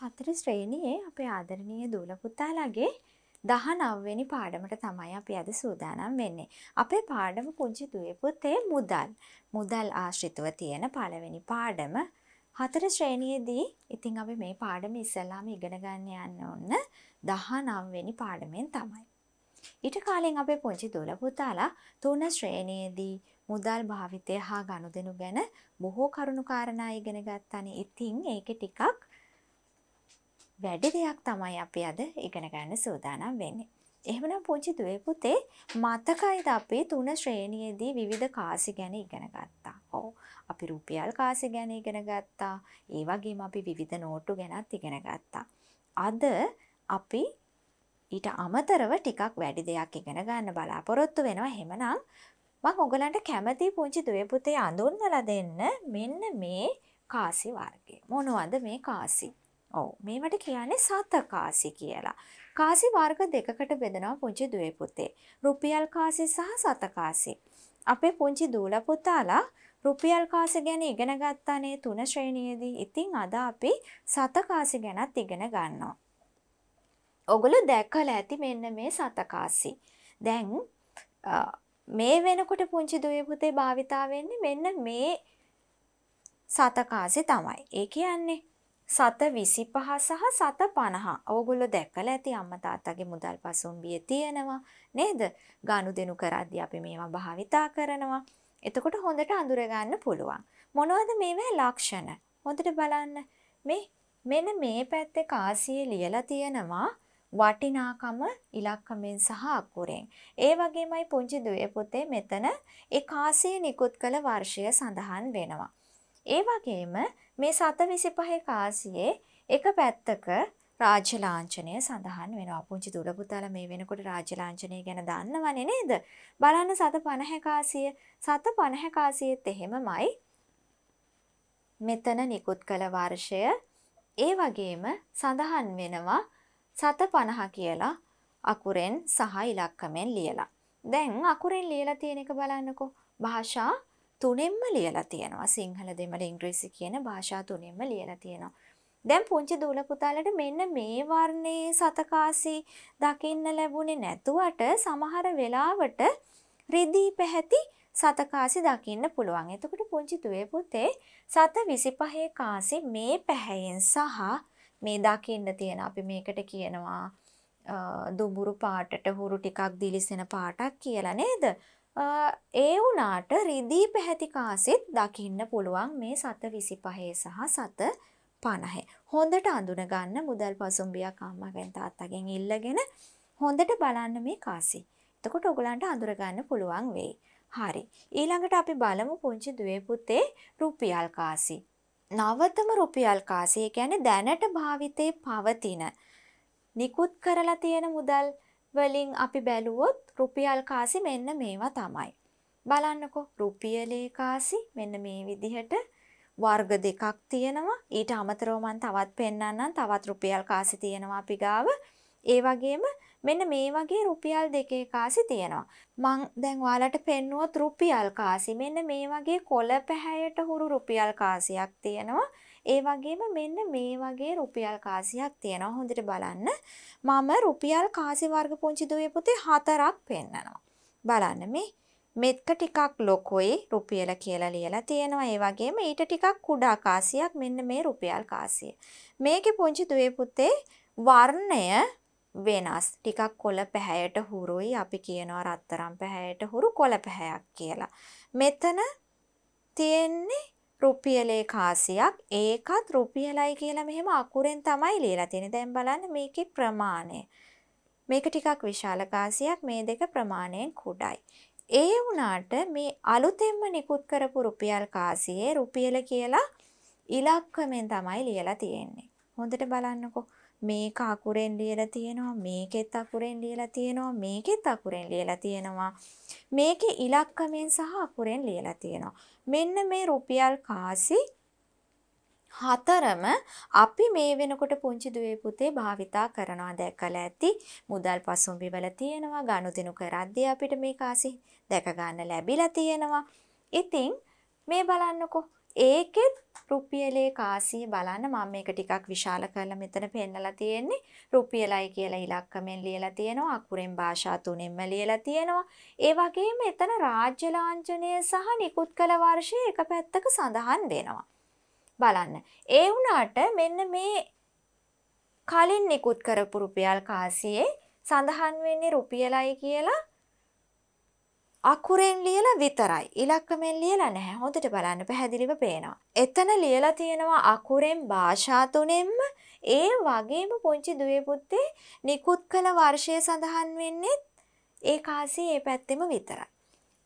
හතර ශ්‍රේණයේ අපේ ආදරණීය දූල පුතාලාගේ දහ නවවෙනි පාඩමට තමයි අපි අද සූදානම් වෙන්නේ. අපේ පාඩම පුංචි දුවපුතේ මුදල්. මුදල් ආශ්‍රිතව තියෙන පළවෙනි පාඩම හතර ශ්‍රේණියේදී ඉතින් අපි මේ පාඩම ඉස්සල්ලාම ඉගෙන ගන්න යන්න ඕන දහ නවවෙනි පාඩමෙන් තමයි. ඊට කාලින් අපේ පුංචි දුල පුතාලා තුන ශ්‍රේණියේදී මුදල් භාවිතය හා ගනුදෙනු ගැන බොහෝ කරුණු කාරණා ඉගෙන ගත්තානේ. ඉතින් ඒක ටිකක් වැඩි දෙයක් තමයි අපි අද ඉගෙන ගන්න සූදානම් වෙන්නේ. එහෙමනම් පුංචි දුවේ පුතේ මතකයිද අපි තුන ශ්‍රේණියේදී විවිධ කාසි ගැන ඉගෙන ගත්තා. ඔව්. අපි රුපියල් කාසි ගැන ඉගෙන ගත්තා. ඒ වගේම අපි විවිධ නෝට්ටු ගැනත් ඉගෙන ගත්තා. අද අපි ඊට අමතරව ටිකක් වැඩි දෙයක් ඉගෙන ගන්න බලාපොරොත්තු වෙනවා. එහෙමනම් මම ඔයගලන්ට කැමති පුංචි දුවේ පුතේ අඳුන්වලා දෙන්න මෙන්න මේ කාසි වර්ගය. මොනවද මේ කාසි? ඔව් මේවට කියන්නේ සතකාසි කියලා. කාසි වර්ග දෙකකට බෙදනවා පුංචි දුවේ පුතේ. රුපියල් කාසි සහ සතකාසි. අපේ පුංචි දූල පුතාලා රුපියල් කාසි ගැන ඉගෙන ගත්තානේ තුන ශ්‍රේණියේදී. ඉතින් අද අපි සතකාසි ගැනත් ඉගෙන ගන්නවා. ඔගොල්ලෝ දැකලා ඇති මෙන්න මේ සතකාසි. දැන් මේ වෙනකොට පුංචි දුවේ පුතේ භාවිතා වෙන්නේ මෙන්න මේ සතකාසි තමයි. ඒ කියන්නේ සත 25 සහ සත 50 ඕගොල්ලෝ දැකලා ඇති අම්මා තාත්තගේ මුදල් පසුම්බිය තියෙනවා නේද? ගනුදෙනු කරද්දී අපි මේවා භාවිතා කරනවා. එතකොට හොඳට අඳුර ගන්න පුළුවන්. මොනවද මේවැ ලක්ෂණ? හොඳට බලන්න. මේ මෙන්න මේ පැත්තේ කාසියේ ලියලා තියෙනවා වටිනාකම ඉලක්කමෙන් සහ අකුරෙන්. ඒ වගේමයි පුංචි දුවේ පොතේ මෙතන ඒ කාසිය නිකුත් කළ වර්ෂය සඳහන් වෙනවා. ඒ වගේම මේ සත විසි පහේ කාසියේ එක පැත්තක රාජ්‍ය ලාංඡනය සඳහන් වෙනවා. පුංචි දුලපුතාලා මේ වෙනකොට රාජ්‍ය ලාංඡනය ගැන දන්නවනේ නේද? බලන්න සත 50 කාසිය. සත 50 කාසියෙත් එහෙමමයි. මෙතන නිකුත් කළ වර්ෂය ඒ වගේම සඳහන් වෙනවා සත 50 කියලා අකුරෙන් සහ ඉලක්කමෙන් ලියලා. දැන් අකුරෙන් ලියලා තියෙන එක බලන්නකෝ. භාෂා තුනෙන්ම ලියලා තියෙනවා සිංහල දෙමළ ඉංග්‍රීසි කියන භාෂා තුනෙන්ම ලියලා තියෙනවා. දැන් පුංචි දූල පුතාලට මෙන්න මේ වර්ණයේ සතකාසි දකින්න ලැබුණේ නැතුවට සමහර වෙලාවට රිදී පැහැති සතකාසි දකින්න පුළුවන්. එතකොට පුංචි දුවේ පුතේ සත 25 කාසි මේ පැහැයෙන් සහ මේ දකින්න තියෙන අපි මේකට කියනවා දුඹුරු පාටට හුරු ටිකක් දිලිසෙන පාටක් කියලා නේද? ඒ වුණාට රිදී පැහැති කාසිත් දකින්න පුළුවන් මේ සත විසි පහේ සහ සත පණහැ. හොඳට අඳුනගන්න මුදල් පසුම්බියක් අම්මගෙන් තාත්තගෙන් ඉල්ලගෙන හොඳට බලන්න මේ කාසි. එතකොට ඔගලන්ට අඳුරගන්න පුළුවන් වෙයි. හරි. ඊළඟට අපි බලමු පුංචි දුවේ පුතේ රුපියල් කාසි. නවතම රුපියල් කාසිය කියන්නේ දැනට භාවිතයේ පවතින නිකුත් කරලා තියෙන මුදල් වලින් අපි බැලුවොත් රුපියල් කාසි මෙන්න මේවා තමයි. බලන්නකෝ රුපියලේ කාසි මෙන්න මේ විදිහට වර්ග දෙකක් තියෙනවා. ඊට අමතරව මම තවත් පෙන්වන්නම් තවත් රුපියල් කාසි තියෙනවා අපි ගාව. ඒ වගේම මෙන්න මේ වගේ රුපියල් දෙකේ කාසි තියෙනවා. මං දැන් ඔයාලට පෙන්නුවොත් රුපියල් කාසි මෙන්න මේ වගේ කොළ පැහැයට හුරු රුපියල් කාසියක් තියෙනවා. ඒ වගේම මෙන්න මේ වගේ රුපියල් කාසියක් තියෙනවා හොඳට බලන්න මම රුපියල් කාසි වර්ග පුංචි දුවේ පුතේ හතරක් පෙන්නනවා බලන්න මේ මෙත්ක ටිකක් ලොකුයි රුපියල කියලා ලියලා තියෙනවා. ඒ වගේම ඊට ටිකක් කුඩා කාසියක් මෙන්න මේ රුපියල් කාසිය. මේකේ පුංචි දුවේ පුතේ වර්ණය වෙනස්. ටිකක් කොළ පැහැයට හුරුයි. අපි කියනවා රත්තරන් පැහැයට හුරු කොළ පැහැයක් කියලා. මෙතන තියෙන්නේ රුපියලේ කාසියක් ඒකත් රුපියලයි කියලා මෙහෙම අකුරෙන් තමයි ලියලා තියෙන්නේ. දැන් බලන්න මේකේ ප්‍රමාණය. මේක ටිකක් විශාල කාසියක් මේ දෙක ප්‍රමාණයෙන් කුඩායි. ඒ වුණාට මේ අලුතෙන්ම නිකුත් කරපු රුපියල් කාසියේ රුපියල කියලා ඉලක්කමෙන් තමයි ලියලා තියෙන්නේ. හොඳට බලන්නකෝ. මේක අකුරෙන් ලියලා තියෙනවා මේකෙත් අකුරෙන් ලියලා තියෙනවා මේකෙත් අකුරෙන් ලියලා තියෙනවා මේකේ ඉලක්කමෙන් සහ අකුරෙන් ලියලා තියෙනවා මෙන්න මේ රුපියල් කාසි හතරම අපි මේ වෙනකොට පුංචි දුවේ පුතේ භාවිතා කරනවා දැකලා ඇති මුදල් පසුම්බි වල තියෙනවා ගනුදෙනු කරද්දී අපිට මේ කාසි දැක ගන්න ලැබිලා තියෙනවා ඉතින් මේ බලන්නකෝ ඒකෙත් රුපියලේ කාසිය බලන්න මම මේක ටිකක් විශාල කරලා මෙතන පෙන්නලා තියෙන්නේ රුපියලයි කියලා ඉලක්කමෙන් ලියලා තියෙනවා අකුරෙන් භාෂා තුනෙන්ම ලියලා තියෙනවා ඒ වගේම එතන රාජ්‍ය ලාංඡනය සහ නිකුත් කළ වර්ෂය එක පැත්තක සඳහන් වෙනවා බලන්න ඒ වුණාට මෙන්න මේ කලින් නිකුත් කරපු රුපියල් කාසියේ සඳහන් වෙන්නේ රුපියලයි කියලා අකුරෙන් ලියලා විතරයි ඉලක්කමෙන් ලියලා නැහැ හොඳට බලන්න පැහැදිලිව පේනවා. එතන ලියලා තියෙනවා අකුරෙන් භාෂා තුනෙන්ම ඒ වගේම පුංචි දුවේ පුත්තේ නිකුත් කළ වර්ෂය සඳහන් වෙන්නේ ඒ කාසිය ඒ පැත්තෙම විතරයි.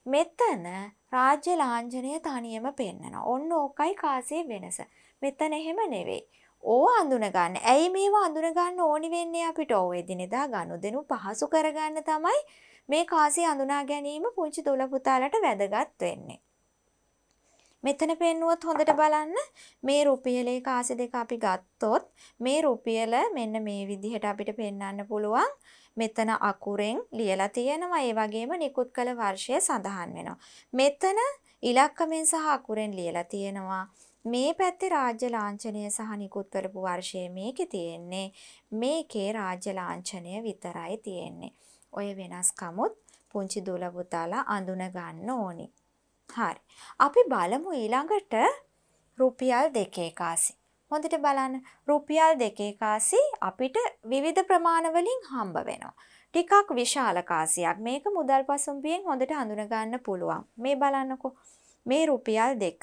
මෙතන රාජ්‍ය ලාංඡනය තනියම පෙන්නවා. ඔන්න ඕකයි කාසියේ වෙනස. මෙතන එහෙම නෙවෙයි. ඕව අඳුනගන්න. ඇයි මේවා අඳුනගන්න ඕනි වෙන්නේ අපිට? ඕවේ දිනෙදා ගනුදෙනු පහසු කරගන්න තමයි මේ කාසිය අඳුනා ගැනීම පුංචි දොළ පුතාලට වැදගත් වෙන්නේ. මෙතන පෙන්නුවොත් හොඳට බලන්න මේ රුපියලේ කාසි දෙක අපි ගත්තොත් මේ රුපියල මෙන්න මේ විදිහට අපිට පෙන්වන්න පුළුවන්. මෙතන අකුරෙන් ලියලා තියෙනවා. ඒ වගේම නිකුත් කළ වර්ෂය සඳහන් වෙනවා. මෙතන ඉලක්කමෙන් සහ අකුරෙන් ලියලා තියෙනවා. මේ පැත්තේ රාජ්‍ය ලාංඡනය සහ නිකුත් කරපු වර්ෂය මේකේ තියෙන්නේ. මේකේ රාජ්‍ය ලාංඡනය විතරයි තියෙන්නේ. ඔය වෙනස්කමුත් පුංචි දූල පුතාලා අඳුන ගන්න ඕනි. හරි. අපි බලමු ඊළඟට රුපියල් දෙකේ කාසි. හොඳට බලන්න රුපියල් දෙකේ කාසි අපිට විවිධ ප්‍රමාණ වලින් හම්බ වෙනවා. ටිකක් විශාල කාසියක්. මේක මුදල් පසුම්බියෙන් හොඳට හඳුන ගන්න පුළුවන්. මේ බලන්නකෝ. මේ රුපියල් දෙක.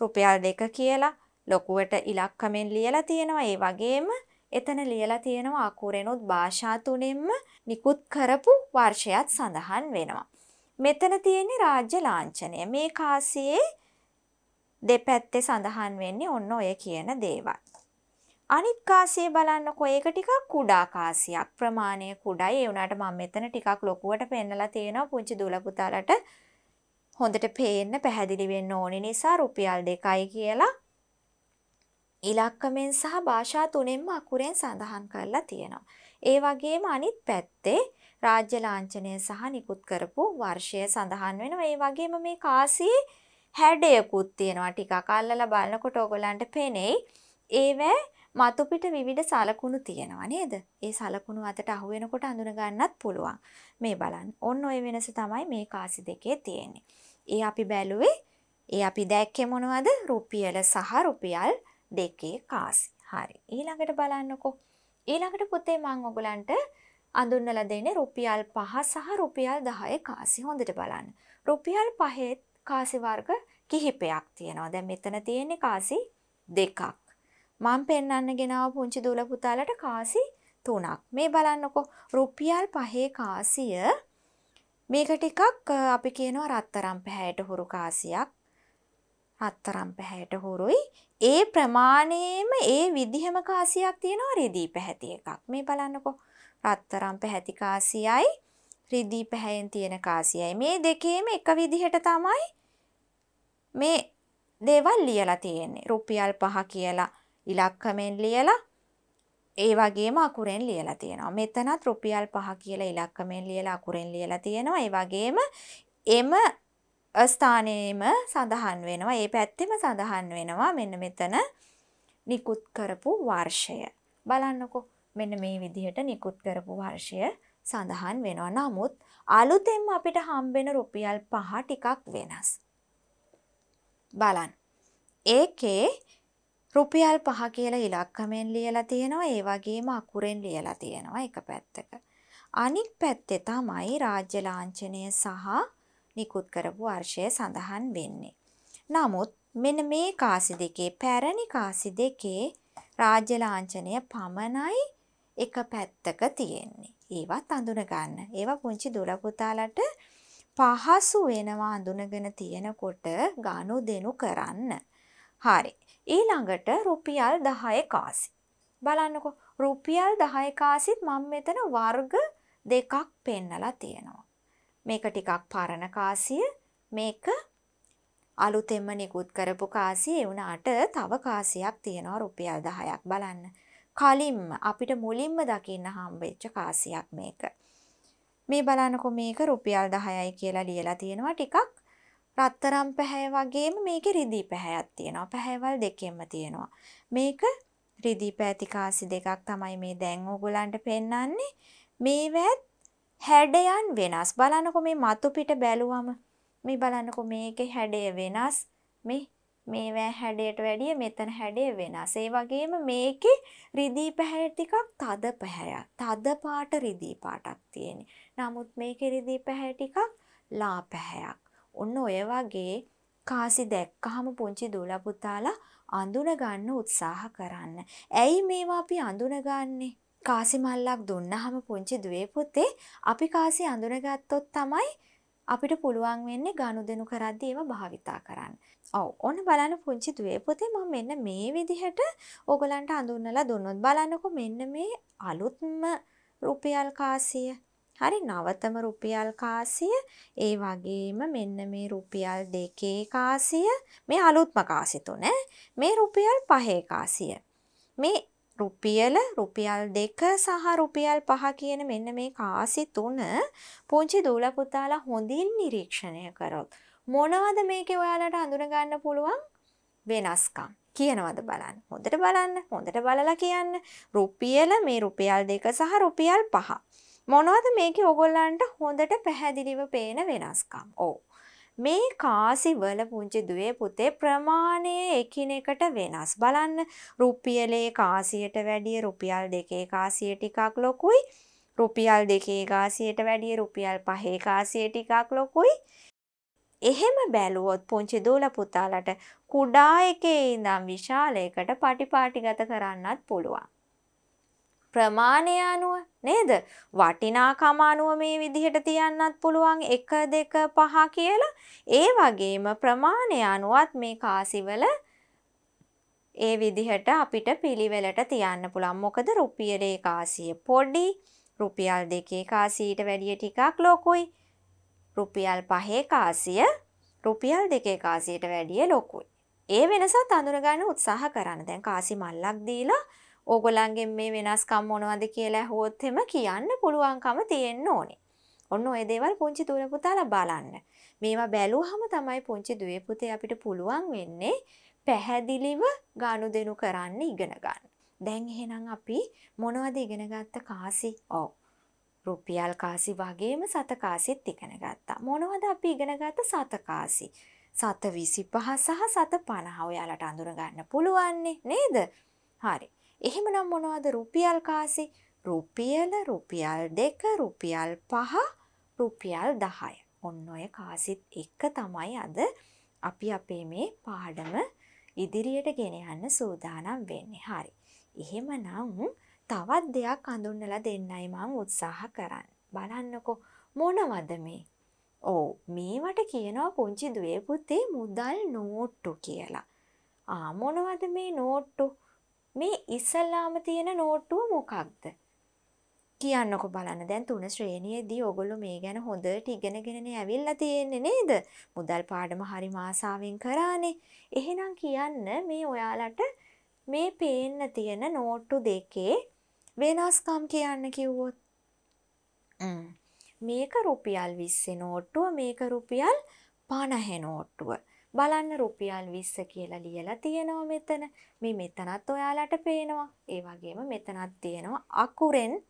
රුපියල් දෙක කියලා ලොකුවට ඉලක්කමෙන් ලියලා තියෙනවා. ඒ වගේම එතන ලියලා තියෙනවා අකුරෙනුත් භාෂා තුනෙන්ම නිකුත් කරපු වර්ෂයත් සඳහන් වෙනවා. මෙතන තියෙන්නේ රාජ්‍ය ලාංඡනය. මේ කාසියේ දෙපැත්තේ සඳහන් වෙන්නේ ඔන්න ඔය කියන දේවල්. අනිත් කාසිය බලන්නකෝ ඒක ටිකක් කුඩා කාසියක්. ප්‍රමාණය කුඩයි. ඒ වුණාට මම මෙතන ටිකක් ලොකුවට පෙන්නලා තියෙනවා පුංචි දුල පුතාලට හොඳට පේන්න පැහැදිලි වෙන්න ඕනේ නිසා රුපියල් 2යි කියලා ඉලක්කමෙන් සහ භාෂා තුනෙන්ම අකුරෙන් සඳහන් කරලා තියෙනවා. ඒ වගේම අනිත් පැත්තේ රාජ්‍ය ලාංඡනය සහ නිකුත් කරපු වර්ෂය සඳහන් වෙනවා. ඒ වගේම මේ කාසියේ හැඩයකුත් තියෙනවා. ටිකක් අල්ලලා බලනකොට ඔයගලන්ට පෙනෙයි. ඒවැ මතු පිට විවිධ සලකුණු තියෙනවා නේද? ඒ සලකුණු අතට අහු වෙනකොට අඳුන ගන්නත් පුළුවන්. මේ බලන්න. ඔන්න ඔය වෙනස තමයි මේ කාසි දෙකේ තියෙන්නේ. ඒ අපි බැලුවේ ඒ අපි දැක්කේ මොනවද? රුපියල සහ රුපියල් දෙකේ කාසි. හරි. ඊළඟට බලන්නකෝ. ඊළඟට පුතේ මම ඔයගලන්ට අඳුන්නලා දෙන්නේ රුපියල් 5 සහ රුපියල් 10 කාසි. හොඳට බලන්න. රුපියල් 5 කාසි වර්ග කිහිපයක් තියෙනවා. දැන් මෙතන තියෙන්නේ කාසි දෙකක්. මම පෙන්වන්න ගෙනාව පුංචි දූල පුතාලට කාසි තුනක්. මේ බලන්නකෝ රුපියල් 5 කාසිය මේක ටිකක් අපි කියනවා රත්තරම් පැහැයට හුරු කාසියක්. අත්තරම් පැහැයට හුරුයි ඒ ප්‍රමාණයේම ඒ විදිහම කාසියක් තියෙනවා රිදී පැහැති එකක් මේ බලන්නකෝ රත්තරම් පැහැති කාසියයි රිදී පැහැයෙන් තියෙන කාසියයි මේ දෙකේම එක විදිහට තමයි මේ දේවල් ලියලා තියෙන්නේ රුපියල් පහ කියලා ඉලක්කමෙන් ලියලා ඒ වගේම අකුරෙන් ලියලා තියෙනවා. මෙතනත් රුපියල් 5 කියලා ඉලක්කමෙන් ලියලා අකුරෙන් ලියලා තියෙනවා. ඒ වගේම එම ස්ථානයේම සඳහන් වෙනවා ඒ පැත්තෙම සඳහන් වෙනවා මෙන්න මෙතන නිකුත් කරපු වර්ෂය බලන්නකෝ මෙන්න මේ විදිහට නිකුත් කරපු වර්ෂය සඳහන් වෙනවා නමුත් අලුතෙන් අපිට හම්බෙන රුපියල් පහ ටිකක් වෙනස් බලන්න ඒකේ රුපියල් පහ කියලා ඉලක්කමෙන් ලියලා තියෙනවා ඒ වගේම අකුරෙන් ලියලා තියෙනවා එක පැත්තක අනිත් පැත්තේ තමයි රාජ්‍ය ලාංඡනය සහ නිකුත් කරපු අර්ශය සඳහන් වෙන්නේ. නමුත් මෙන්න මේ කාසි දෙකේ පැරණි කාසි දෙකේ රාජ්‍ය ලාංඡනය පමණයි එක පැත්තක තියෙන්නේ. ඒවත් අඳුන ගන්න. ඒවා පුංචි දුර පුතාලට පහසු වෙනවා අඳුනගෙන තියෙනකොට ගනුදෙනු කරන්න. හරි. ඊළඟට රුපියල් 10 කාසි. බලන්නකෝ රුපියල් 10 කාසිත් මම මෙතන වර්ග දෙකක් පෙන්නලා තියෙනවා. මේක ටිකක් පරණ කාසිය මේක අලුතෙන්ම නිකුත් කරපු කාසිය ඒ වුණාට තව කාසියක් තියෙනවා රුපියල් 10ක් බලන්න. කලින්ම අපිට මුලින්ම දකින්න හම්බෙච්ච කාසියක් මේක. මේ බලන්නකො මේක රුපියල් 10යි කියලා ලියලා තියෙනවා ටිකක් රත්තරම් පැහැය වගේම මේකේ රිදී පැහැයක් තියෙනවා. පැහැවල් දෙකෙන්ම තියෙනවා. මේක රිදී පැති කාසි දෙකක් තමයි මේ දැන් ඕගොල්ලන්ට පෙන්වන්නේ. මේවත් හැඩයන් වෙනස් බලන්නකො මේ මතු පිට බැලුවම මේ බලන්නකො මේකේ හැඩය වෙනස් මේ මේවැ හැඩයට වැඩිය මෙතන හැඩය වෙනස්. ඒ වගේම මේකේ රිදී පැහැය ටිකක් තද පැහැයක්. තද පාට රිදී පාටක් තියෙන. නමුත් මේකේ රිදී පැහැය ටිකක් ලා පැහැයක්. ඔන්න ඔය වගේ කාසි දැක්කහම පුංචි දූලා පුතාලා අඳුන ගන්න උත්සාහ කරන්න. ඇයි මේවා අපි අඳුනගන්නේ? කාසි මල්ලක් දුන්නහම පුංචි දුවේ පුතේ අපි කාසි අඳුනගත්තොත් තමයි අපිට පුළුවන් වෙන්නේ ගනුදෙනු කරද්දී ඒව භාවිතා කරන්න. ඔව් ඔන්න බලන්න පුංචි දුවේ පුතේ මම මෙන්න මේ විදිහට ඕගලන්ට අඳුන්නලා දුන්නොත් බලන්නකෝ මෙන්න මේ අලුත්ම රුපියල් කාසිය. හරි නවතම රුපියල් කාසිය ඒ වගේම මෙන්න මේ රුපියල් දෙකේ කාසිය මේ අලුත්ම කාසි තුන මේ රුපියල් පහේ කාසිය. මේ රුපියල රුපියල් දෙක සහ රුපියල් පහ කියන මෙන්න මේ කාසි තුන පුංචි දූලපුතාලා හොඳින් නිරීක්ෂණය කරොත්. මොනවද මේක ඔයාලට අඳුනගන්න පුළුවන් වෙනස්කම්. කියනවද බලන්න හොඳට බලන්න හොඳට බලලා කියන්න රුපියල මේ රුපියල් දෙක සහ රුපියල් පහ. මොනවද මේක ඔගොල්ලන්ට හොඳට පැහැදිලිව පේන වෙනස්කම් ඕ මේ කාසිවල පුංචි දුවේ පුතේ ප්‍රමාණය එකිනෙකට වෙනස්. බලන්න රුපියලේ කාසියට වැඩිය රුපියල් දෙකේ කාසිය ටිකක් ලොකුයි. රුපියල් දෙකේ කාසියට වැඩිය රුපියල් පහේ කාසිය ටිකක් ලොකුයි. එහෙම බැලුවොත් පුංචි දූල පුතාලට කුඩා එකේ ඉඳන් විශාල එකට පටිපාටිගත කරන්නත් පුළුවන්. ප්‍රමාණය අනුව නේද වටිනාකම අනුව මේ විදිහට තියන්නත් පුළුවන් 1 2 5 කියලා ඒ වගේම ප්‍රමාණය අනුවත් මේ කාසිවල ඒ විදිහට අපිට පිළිවෙලට තියන්න පුළුවන් මොකද රුපියලේ කාසිය පොඩි රුපියල් දෙකේ කාසියට වැඩිය ටිකක් ලොකුයි රුපියල් පහේ කාසිය රුපියල් දෙකේ කාසියට වැඩිය ලොකුයි ඒ වෙනසත් අඳුරගන්න උත්සාහ කරන්න දැන් කාසි මල්ලක් දීලා ඕගොල්ලන්ගෙන් මේ වෙනස්කම් මොනවද කියලා හොත් එම කියන්න පුළුවන්කම තියෙන්න ඕනේ. ඔන්න ඔය දේවල් පුංචි දුර පුතාලා බලන්න. මේවා බැලුවහම තමයි පුංචි දුවේ පුතේ අපිට පුළුවන් වෙන්නේ පැහැදිලිව ගනුදෙනු කරන්න ඉගෙන ගන්න. දැන් එහෙනම් අපි මොනවද ඉගෙන ගත්ත කාසි? ඔව්. රුපියල් කාසි වගේම සත කාසිත් ඉගෙන ගත්තා. මොනවද අපි ඉගෙන ගත්ත සත කාසි? සත 25 සහ සත 50 ඔයාලට අඳුර ගන්න පුළුවන් නේද? හරි. එහෙමනම් මොනවද රුපියල් කාසි රුපියල රුපියල් දෙක රුපියල් පහ රුපියල් දහය. ඔන්න ඔය කාසිත් එක්ක තමයි අද අපි අපේ මේ පාඩම ඉදිරියට ගෙන යන්න සූදානම් වෙන්නේ. හරි. එහෙමනම් තවත් දෙයක් අඳුන්නලා දෙන්නයි මම උත්සාහ කරන්නේ. බලන්නකෝ මොනවද මේ? ඔව් මේවට කියනවා පුංචි දුවේ පුතේ මුදල් නෝට්ටු කියලා. ආ මොනවද මේ නෝට්ටු? මේ ඉස්සල්ලාම තියෙන නෝට්ටුව මොකක්ද කියන්නක බලන්න දැන් තුන ශ්‍රේණියේදී ඔගොල්ලෝ මේ ගැන හොඳට ඉගෙනගෙනනේ ඇවිල්ලා තියෙන්නේ නේද? මුදල් පාඩම හරි මාසාවෙන් කරානේ. එහෙනම් කියන්න මේ ඔයාලට මේ පේන්න තියෙන නෝට්ටු දෙකේ වෙනස්කම් කියන්න කිව්වොත්. මේක රුපියල් 20 නෝට්ටුව මේක රුපියල් 50 නෝට්ටුව. බලන්න රුපියල් 20 කියලා ලියලා තියෙනවා මෙතන. මේ මෙතනත් ඔයාලට පේනවා. ඒ වගේම මෙතනත් තියෙනවා අකුරෙන්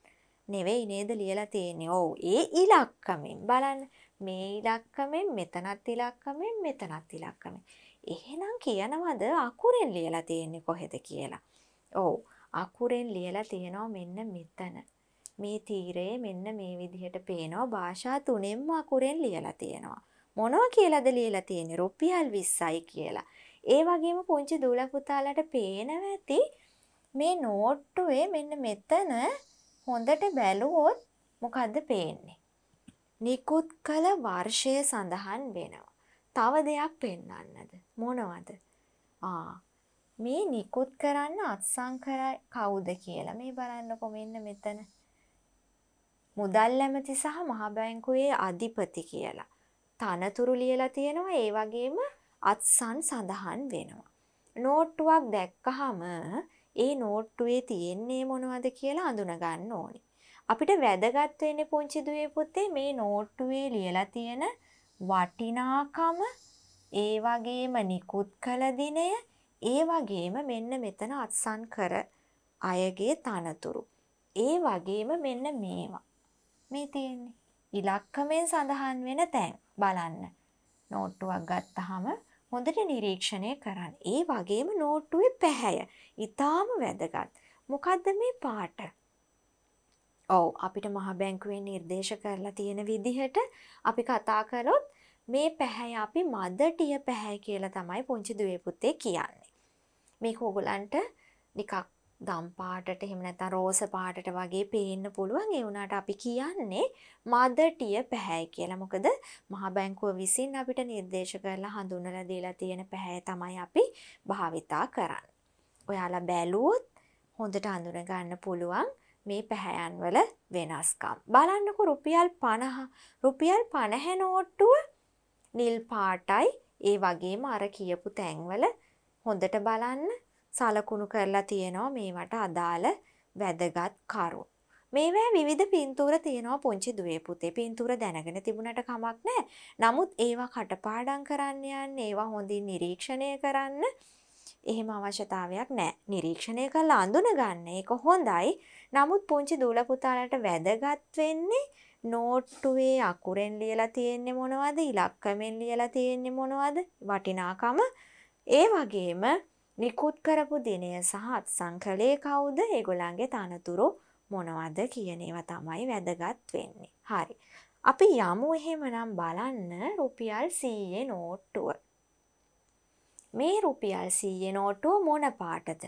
නෙවෙයි නේද ලියලා තියෙන්නේ. ඔව් ඒ ඉලක්කමෙන් බලන්න මේ ඉලක්කමෙන් මෙතනත් ඉලක්කමෙන් මෙතනත් ඉලක්කමෙන්. එහෙනම් කියනවද අකුරෙන් ලියලා තියෙන්නේ කොහෙද කියලා. ඔව් අකුරෙන් ලියලා තියෙනවා මෙන්න මෙතන. මේ තීරයේ මෙන්න මේ විදිහට පේනවා භාෂා තුනෙන්ම අකුරෙන් ලියලා තියෙනවා. මොනව කියලද ලියලා තියෙන රුපියල් විස්සයි කියලා. ඒ වගේම පුංචි දූලපුතාලට පේනව ඇති මේ නෝට්ටුවේ මෙන්න මෙතන හොඳට බැලුවොත් මොකක්ද පේන්නේ. නිකුත් කළ වර්ෂය සඳහන් වෙනවා. තව දෙයක් පෙන්නන්නද. මොනවද. මේ නිකුත් කරන්න අත්සංකර කවුද කියලා මේ බලන්න කොමෙන්න මෙතන. මුදල් ඇමති සහ මහබැංකුවේ අධිපති කියලා. තනතුරු ලියලා තියෙනවා ඒ වගේම අත්සන් සඳහන් වෙනවා. නෝට්ටුවක් දැක්කහම ඒ නෝට්ටුවේ තියෙන්නේ මොනවද කියලා අඳුනගන්න ඕනි. අපිට වැදගත් වෙන්නේ පුංචි දුවේ පුතේ මේ නෝට්ටුවේ ලියලා තියෙන වටිනාකම ඒ වගේම නිකුත් කළ දිනය ඒ වගේම මෙන්න මෙතන අත්සන් කර අයගේ තනතුරු. ඒ වගේම මෙන්න මේවා. මේ තියෙන්නේ. ඉලක්කමෙන් සඳහන් වෙන තැන්. බලන්න. නෝට්ටුවක් ගත්තහම හොඳට නිරීක්ෂණය කරන්න. ඒ වගේම නෝට්ටුවේ පැහැය. ඉතාම වැදගත්. මොකක්ද මේ පාට? ඔව් අපිට මහ බැංකුවෙන් නිර්දේශ කරලා තියෙන විදිහට අපි කතා කළොත් මේ පැහැය අපි මදටිය පැහැය කියලා තමයි පුංචි දුවේ පුතේ කියන්නේ. මේක ඕගොල්ලන්ට නිකක් දම් පාටට එහෙම නැත්නම් රෝස පාටට වගේ පේන්න පුළුවන් ඒ වුණාට අපි කියන්නේ මදටිය පැහැයි කියලා. මොකද මහා බැංකුව විසින් අපිට නිර්දේශ කරලා හඳුන්වලා දීලා තියෙන පැහැය තමයි අපි භාවිතා කරන්නේ. ඔයාලා බැලුවොත් හොඳට හඳුන ගන්න පුළුවන් මේ පැහැයන් වල වෙනස්කම්. බලන්නකො රුපියල් 50 රුපියල් 50 නෝට්ටුව නිල් පාටයි ඒ වගේම අර කියපු තැන්වල හොඳට බලන්න සලකුණු කරලා තියෙනවා මේවට අදාළ වැදගත් කරු. මේවැ විවිධ පින්තූර තියෙනවා පුංචි දුවේ පුතේ පින්තූර දැනගෙන තිබුණට කමක් නෑ. නමුත් ඒවා කටපාඩම් කරන්න යන්න ඒවා හොඳින් නිරීක්ෂණය කරන්න එහෙම අවශ්‍යතාවයක් නෑ. නිරීක්ෂණය කරලා අඳුන ගන්න ඒක හොඳයි. නමුත් පුංචි දූල පුතාලට වැදගත් වෙන්නේ නෝට්ටුවේ අකුරෙන් ලියලා තියෙන්නේ මොනවද ඉලක්කමෙන් ලියලා තියෙන්නේ මොනවද වටිනාකම ඒ වගේම නිකුත් කරපු දිනය සහත් සංකලේ කවුද ඒගොල්ලන්ගේ තනතුරු මොනවද කියන ඒවා තමයි වැදගත් වෙන්නේ. හරි. අපි යමු එහෙමනම් බලන්න රුපියල් 100 නෝට්ටුව. මේ රුපියල් 100 නෝට්ටුව මොන පාටද?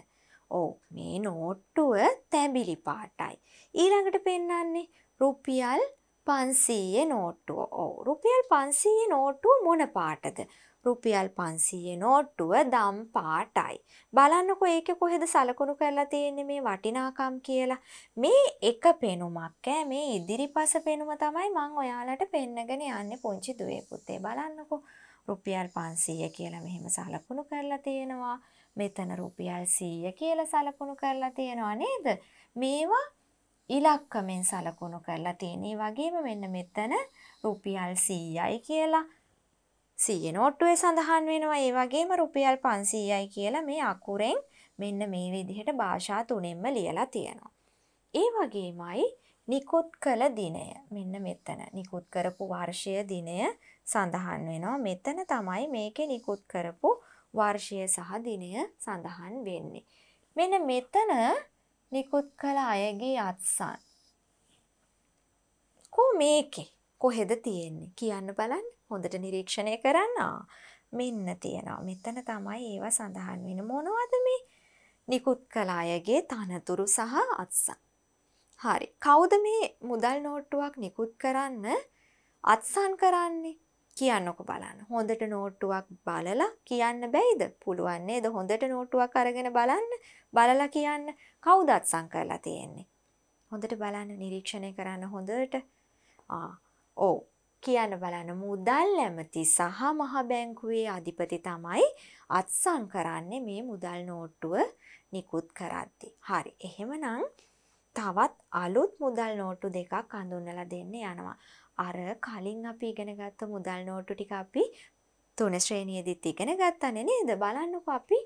ඔව් මේ නෝට්ටුව තැඹිලි පාටයි. ඊළඟට පෙන්වන්නේ රුපියල් පන්සීය නෝට්ටුව ඕ රුපියල් පන්සීය නෝට්ටුව මොන පාටද රුපියල් 500 නෝට්ටුව දම් පාටයි. බලන්නකො ඒකේ කොහෙද සලකුණු කරලා තියෙන්නේ මේ වටිනාකම් කියලා. මේ එක පෙනුමක් ඈ මේ ඉදිරිපස පෙනුම තමයි මම ඔයාලට පෙන්නගෙන යන්නේ පුංචි දුවේ පුතේ. බලන්නකො රුපියල් 500 කියලා මෙහෙම සලකුණු කරලා තියෙනවා. මෙතන රුපියල් 100 කියලා සලකුණු කරලා තියෙනවා නේද? මේවා ඉලක්කමෙන් සලකුණු කරලා තියෙනයි වගේම මෙන්න මෙතන රුපියල් 100යි කියලා සිය නෝට්ටුවේ සඳහන් වෙනවා ඒ වගේම රුපියල් 500යි කියලා මේ අකුරෙන් මෙන්න මේ විදිහට භාෂා තුනෙන්ම ලියලා තියෙනවා. ඒ වගේමයි නිකුත් කළ දිනය මෙන්න මෙතන නිකුත් කරපු වර්ෂය දිනය සඳහන් වෙනවා. මෙතන තමයි මේකේ නිකුත් කරපු වර්ෂය සහ දිනය සඳහන් වෙන්නේ. මෙන්න මෙතන නිකුත් කළ අයගේ අත්සන්. කො මේකේ කොහෙද තියෙන්නේ කියන්න බලන්න. හොඳට නිරීක්ෂණය කරන්න මෙන්න තියෙනවා මෙතන තමයි ඒවා සඳහන් වෙන මොනවද මේ නිකුත් කළ අයගේ තනතුරු සහ අත්සන්. හරි කවුද මේ මුදල් නෝට්ටුවක් නිකුත් කරන්න අත්සන් කරන්නේ කියන්නක බලන්න හොඳට නෝට්ටුවක් බලලා කියන්න බැයිද පුළුවන්නේ ද හොඳට නෝට්ටුවක් අරගෙන බලන්න බලලා කියන්න කවුදත් සංකරලා තියෙන්නේ. හොඳට බලන්න නිරීක්ෂණය කරන්න හොඳට ඕ කියන්න බලන්න මුදල් ඇමති සහ මහ බැංකුවේ අධිපති තමයි අත්සන් කරන්නේ මේ මුදල් නෝට්ටුව නිකුත් කරද්දි. හරි. එහෙමනම් තවත් අලුත් මුදල් නෝට්ටු දෙකක් අඳුන්වලා දෙන්න යනවා. අර කලින් අපි ඉගෙනගත්ත මුදල් නෝට්ටු ටික අපි තුන ශ්‍රේණියේදීත් ඉගෙන ගත්තනේ නේද? බලන්නකෝ අපි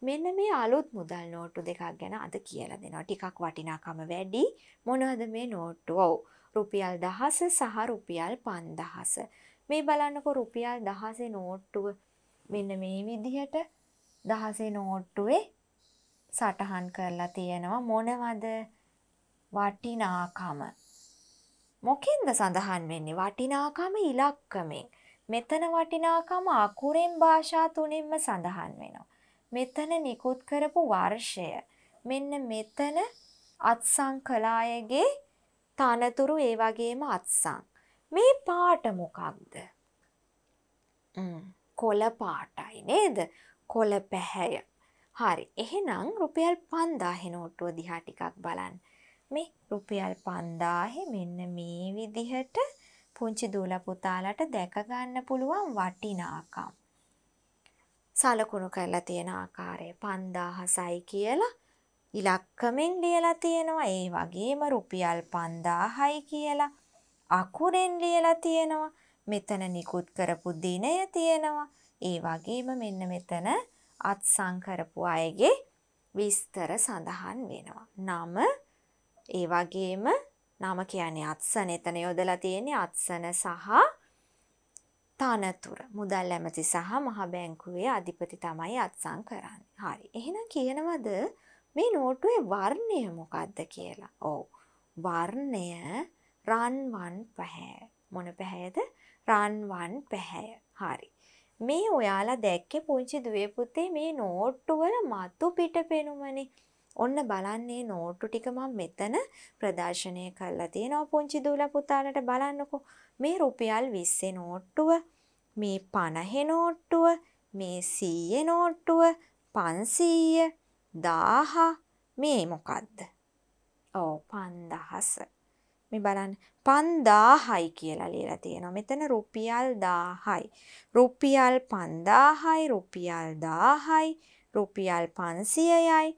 මෙන්න මේ අලුත් මුදල් නෝට්ටු දෙකක් ගැන අද කියලා දෙනවා. ටිකක් වටිනාකම වැඩි. මොනවද මේ නෝට්ටු? ඔව්. රුපියල් දහස සහ රුපියල් පන්දහස. මේ බලන්නකො රුපියල් දහසේ නෝට්ටුව මෙන්න මේ විදිහට දහසේ නෝට්ටුවේ සටහන් කරලා තියෙනවා මොනවද වටිනාකම. මොකෙන්ද සඳහන් වෙන්නේ වටිනාකම ඉලක්කමෙන්. මෙතන වටිනාකම අකුරෙන් භාෂා තුනෙන්ම සඳහන් වෙනවා. මෙතන නිකුත් කරපු වර්ෂය. මෙන්න මෙතන අත්සං කලායගේ තනතුරු ඒ වගේම අත්සං. මේ පාට මොකක්ද? කොළ පාටයි නේද? කොළ පැහැය. හරි. එහෙනම් රුපියල් 5000 නෝට්ටුව දිහා ටිකක් බලන්න. මේ රුපියල් 5000 මෙන්න මේ විදිහට පුංචි දූල පුතාලට දැක ගන්න පුළුවන් වටිනාකම්. සලකුණු කරලා තියෙන ආකාරය 5000යි කියලා ඉලක්කමෙන් ලියලා තියෙනවා ඒ වගේම රුපියල් 5000යි කියලා අකුරෙන් ලියලා තියෙනවා මෙතන නිකුත් කරපු දිනය තියෙනවා ඒ වගේම මෙන්න මෙතන අත්සන් කරපු අයගේ විස්තර සඳහන් වෙනවා නම ඒ වගේම නම කියන්නේ අත්සන එතන යොදලා තියෙන්නේ අත්සන සහ තනතුර මුදල් ඇමති සහ මහ බැංකුවේ අධිපති තමයි අත්සන් කරන්නේ. හරි. එහෙනම් කියනවද මේ නෝටුවේ වර්ණය මොකක්ද කියලා. ඔව්. වර්ණය රන්වන් පැහැ. මොන පැහැයද? රන්වන් පැහැය. හරි. මේ ඔයාලා දැක්කේ පුංචි දුවේ පුතේ මේ නෝට්ටු වල මතු පිට පෙනුමනේ. ඔන්න බලන්නේ නෝට්ටු ටික මම මෙතන ප්‍රදර්ශනය කරලා තියෙනවා පුංචි දූලා පුතාලට බලන්නකෝ. මේ රුපියල් 20 නෝට්ටුව, මේ 50 නෝට්ටුව, මේ 100 නෝට්ටුව, 500 දාහ මේ මොකක්ද ඕ පන්දහස මේ බලන්න පන්දාහයි කියලා ලියලා තියෙනවා මෙතන රුපියල් දාහයි රුපියල් පන්දාහයි රුපියල් දාහයි රුපියල් පන්සියයයි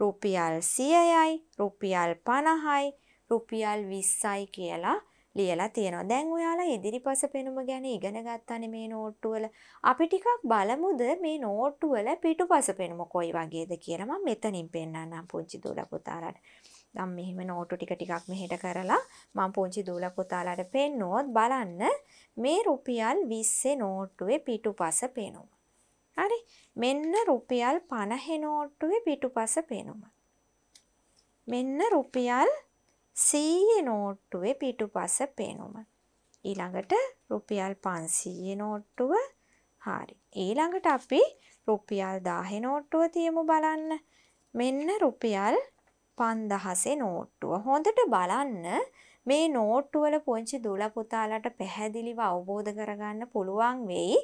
රුපියල් සියයයි රුපියල් පණහයි රුපියල් විස්සයි කියලා ලියලා තියෙනවා. දැන් ඔයාලා ඉදිරිපස පෙනුම ගැන ඉගෙන ගත්තානේ මේ නෝට්ටුවල. අපි ටිකක් බලමුද මේ නෝට්ටුවල පිටුපස පෙනුම කොයි වගේද කියලා මම මෙතනින් පෙන්නන්නම් පුංචි දූල පුතාලට. දැන් මෙහිම නෝට්ටු ටික ටිකක් මෙහෙට කරලා මම පුංචි දූල පුතාලට පෙන්නුවොත් බලන්න මේ රුපියල් 20 නෝට්ටුවේ පිටුපස පෙනුම. හරි. මෙන්න රුපියල් 50 නෝට්ටුවේ පිටුපස පෙනුම. මෙන්න රුපියල් සීය නෝට්ටුවේ පිටුපස පෙනුම. ඊළඟට රුපියල් පන්සීය නෝට්ටුව හාරි. ඊළඟට අපි රුපියල් දාහෙ නෝට්ටුව තියමු බලන්න. මෙන්න රුපියල් පන්දහසේ නෝට්ටුව. හොඳට බලන්න මේ නෝට්ටුවල පුංචි දුල පුතාලට පැහැදිලිව අවබෝධ කරගන්න පුළුවන් වෙයි.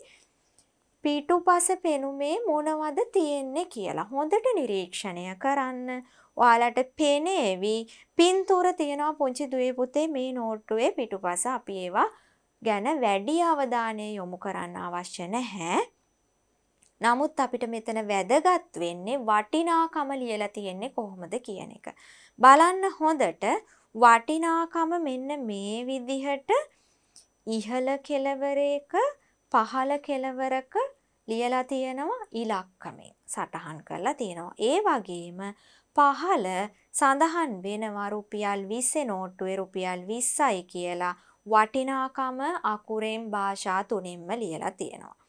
පීටුපස පෙනුමේ මොනවද තියෙන්නේ කියලා හොඳට නිරීක්ෂණය කරන්න. ඔයාලට පෙනේවි පින්තූර තියෙනවා පුංචි දුවේ පුතේ මේ නෝට්ටුවේ පිටුපස අපි ඒවා ගැන වැඩි අවධානය යොමු කරන්න අවශ්‍ය නැහැ. නමුත් අපිට මෙතන වැදගත් වෙන්නේ වටිනාකම ලියලා තියෙන්නේ කොහොමද කියන එක. බලන්න හොඳට වටිනාකම මෙන්න මේ විදිහට ඉහළ කෙළවරේක පහළ කෙලවරක ලියලා තියෙනවා ඉලක්කමෙන් සටහන් කරලා තියෙනවා. ඒ වගේම පහළ සඳහන් වෙනවා රුපියල් 20 නෝට්ටුවේ රුපියල් 20යි කියලා වටිනාකම අකුරෙන් භාෂා තුනෙන්ම ලියලා තියෙනවා.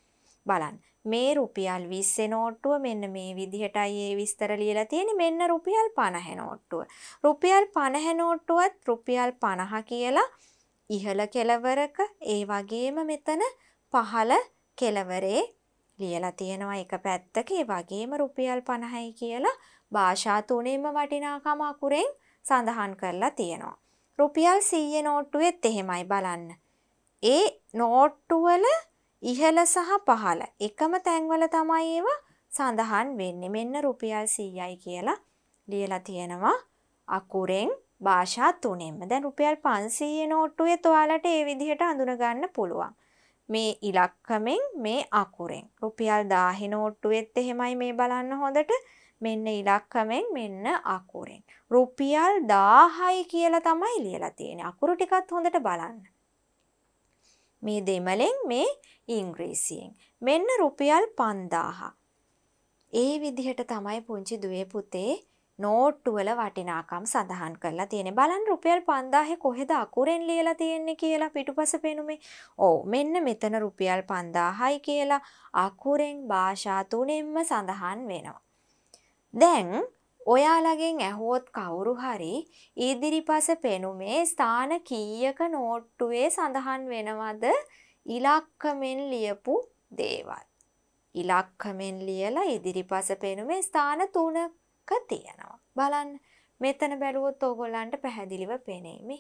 බලන්න මේ රුපියල් 20 නෝට්ටුව මෙන්න මේ විදිහටයි ඒ විස්තර ලියලා තියෙන්නේ මෙන්න රුපියල් 50 නෝට්ටුව. රුපියල් 50 නෝට්ටුවත් රුපියල් 50 කියලා ඉහළ කෙලවරක ඒ වගේම මෙතන පහළ කෙලවරේ ලියලා තියෙනවා එක පැත්තක ඒ වගේම රුපියල් 50යි කියලා භාෂා තුනේම වටිනාකම අකුරෙන් සඳහන් කරලා තියෙනවා. රුපියල් 100 නෝට්ටුවෙත් එහෙමයි බලන්න. ඒ නෝට්ටුවල ඉහළ සහ පහළ එකම තැන්වල තමයි ඒව සඳහන් වෙන්නේ. මෙන්න රුපියල් 100යි කියලා ලියලා තියෙනවා අකුරෙන් භාෂා තුනෙන්ම. දැන් රුපියල් 500 නෝට්ටුවේ ඔයාලට ඒ විදිහට අඳුන ගන්න පුළුවන්. මේ ඉලක්කමෙන් මේ අකුරෙන් රුපියල් 1000 නෝට්ටුවෙත් එහෙමයි මේ බලන්න හොඳට මෙන්න ඉලක්කමෙන් මෙන්න අකුරෙන් රුපියල් 1000යි කියලා තමයි ලියලා තියෙන්නේ අකුරු ටිකත් හොඳට බලන්න මේ දෙමලෙන් මේ ඉංග්‍රීසියෙන් මෙන්න රුපියල් 5000 ඒ විදිහට තමයි පුංචි දුවේ පුතේ නෝට්ටුවල වටිනාකම් සඳහන් කරලා තියෙන බලන් රුපියල් පන්දාහෙ කොහෙද අකුරෙන් ලියලා තියෙන්නේ කියලා පිටුපස පෙනුමේ ඕ මෙන්න මෙතන රුපියල් පන්දාහයි කියලා අකුරෙන් භාෂා තුනෙන්ම සඳහන් වෙනවා. දැන් ඔයාලගෙන් ඇහෝත් කවුරු හරි ඉදිරිපස පෙනුමේ ස්ථාන කීයක නෝට්ටුවේ සඳහන් වෙනවද ඉලක්කමෙන් ලියපු දේවල්. ඉලක්කමෙන් ලියලා ඉදිරිපස පෙනුමේ ස්ථාන තුනක එක තියෙනවා. බලන්න මෙතන බැලුවොත් ඕගොල්ලන්ට පැහැදිලිව පෙනෙමි.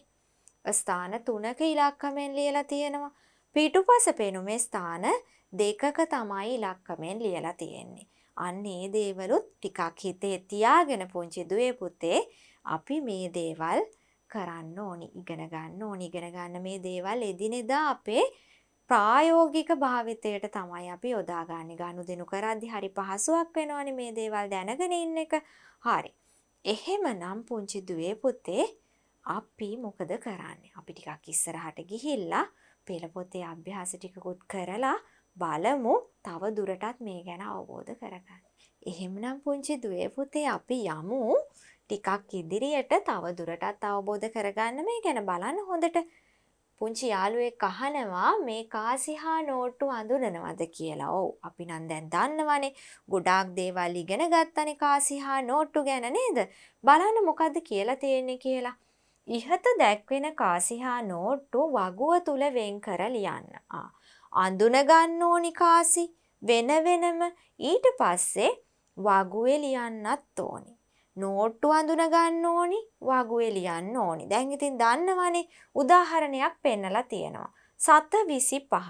ස්ථාන තුනක ඉලක්කමෙන් ලියලා තියෙනවා. පිටුපස පෙනු මේ ස්ථාන දෙකක තමයි ඉලක්කමෙන් ලියලා තියෙන්නේ. අන්න ඒ දේවලුත් ටිකක් හිතේ තියාගෙන පුංචි දුවේ පුතේ අපි මේ දේවල් කරන්න ඕනි ඉගෙන ගන්න ඕනි ඉගෙන ගන්න මේ දේවල් එදිනෙදා අපේ ප්‍රායෝගික භාවිතයට තමයි අපි යොදාගන්නේ ගනුදෙනු කරද්දි හරි පහසුවක් වෙනවනේ මේ දේවල් දැනගෙන ඉන්න එක. හරි. එහෙමනම් පුංචි දුවේ පුතේ අපි මොකද කරන්නේ? අපි ටිකක් ඉස්සරහට ගිහිල්ලා පෙළ පොතේ අභ්‍යාස ටිකකුත් කරලා බලමු තව දුරටත් මේ ගැන අවබෝධ කරගන්න. එහෙමනම් පුංචි දුවේ පුතේ අපි යමු ටිකක් ඉදිරියට තව දුරටත් අවබෝධ කරගන්න මේ ගැන බලන්න හොඳට පුංචි යාළුවෙක් අහනවා මේ කාසිහා නෝට්ටු අඳුනනවද කියලා. ඔව් අපි නම් දැන් දන්නවනේ. ගොඩාක් දේවල් ඉගෙන ගත්තනේ කාසිහා නෝට්ටු ගැන නේද? බලන්න මොකද්ද කියලා තියෙන්නේ කියලා. ඉහත දැක්වෙන කාසිහා නෝට්ටු වගුව තුල වෙන් කර ලියන්න. අඳුන ගන්න ඕනි කාසි වෙන වෙනම ඊට පස්සේ වගුවේ ලියන්නත් ඕනි. නෝට්ටු අඳුනගන්න ඕනි වගුවේ ලියන්න ඕනි. දැන් ඉතින් දන්නවනේ උදාහරණයක් පෙන්නලා තියෙනවා. සත විසි පහ.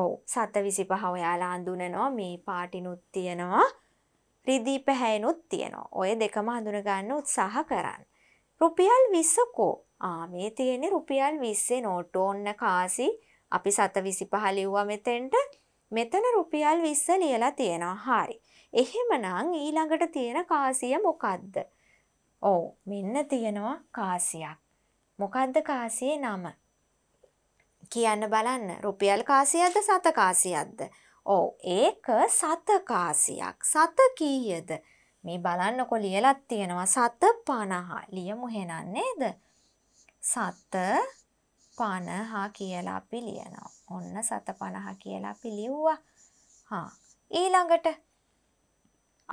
ඔව් සත විසි පහ ඔයාලා අඳුනනවා මේ පාටිනුත් තියෙනවා. රිදී පැහැයනුත් තියෙනවා. ඔය දෙකම අඳුනගන්න උත්සාහ කරන්න. රුපියල් විස්සකෝ ආමේ තියෙන රුපියල් විස්සේ නෝට්ට ඔන්න කාසි අපි සත විසි පහලිව්වා මෙතෙන්ට මෙතන රුපියල් විස්ස ලියලා තියෙනවා හාරි. එහෙමනම් ඊළඟට තියෙන කාසිය මොකක්ද? ඔව් මෙන්න තියෙනවා කාසියක්. මොකක්ද කාසියේ නම? කියන්න බලන්න. රුපියල් කාසියක්ද සත කාසියක්ද? ඔව් ඒක සත කාසියක්. සත කීයද? මේ බලන්නකො ලියලක් තියෙනවා සත 50. ලියමු එහෙනම් නේද? සත 50 කියලා අපි ලියනවා. ඔන්න සත 50 කියලා අපි ලිව්වා. හා ඊළඟට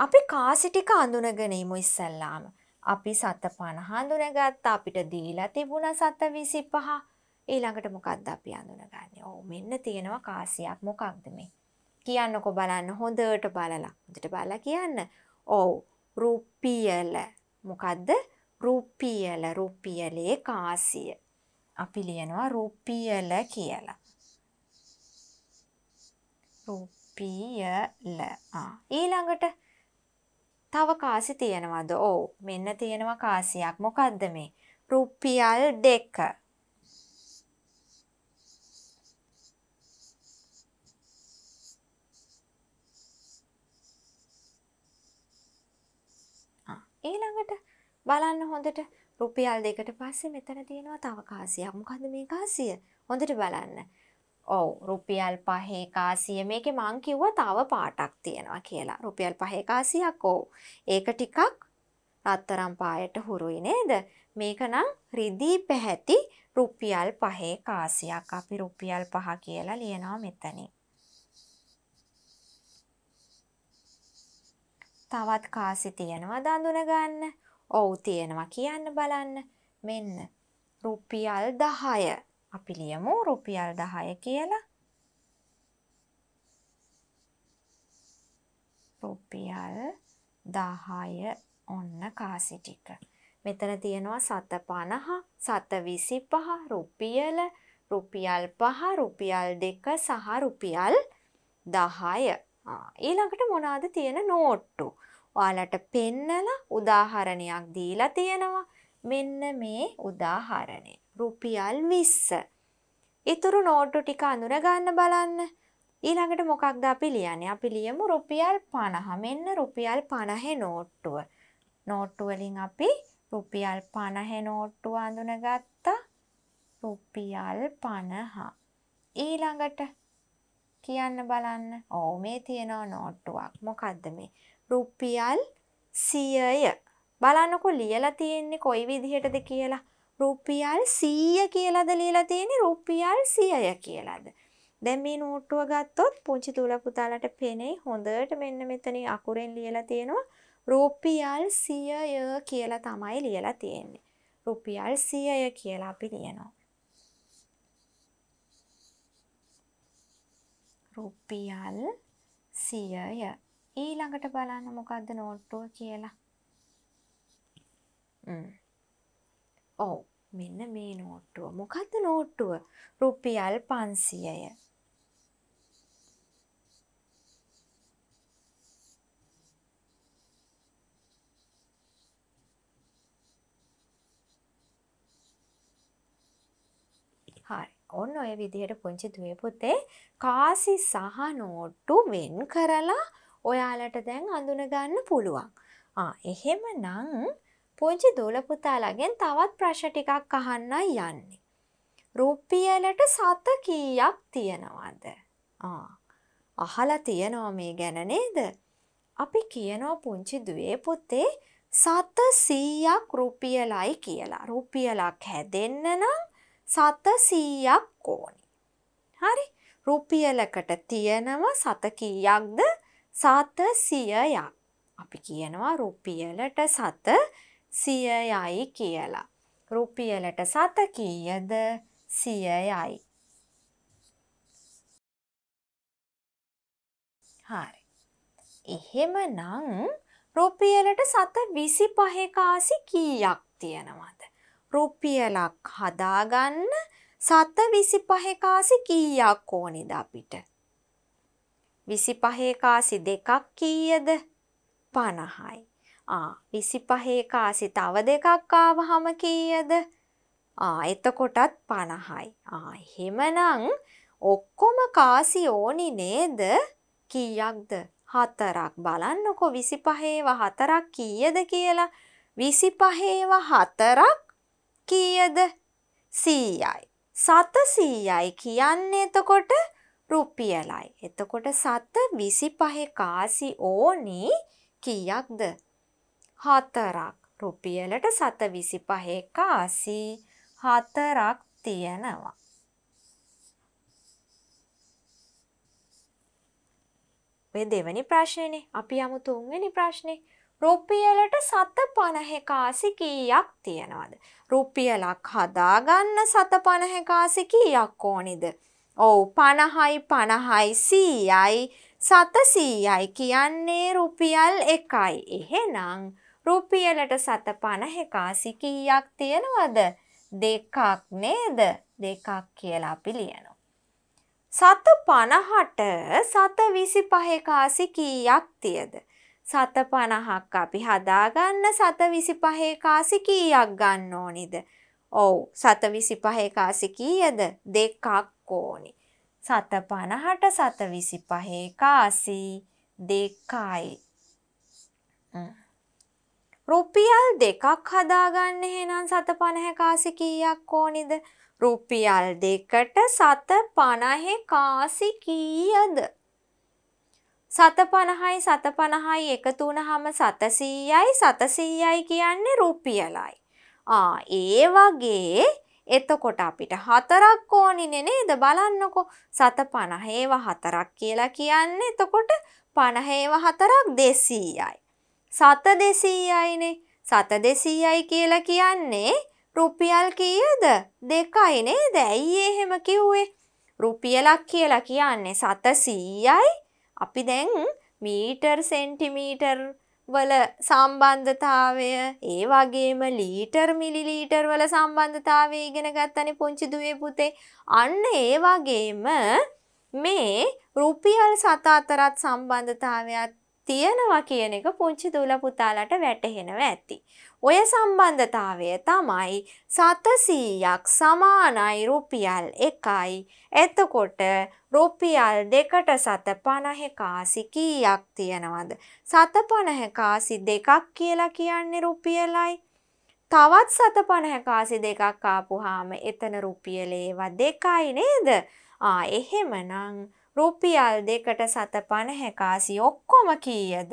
අපි කාසි ටික අඳුනගනීමු ඉස්සල්ලාම. අපි සත පනහ අඳුනගත්ත අපිට දීලා තිබුණා සත 25. ඊළඟට මොකක්ද අපි අඳුනගන්නේ? ඔව් මෙන්න තියෙනවා කාසියක් මොකක්ද මේ? කියන්නකො බලන්න හොඳට බලලා. හොඳට බලලා කියන්න. ඔව් රුපියල. මොකද්ද? රුපියල. රුපියලේ කාසිය. අපි ලියනවා රුපියල කියලා. රුපියල. ඊළඟට තව කාසි තියෙනවද? ඔව්. මෙන්න තියෙනවා කාසියක්. මොකද්ද මේ? රුපියල් 2. ඊළඟට බලන්න හොඳට රුපියල් දෙකට පස්සේ මෙතන තියෙනවා තව කාසියක්. මොකද්ද මේ කාසිය? හොඳට බලන්න. ඔව් රුපියල් පහේ කාසිය මේකේ මං කිව්වා තව පාටක් තියෙනවා කියලා. රුපියල් පහේ කාසියක් ඔව්. ඒක ටිකක් රත්තරන් පායට හුරුයි නේද? මේක නම් රිදී පැහැති රුපියල් පහේ කාසියක්. අපි රුපියල් පහ කියලා ලියනවා මෙතනින්. තවත් කාසි තියෙනවා දඳුන ගන්න. ඔව් තියෙනවා කියන්න බලන්න. මෙන්න රුපියල් 10. අපි ලියමු රුපියල් 10 කියලා. රුපියල් 10 ඔන්න කාසි ටික. මෙතන තියෙනවා සත 50, සත 25, රුපියල, රුපියල් 5, රුපියල් 2 සහ රුපියල් 10. ඊළඟට මොනවාද තියෙන නෝට්ටු? ඔයාලට පෙන්නලා උදාහරණයක් දීලා තියෙනවා. මෙන්න මේ උදාහරණය. රුපියල් 20. ඊතුරු නෝට්ටු ටික අඳුර ගන්න බලන්න. ඊළඟට මොකක්ද අපි ලියන්නේ? අපි ලියමු රුපියල් 50. මෙන්න රුපියල් 50 නෝට්ටුව. නෝට්ටු වලින් අපි රුපියල් 50 නෝට්ටුව අඳුනගත්තා. රුපියල් 50. ඊළඟට කියන්න බලන්න. ඔව් මේ තියෙන නෝට්ටුවක්. මොකද්ද මේ? රුපියල් 100ය. බලන්නකො ලියලා තියෙන්නේ කොයි විදිහටද කියලා. රුපියල් 100 කියලාද ලියලා තියෙන්නේ රුපියල් 100ය කියලාද. දැන් මේ නෝට්ටුව ගත්තොත් පුංචි දුල පුතාලට පෙනෙයි හොඳට මෙන්න මෙතන අකුරෙන් ලියලා තියෙනවා රුපියල් 100ය කියලා තමයි ලියලා තියෙන්නේ. රුපියල් 100ය කියලා අපි ලියනවා. රුපියල් 100ය. ඊළඟට බලන්න මොකද්ද නෝට්ටුව කියලා. ඔව් මෙන්න මේ නෝට්ටුව මොකක්ද නෝට්ටුව රුපියල් පන්සියය හරි ඔන්න ඔය විදිහට පුංචි දුවේ පුතේ කාසි සහ නෝට්ටු වෙන් කරලා ඔයාලට දැන් අඳුනගන්න පුළුවන්. ආ එහෙමනම් පුංචි දූලපුතාලගෙන් තවත් ප්‍රශ් ටිකක් අහන්න යන්නේ. රුප්පියලට සත කීයක් තියෙනවද. අහලා තියනෝ මේ ගැන නේද. අපි කියනෝ පුංචි දුවේ පුත්තේ සත සීයක් රුපියලයි කියලා රුපියලක් හැදෙන්න නම් සත සීයක් ඕනි. හරි රුපියලකට තියෙනව සත කීයක්ද සත සියයක්. අපි කියනවා රුපියලට සත සියයයි කියලා. රුපියලට සත කීයද සියයයි. හරි. එහෙමනම් රුපියලට සත විසි පහෙකාසි කීයක් තියෙනවද. රුපියලක් හදාගන්න සත විසි පහෙකාසි කීයක් ඕනිද අපිට. විසි පහේකාසි දෙකක් කීයද පණහයි. ආ 25 කාසි තව දෙකක් ආවහම කීයද? ආ එතකොටත් 50යි. ආ එහෙමනම් ඔක්කොම කාසි ඕනි නේද? කීයක්ද? හතරක් බලන්නකො 25ව හතරක් කීයද කියලා 25ව හතරක් කීයද 100යි 700යි කියන්නේ එතකොට රුපියලයි එතකොට 7 25 කාසි ඕනි කීයක්ද හතරක්. රුපියලට 725ක 84ක් තියෙනවා. ඔය දෙවැනි ප්‍රශ්නේනේ. අපි යමු තුන්වෙනි ප්‍රශ්නේ. රුපියලට 750ක ආසි කීයක් තියනවද? රුපියලක් හදාගන්න 750ක ආසි කීයක් ඕනිද? ඔව් 50යි 50යි 100යි 700යි කියන්නේ රුපියල් 1යි. එහෙනම් රුපියලට සත පණහෙකාසි කීයක් තියෙනවද? දෙකක් නේද? දෙකක් කියලා අපි ලියනවා. සත 50ට සත 25 කාසි කීයක් තියද? සත 50ක් අපි හදාගන්න සත 25 කාසි කීයක් ගන්න ඕනිද? ඔව් සත 25 කාසි කීයද? දෙකක් ඕනි. සත 50ට සත 25 කාසි දෙකයි. හ්ම් රුපියල් දෙකක් හදාගන්න එහෙනම් සත පණහ කාසි කීයක් ඕනිද? රුපියල් දෙකට සත පණහ කාසි කීයද? සත පණහයි සත පණහයි එකතු වුණහම සතසීයයි සතසීයයි කියන්නේ රුපියලයි. ආ ඒ වගේ එතකොට අපිට හතරක් ඕනිනේ නේද බලන්නකෝ සත පණහේව හතරක් කියලා කියන්නේ එතකොට පණහේව හතරක් දෙසීයයි. සත දෙසීයයිනේ. සත දෙසීයයි කියලා කියන්නේ රුපියල් කීයද? දෙකයි නේද? ඇයි එහෙම කිව්වේ? රුපියලක් කියලා කියන්නේ 700යි. අපි දැන් මීටර් සෙන්ටිමීටර් වල සම්බන්ධතාවය ඒ වගේම ලීටර් මිලිලීටර් වල සම්බන්ධතාවය ඉගෙන ගත්තනේ පුංචි දුවේ පුතේ. අන්න ඒ වගේම මේ රුපියල් 7 අතරත් සම්බන්ධතාවයත් තියෙනවා කියන එක පුංචි දූල පුතාලට වැටහෙනව ඇති. ඔය සම්බන්ධතාවය තමයි සතසීයක් සමානයි රුපියල් එකයි. එතකොට රුපියල් දෙකට සත පණහකාසි කීයක් තියෙනවද. සත පණහකාසි දෙකක් කියලා කියන්නේ රුපියලයි. තවත් සත පණහකාසි දෙකක් ආපුහාම එතන රුපියලේවා දෙකයි නේද. ආ එහෙමනං රුපියල් දෙකට සත පණහැකාසි ඔක්කොම කීයද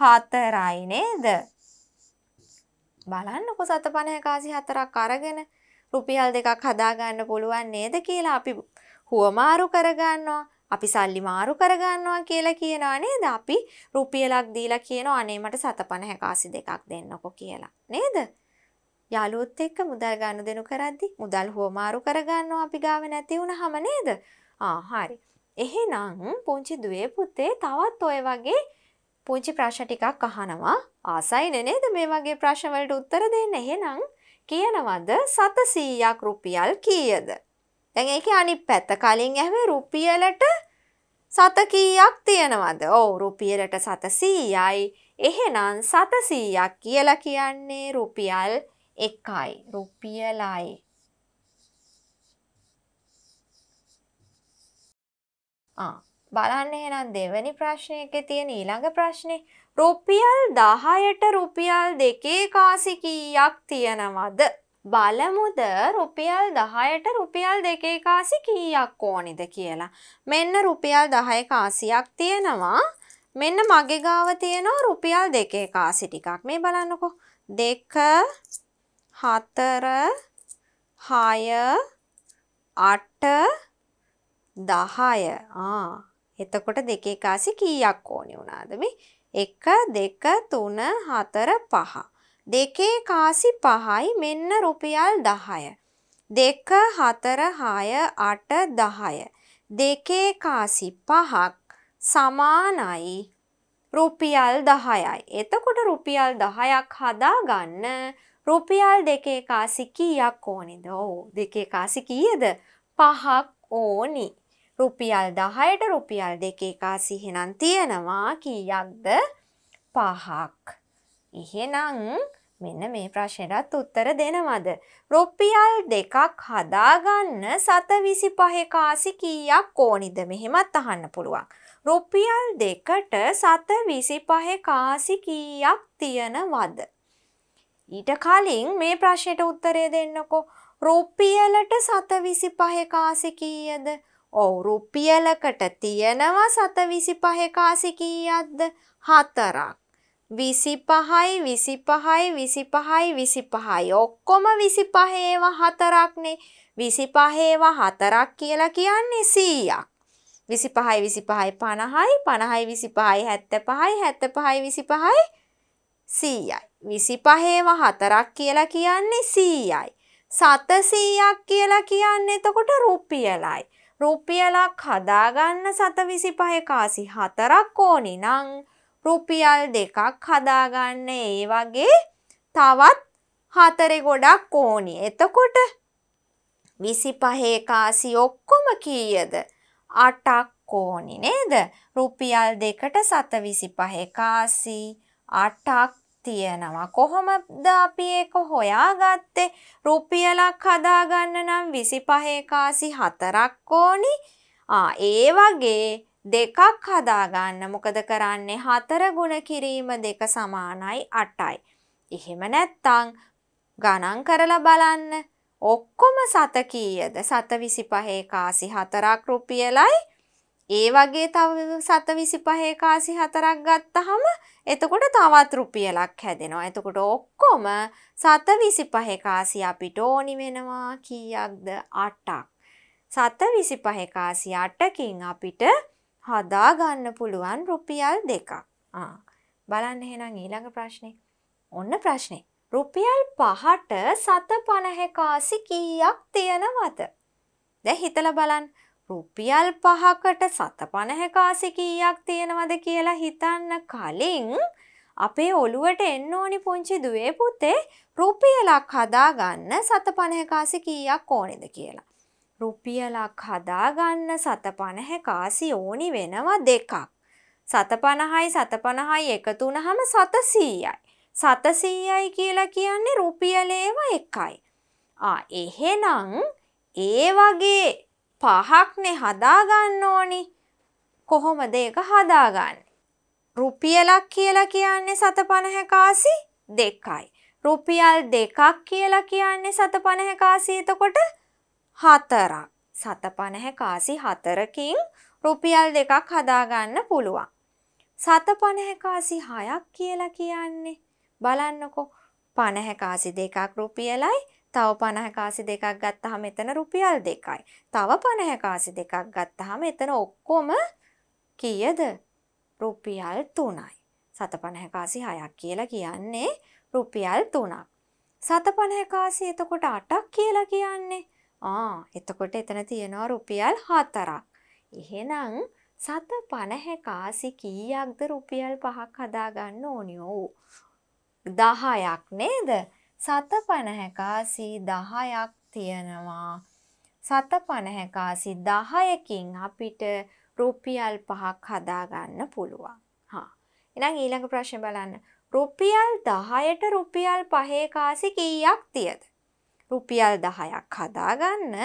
හතරයි නේද. බලන්නකො සත පණහැකාසි හතරක් අරගෙන රුපියල් දෙකක් හදාගන්න පුළුවන් නේද කියලා අපි හුවමාරු කරගන්නවා අපි සල්ලි මාරු කරගන්නවා කියලා කියනවා නේද අපි රුපියලක් දීලා කියනවා අනේ මට සත පණහැකාසි දෙකක් දෙන්නකො කියලා නේද. යාළුවොත් එක්ක මුදල් ගන්න දෙනු කරද්දි මුදල් හුවමාරු කරගන්නවා අපි ගාව නැති වුණාම නේද? ආ හරි. එහෙනම් පුංචි දුවේ පුතේ තවත් ඔය වගේ පුංචි ප්‍රශ්න ටිකක් අහනවා. ආසයිනේ නේද මේ වගේ ප්‍රශ්න වලට උත්තර දෙන්න. එහෙනම් කියනවද 700ක් රුපියල් කීයද? දැන් ඒකේ අනිත් පැත්ත කලින් ඇහුවේ රුපියලට 7 කීයක් තියනවද? ඔව් රුපියලට 700යි. එහෙනම් 700ක් කියලා කියන්නේ රුපියල් 1යි. රුපියලයි. බලන්න එහෙනම් දෙවැනි ප්‍රශ්නය එක තියෙන ඊළඟ ප්‍රශ්නේ රුපියල් 10ට රුපියල් දෙකේ කාසි කීයක් තියෙනවද බලමුද රුපියල් 10ට රුපියල් දෙකේ කාසි කීයක් ඕනිද කියලා මෙන්න රුපියල් 10 කාසියක් තියෙනවා මෙන්න මගේ ගාව තියෙනවා රුපියල් දෙකේ කාසි ටිකක් මේ බලන්නකෝ 2 4 6 8 දහය එතකොට දෙකේ කාසි කීයක් ඕනි වුණාද මේ එක දෙක තුන හතර පහ. දෙකේ කාසි පහයි මෙන්න රුපියල් දහය. දෙක හතර හාය අට දහය. දෙකේ කාසි පහක් සමානයි රුපියල් දහයයි. එතකොට රුපියල් දහයක් හදාගන්න රුපියල් දෙකේ කාසි කීයක් ඕනිද? ඔව් දෙකේ කාසි කීයද? පහක් ඕනි. රුපියල් දහයට රුපියල් දෙකේ කාසිහෙනම් තියෙනවා කීයක්ද පහක්. එහෙනම් මෙන්න මේ ප්‍රශ්නයටත් උත්තර දෙනවද. රුපියල් දෙකක් හදාගන්න සත විසි පහෙකාසි කීයක් ඕනිද මෙහෙමත් අහන්න පුළුවන්. රුපියල් දෙකට සත විසි පහෙකාසි කීයක් තියෙනවද. ඊට කලින් මේ ප්‍රශ්නයට උත්තරය දෙන්නකෝ. රුපියලට සත විසි පහෙකාසි කීයද ඔවු රුපියලකට තියෙනවා සත විසි පහකාසිකීයක්ද හතරක්. විසි පහයි විසි පහයි විසි පහයි විසි පහයි ඔක්කොම විසි පහේව හතරක්නේ විසි පහේව හතරක් කියලා කියන්නේ සීයක්. විසි පහයි විසි පහයි පණහයි පණහයි විසි පහයි හැත්ත පහයි හැත්ත පහයි විසි පහයි සීයයි. විසි පහේව හතරක් කියලා කියන්නේ සීයයි. සතසීයක් කියලා කියන්නේ එතකොට රුපියලයි. රුපියලක් හදාගන්න සත විසිපහය කාසි හතරක් ඕනි නං රුපියල් දෙකක් හදාගන්න ඒ වගේ තවත් හතරෙ ගොඩක් ඕනි එතකොට විසිපහේ කාසි ඔක්කොම කීයද අටක් ඕනි නේද රුපියල් දෙකට සත විසිපහේ කාසි අටක් තියෙනවා. කොහොමද අපි ඒක හොයාගත්තේ? රුපියලක් හදාගන්න නම් 25 කාසි 4ක් ඕනි. ආ ඒ වගේ දෙකක් හදාගන්න මොකද කරන්නේ 4 ගුණ කිරීම දෙක සමානයි 8යි. එහෙම නැත්තම් ගණන් කරලා බලන්න. ඔක්කොම සත කීයද? සත 25 කාසි 4ක් රුපියලයි ඒ වගේ තව සත විසි පහේ කාසි හතරක් ගත්තහම එතකොට තවත් රුපියලක් හැදෙනවා. එතකොට ඔක්කොම සත විසි පහේ කාසි අපිට ඕනි වෙනවා කීයක්ද අටක්. සත විසි පහේ කාසි අටකින් අපිට හදා ගන්න පුළුවන් රුපියල් දෙකක්. බලන්න එහෙනම් ඊළඟ ප්‍රශ්නේ. ඔන්න ප්‍රශ්නේ. රුපියල් පහට සත පණහකාසි කීයක් තියෙනවද? දැන් හිතලා බලන්න. රුපියල් පහකට සත පණහැකාසි කීයක් තියෙනවද කියලා හිතන්න කලින් අපේ ඔළුවට එන්න ඕනි පුංචි දුවේ පුතේ රුපියලක් හදාගන්න සත පණහැකාසි කීයක් ඕනෙද කියලා. රුපියලක් හදාගන්න සත පණහැකාසි ඕනි වෙනවා දෙකක්. සත පණහයි සත පණහයි එකතුනහම සතසීයයි. සතසීයයි කියලා කියන්නේ රුපියලේව එකයි. ආ එහෙනම් ඒ වගේ පහක්නේ හදාගන්න ඕනි කොහොමද ඒක හදාගන්න. රුපියලක් කියලා කියන්නේ සත පණහැකාසි දෙකයි. රුපියල් දෙකක් කියලා කියන්නේ සත පණහැකාසි එතකොට හතරක්. සත පණහැකාසි හතරකින් රුපියල් දෙකක් හදාගන්න පුළුවන්. සත පණහැකාසි හයක් කියලා කියන්නේ. බලන්නකෝ පණහැකාසි දෙකක් රුපියලයි තව 50 කාසි දෙකක් ගත්තාම එතන රුපියල් 2යි. තව 50 කාසි දෙකක් ගත්තාම එතන ඔක්කොම කීයද? රුපියල් 3යි. 750 කාසි 6ක් කියලා කියන්නේ රුපියල් 3ක්. 750 කාසි එතකොට 8ක් කියලා කියන්නේ ආ එතකොට එතන තියෙනවා රුපියල් 4ක්. එහෙනම් 750 කාසි කීයක්ද රුපියල් 5ක් හදාගන්න ඕනියෝ? 10ක් නේද? සත පණහැකාසි දහයක් තියෙනවා. සත පණහැකාසි දහයකින් අපිට රුපියල් පහක් හදාගන්න පුළුවන්. හා. එනම් ඊළඟ ප්‍රශ්න බලන්න. රුපියල් දහයට රුපියල් පහේකාසි කීයක් තියද. රුපියල් දහයක් හදාගන්න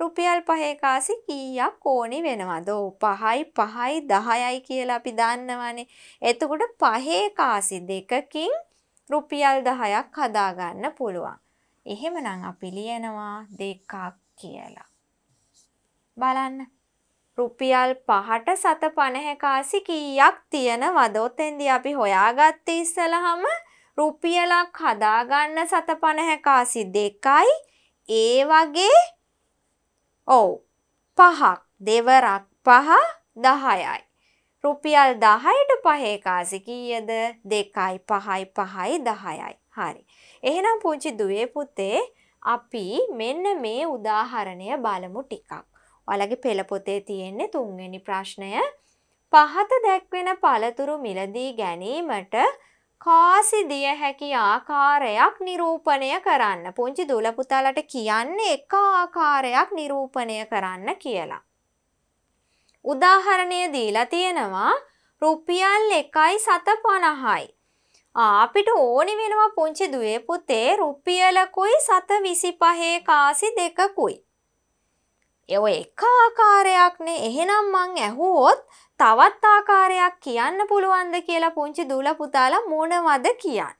රුපියල් පහේකාසි කීයක් ඕනි වෙනවද පහයි පහයි දහයයි කියලා අපි දන්නවනේ එතකොට පහේකාසි දෙකකින් රුපියල් දහයක් හදාගන්න පුළුවන්. එහෙමනම් අපි ලියනවා දෙකක් කියලා. බලන්න රුපියල් පහට සත පණහැකාසි කීයක් තියෙනවද ඔතෙන්දී අපි හොයාගත්ත ඉස්සලහම රුපියලක් හදාගන්න සත පණහැකාසි දෙකයි ඒ වගේ ඔව් පහක් දෙවරක් පහ දහයයි රුපියල් 10ට පහේ කාසි කීයද? 2යි 5යි 5යි 10යි. හරි. එහෙනම් පුංචි දුවේ පුතේ අපි මෙන්න මේ උදාහරණය බලමු ටිකක්. ඔයාලගේ පෙළ පොතේ තියෙන්නේ තුන්වෙනි ප්‍රශ්නය. පහත දැක්වෙන පළතුරු මිලදී ගැනීමට කාසි දිය හැකි ආකාරයක් නිරූපණය කරන්න. පුංචි දුල පුතාලට කියන්නේ එක ආකාරයක් නිරූපණය කරන්න කියලා. උදාහරණය දීලා තියෙනවා රුපියල් එකයි සත පණහයි. අපිට ඕනි වෙනවා පුංචි දුවේ පුතේ රුපියලකුයි සත විසි පහේ කාසි දෙකකුයි. එව එක ආකාරයක්නේ එහෙනම් මං ඇහුවොත් තවත් ආකාරයක් කියන්න පුළුවන්ද කියලා පුංචි දුල පුතාලා මොනවද කියන්න.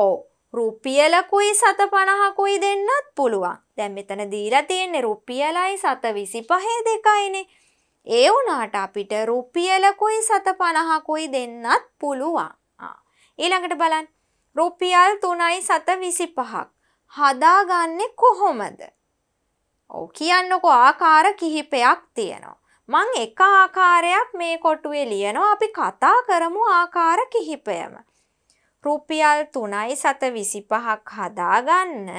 ඕ රුපියලකුයි සත පණහකුයි දෙන්නත් පුළුවන්. දැන් මෙතන දීලා තියෙන්නේ රුපියලයි සත විසි පහේ දෙකයිනේ. ඒ වුණාට අපිට රුපියලකුයි සත පණහකුයි දෙන්නත් පුළුවන්. ඊළඟට බලන් රුපියල් තුනයි සත විසි පහක්. හදාගන්නේ කොහොමද. ඔව කියන්නකො ආකාර කිහිපයක් තියෙනවා. මං එක ආකාරයක් මේ කොටුවේ ලියනවා අපි කතා කරමු ආකාර කිහිපයම. රුපියල් තුනයි සත විසි පහක් හදාගන්න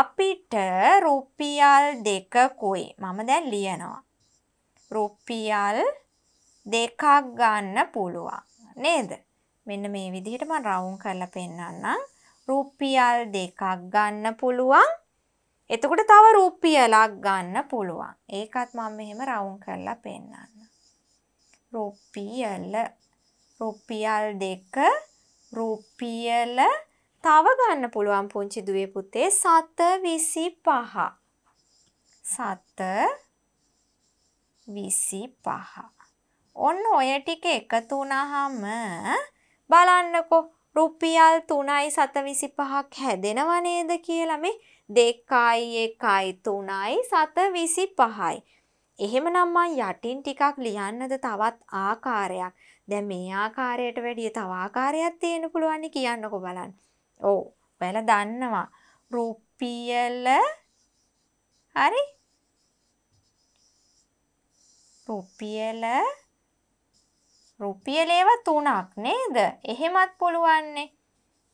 අපිට රුපියල් දෙකකුයි මම දැන් ලියනවා. රුපියල් දෙකක් ගන්න පුළුවන් නේද මෙන්න මේ විදිහට මම රවුම් කරලා පෙන්නන්නම් රුපියල් දෙකක් ගන්න පුළුවන් එතකොට තව රුපියලක් ගන්න පුළුවන් ඒකත් මම මෙහෙම රවුම් කරලා පෙන්නන්න රුපියල රුපියල් දෙක රුපියල තව ගන්න පුළුවන් පුංචි දුවේ පුතේ 725 7 විසි පහ. ඔන්න ඔය ටික එකතු වුණහම බලන්නකෝ රුපියල් තුනයි සත විසි පහක් හැදෙනවනේද කියලම දෙක්කායි එකයි තුනයි සත විසි පහයි. එහෙම නම්මන් යටින් ටිකක් ලියන්නද තවත් ආකාරයක් දැ මේ ආකාරයට වැඩිය තවාකාරයක් තියෙන පුළුවනි කියන්නකො බලන්න. ඕ වැල දන්නවා රුපියල හරි රුපියල රුපියලේව තුනක් නේද? එහෙමත් පුළුවන්නේ.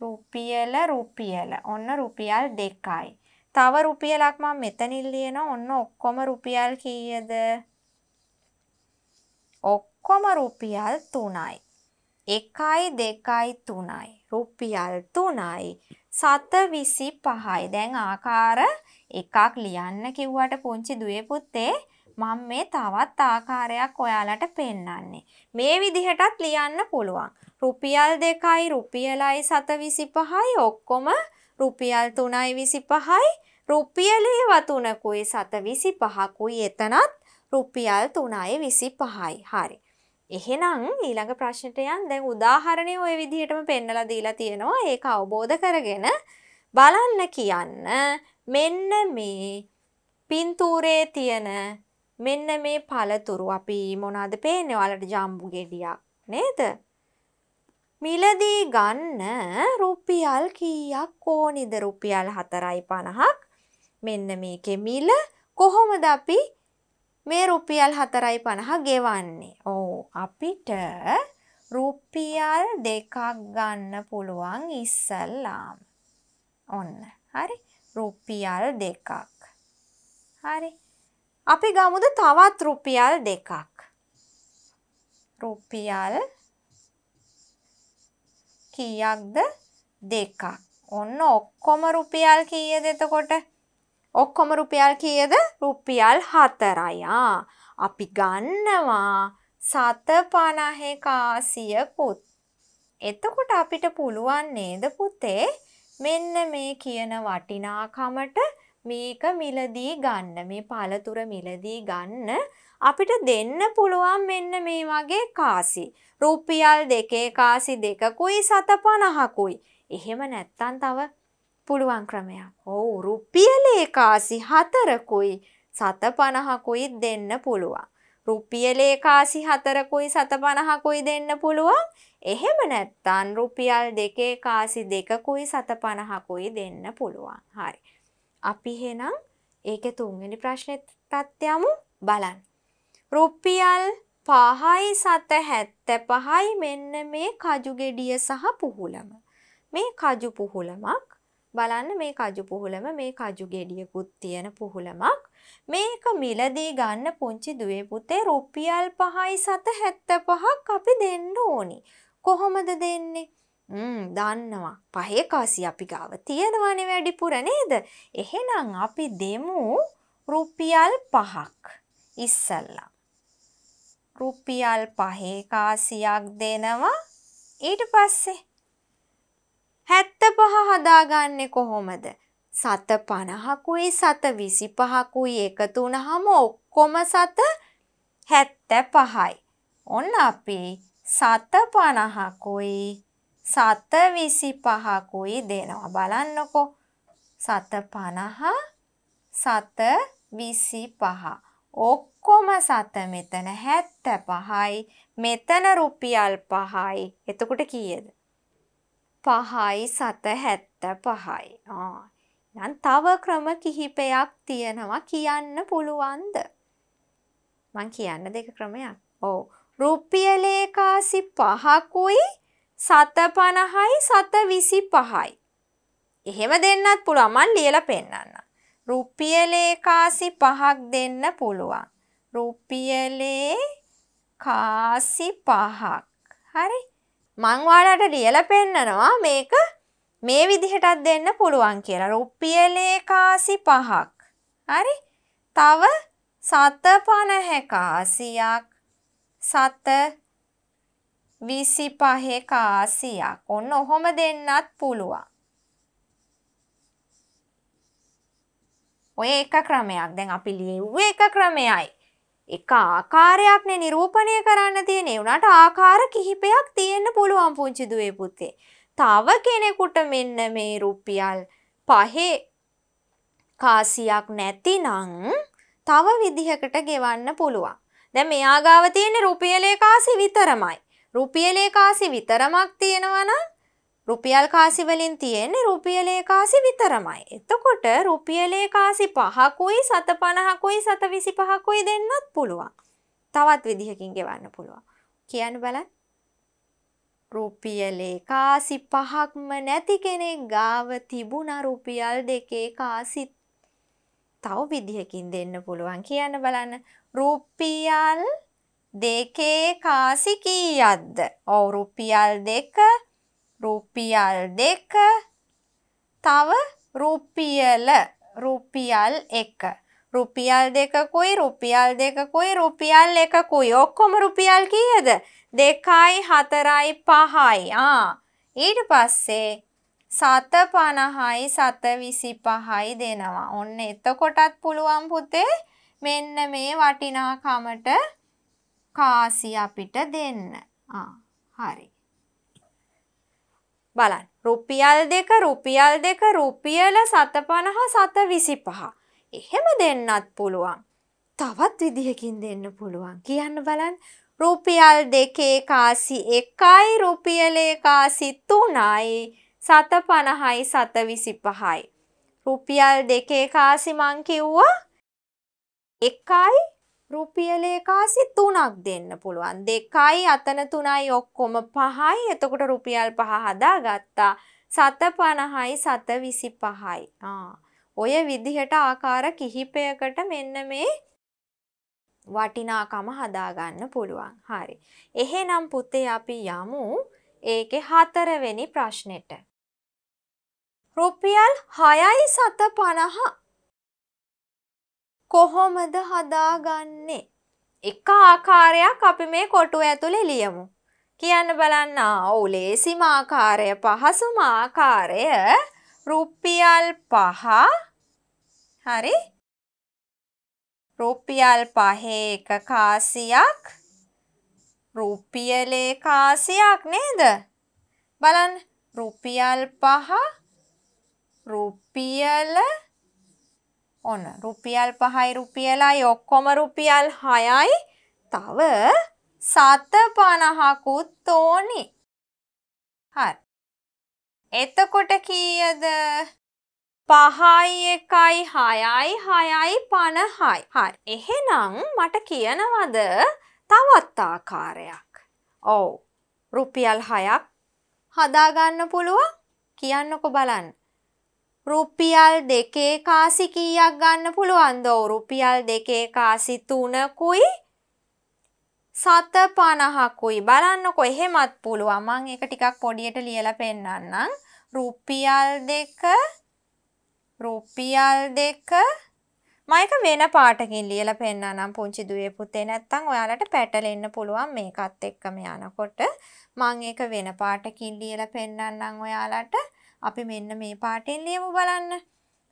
රුපියල රුපියල. ඔන්න රුපියල් දෙකයි. තව රුපියලක් මම මෙතනින් ලියනවා. ඔන්න ඔක්කොම රුපියල් කීයද? ඔක්කොම රුපියල් 3යි. 1යි 2යි 3යි. රුපියල් 3යි. 725යි. දැන් ආකාර එකක් ලියන්න කිව්වට පුංචි දුවේ පුතේ මම මේ තවත් ආකාරයක් ඔයාලට පෙන්වන්නේ. මේ විදිහටත් ලියන්න පුළුවන්. රුපියල් 2යි රුපියලයි 725යි ඔක්කොම රුපියල් 3යි 25යි රුපියලේව 3කුයි 725කුයි එතනත් රුපියල් 3යි 25යි. හරි. එහෙනම් ඊළඟ ප්‍රශ්නට යන් දැන් උදාහරණය ওই විදිහටම පෙන්නලා දීලා තියෙනවා. ඒක අවබෝධ කරගෙන බලන්න කියන්න මෙන්න මේ පින්තූරේ තියෙන මෙන්න මේ පළතුරු අපි මොනවද පේන්නේ ඔයාලට ජම්බු ගෙඩියක් නේද? මිලදී ගන්න රුපියල් කීයක් ඕනිද රුපියල් 4.50ක් මෙන්න මේකේ මිල කොහොමද අපි මේ රුපියල් 4.50 ගෙවන්නේ ඕ අපිට රුපියල් දෙකක් ගන්න පුළුවන් ඉස්සල්ලාම ඔන්න හරි රුපියල් දෙකක් හරි අපි ගමුද තවත් රුපියල් දෙකක්. රුපියල් කීයක්ද දෙකක්. ඔන්න ඔක්කොම රුපියල් කීයද එතකොට? ඔක්කොම රුපියල් කීයද? රුපියල් 4යි. අපි ගන්නවා 750 කාසිය පුත්. එතකොට අපිට පුළුවන් නේද පුතේ මෙන්න මේ කියන වටිනාකමට මේක මිලදී ගන්න මේ පළතුර මිලදී ගන්න අපිට දෙන්න පුළුවන් මෙන්න මේ වගේ කාසි. රුපියල් දෙකේ කාසි දෙකකුයි සත පණහකුයි. එහෙම නැත්තන් තව පුළුවන් ක්‍රමයක්. ඔව් රුපියලේ කාසි හතරකුයි සත පණහකුයි දෙන්න පුළුවන්. රුපියලේ කාසි හතරකුයි සත පණහකුයි දෙන්න පුළුවන් එහෙම නැත්තන් රුපියල් දෙකේ කාසි දෙකකුයි සත පණහකුයි දෙන්න පුළුවන් හරි අපි හෙනම් ඒක තුන්ගනි ප්‍රශ්නය තත්ත්යමු බලන්. රුපියල් පහයි සත හැත්ත පහයි මෙන්න මේ කජුගෙඩිය සහ පුහුලම. මේ කජු පුහුලමක් බලන්න මේ කජු පුහුලම මේ කජු ගෙඩියකුත් තියෙන පුහුලමක් මේක මිලදී ගන්න පුංචි දුවේ පුතේ රුපියල් පහයි සත හැත්ත පහක් අපි දෙන්න ඕනි. කොහොමද දෙන්නේ දන්නවා පහේ කාසි අපි ගාව තියෙනවන වැඩිපුර නේද එහෙනම් අපි දෙමු රුපියල් පහක් ඉස්සල්ලා රුපියල් පහේ කාසියක් දෙනවා ඊට පස්සේ හැත්ත පහ හදාගන්නේ කොහොමද සත පණහකුයි සත විසි පහකුයි එකතුනහම ඔක්කොම සත හැත්ත පහයි ඔන්න අපි සත පණහකුයි සත විසි පහකුයි දෙනවා බලන්නකෝ සත පණහ සත විසි පහ ඔක්කොම සත මෙතන හැත්ත පහයි මෙතන රුපියල් පහයි එතකොට කියද පහයි සත හැත්ත පහයි නම් තව ක්‍රම කිහිපයක් තියෙනවා කියන්න පුළුවන්ද මං කියන්න දෙක ක්‍රමයක් ඕ රුපියලේ කාසි පහකුයි සත පණහයි සත විසි පහයි. එහෙම දෙන්නත් පුළුවමන් ලියල පෙන්නන්න. රුපියලේ කාසි පහක් දෙන්න පුළුවන්. රුපියලේ කාසි පහක්. හරි මංවාලට ලියල පෙන්නනවා මේක මේ විදිහටත් දෙන්න පුළුවන් කියලා රුපියලේ කාසි පහක්. හරි තව සත පණහැ කාසියක් සත විසි පහේ කාසියක් ඔන්න ඔහොම දෙන්නත් පුළුවන්. ඔය එක ක්‍රමයක් දැන් අපි ලියව්ව එක ක්‍රමයයි. එක ආකාරයක්න නිරූපණය කරන්න තියෙන වුණට ආකාර කිහිපයක් තියෙන්න්න පුළුවන් පුංචිදුවේ පුතේ. තව කෙනෙකුට මෙන්න මේ රුපියල් පහේ කාසියක් නැති නං තව විදිහකට ගෙවන්න පුළුවන්. දැ මෙයාගාව තියෙන රුපියලේ කාසි විතරමයි. රුපියලේ කාසි විතරමක් තියෙනවනම් රුපියල් කාසි වලින් තියෙන්නේ රුපියලේ කාසි විතරමයි. එතකොට රුපියලේ කාසි 5කුයි 750කුයි 725කුයි දෙන්නත් පුළුවන්. තවත් විදිහකින් ගෙවන්න පුළුවන්. කියන්න බලන්න. රුපියලේ කාසි 5ක්ම නැති කෙනෙක් ගාව තිබුණා රුපියල් දෙකේ කාසිත්. තව විදිහකින් දෙන්න පුළුවන්. කියන්න බලන්න. රුපියල් දෙකේ කාසි කීයක්ද? ඔව් රුපියල් 2 රුපියල් 2 තව රුපියල රුපියල් 1 රුපියල් දෙකකුයි රුපියල් දෙකකුයි රුපියල් එකකුයි ඔක්කොම රුපියල් කීයද? 2යි 4යි 5යි. ආ ඊට පස්සේ 750යි 725යි දෙනවා. ඔන්න එතකොටත් පුළුවන් පුතේ මෙන්න මේ වටිනාකමට කාසි අපිට දෙන්න හරි බලන් රුපියල් දෙක රුපියල් දෙක රුපියල සත පණහා සත විසි පහ එහෙම දෙන්නත් පුළුවන් තවත් විදිහකින් දෙන්න පුළුවන් කියන්න බලන් රුපියල් දෙකේ කාසි එකයි රුපියලේ කාසි තුනයි සත පණහයි සත විසි පහයි රුපියල් දෙකේ කාසි මං කිව්වා එකයි රුපියලේකාසි තුනක් දෙන්න පුළුවන් දෙකයි අතන තුනයි ඔක්කොම පහයි එතකොට රුපියල් පහ හදා ගත්තා සත පණහයි සත විසි පහයි ඔය විදිහට ආකාර කිහිපයකට මෙන්න මේ වටිනාකම හදාගන්න පුළුවන් හරි එහෙනම් පුතේ අපි යමු ඒකෙ හතරවෙනි ප්‍රශ්නෙට රුපියල් හයයි සත පණහ කොහොමද හදාගන්නේ? එක ආකාරයක් අපි මේ කොටුව ඇතුලේ ලියමු. කියන්න බලන්න ඔව් ලේසිම ආකාරය පහසුම ආකාරය රුපියල් 5 හරි රුපියල් 5 එක කාසියක් රුපියලේ කාසියක් නේද බලන්න රුපියල් 5 රුපියල ඔන්න රුපියල් පහයි රුපියලයි ඔක්කොම රුපියල් හයයි තව සත පණහකුත් තෝනි. හරි. එතකොට කීයද? පහයි එකයි හයයි හයයි පණහයි. හරි. එහෙනම් මට කියනවද තවත් ආකාරයක්. ඔව්. රුපියල් හයක් හදාගන්න පුළුවන් කියන්නකො බලන්න. රුපියල් දෙකේ කාසි කීයක් ගන්න පුළුවන්ද? රුපියල් දෙකේ කාසි 3කුයි 750කුයි. බලන්නකෝ එහෙමත් පුළුවන්. මම ඒක ටිකක් පොඩියට ලියලා පෙන්නන්නම්. රුපියල් දෙක රුපියල් දෙක මයික වෙන පාටකින් ලියලා පෙන්නනම් පුංචි දුවේ පුතේ නැත්තම් ඔයාලට පැටලෙන්න පුළුවන් මේකත් එක්කම යනකොට මම ඒක වෙන පාටකින් ලියලා පෙන්නන්නම් ඔයාලට අපි මෙන්න මේ පාටෙන් ලියමු බලන්න.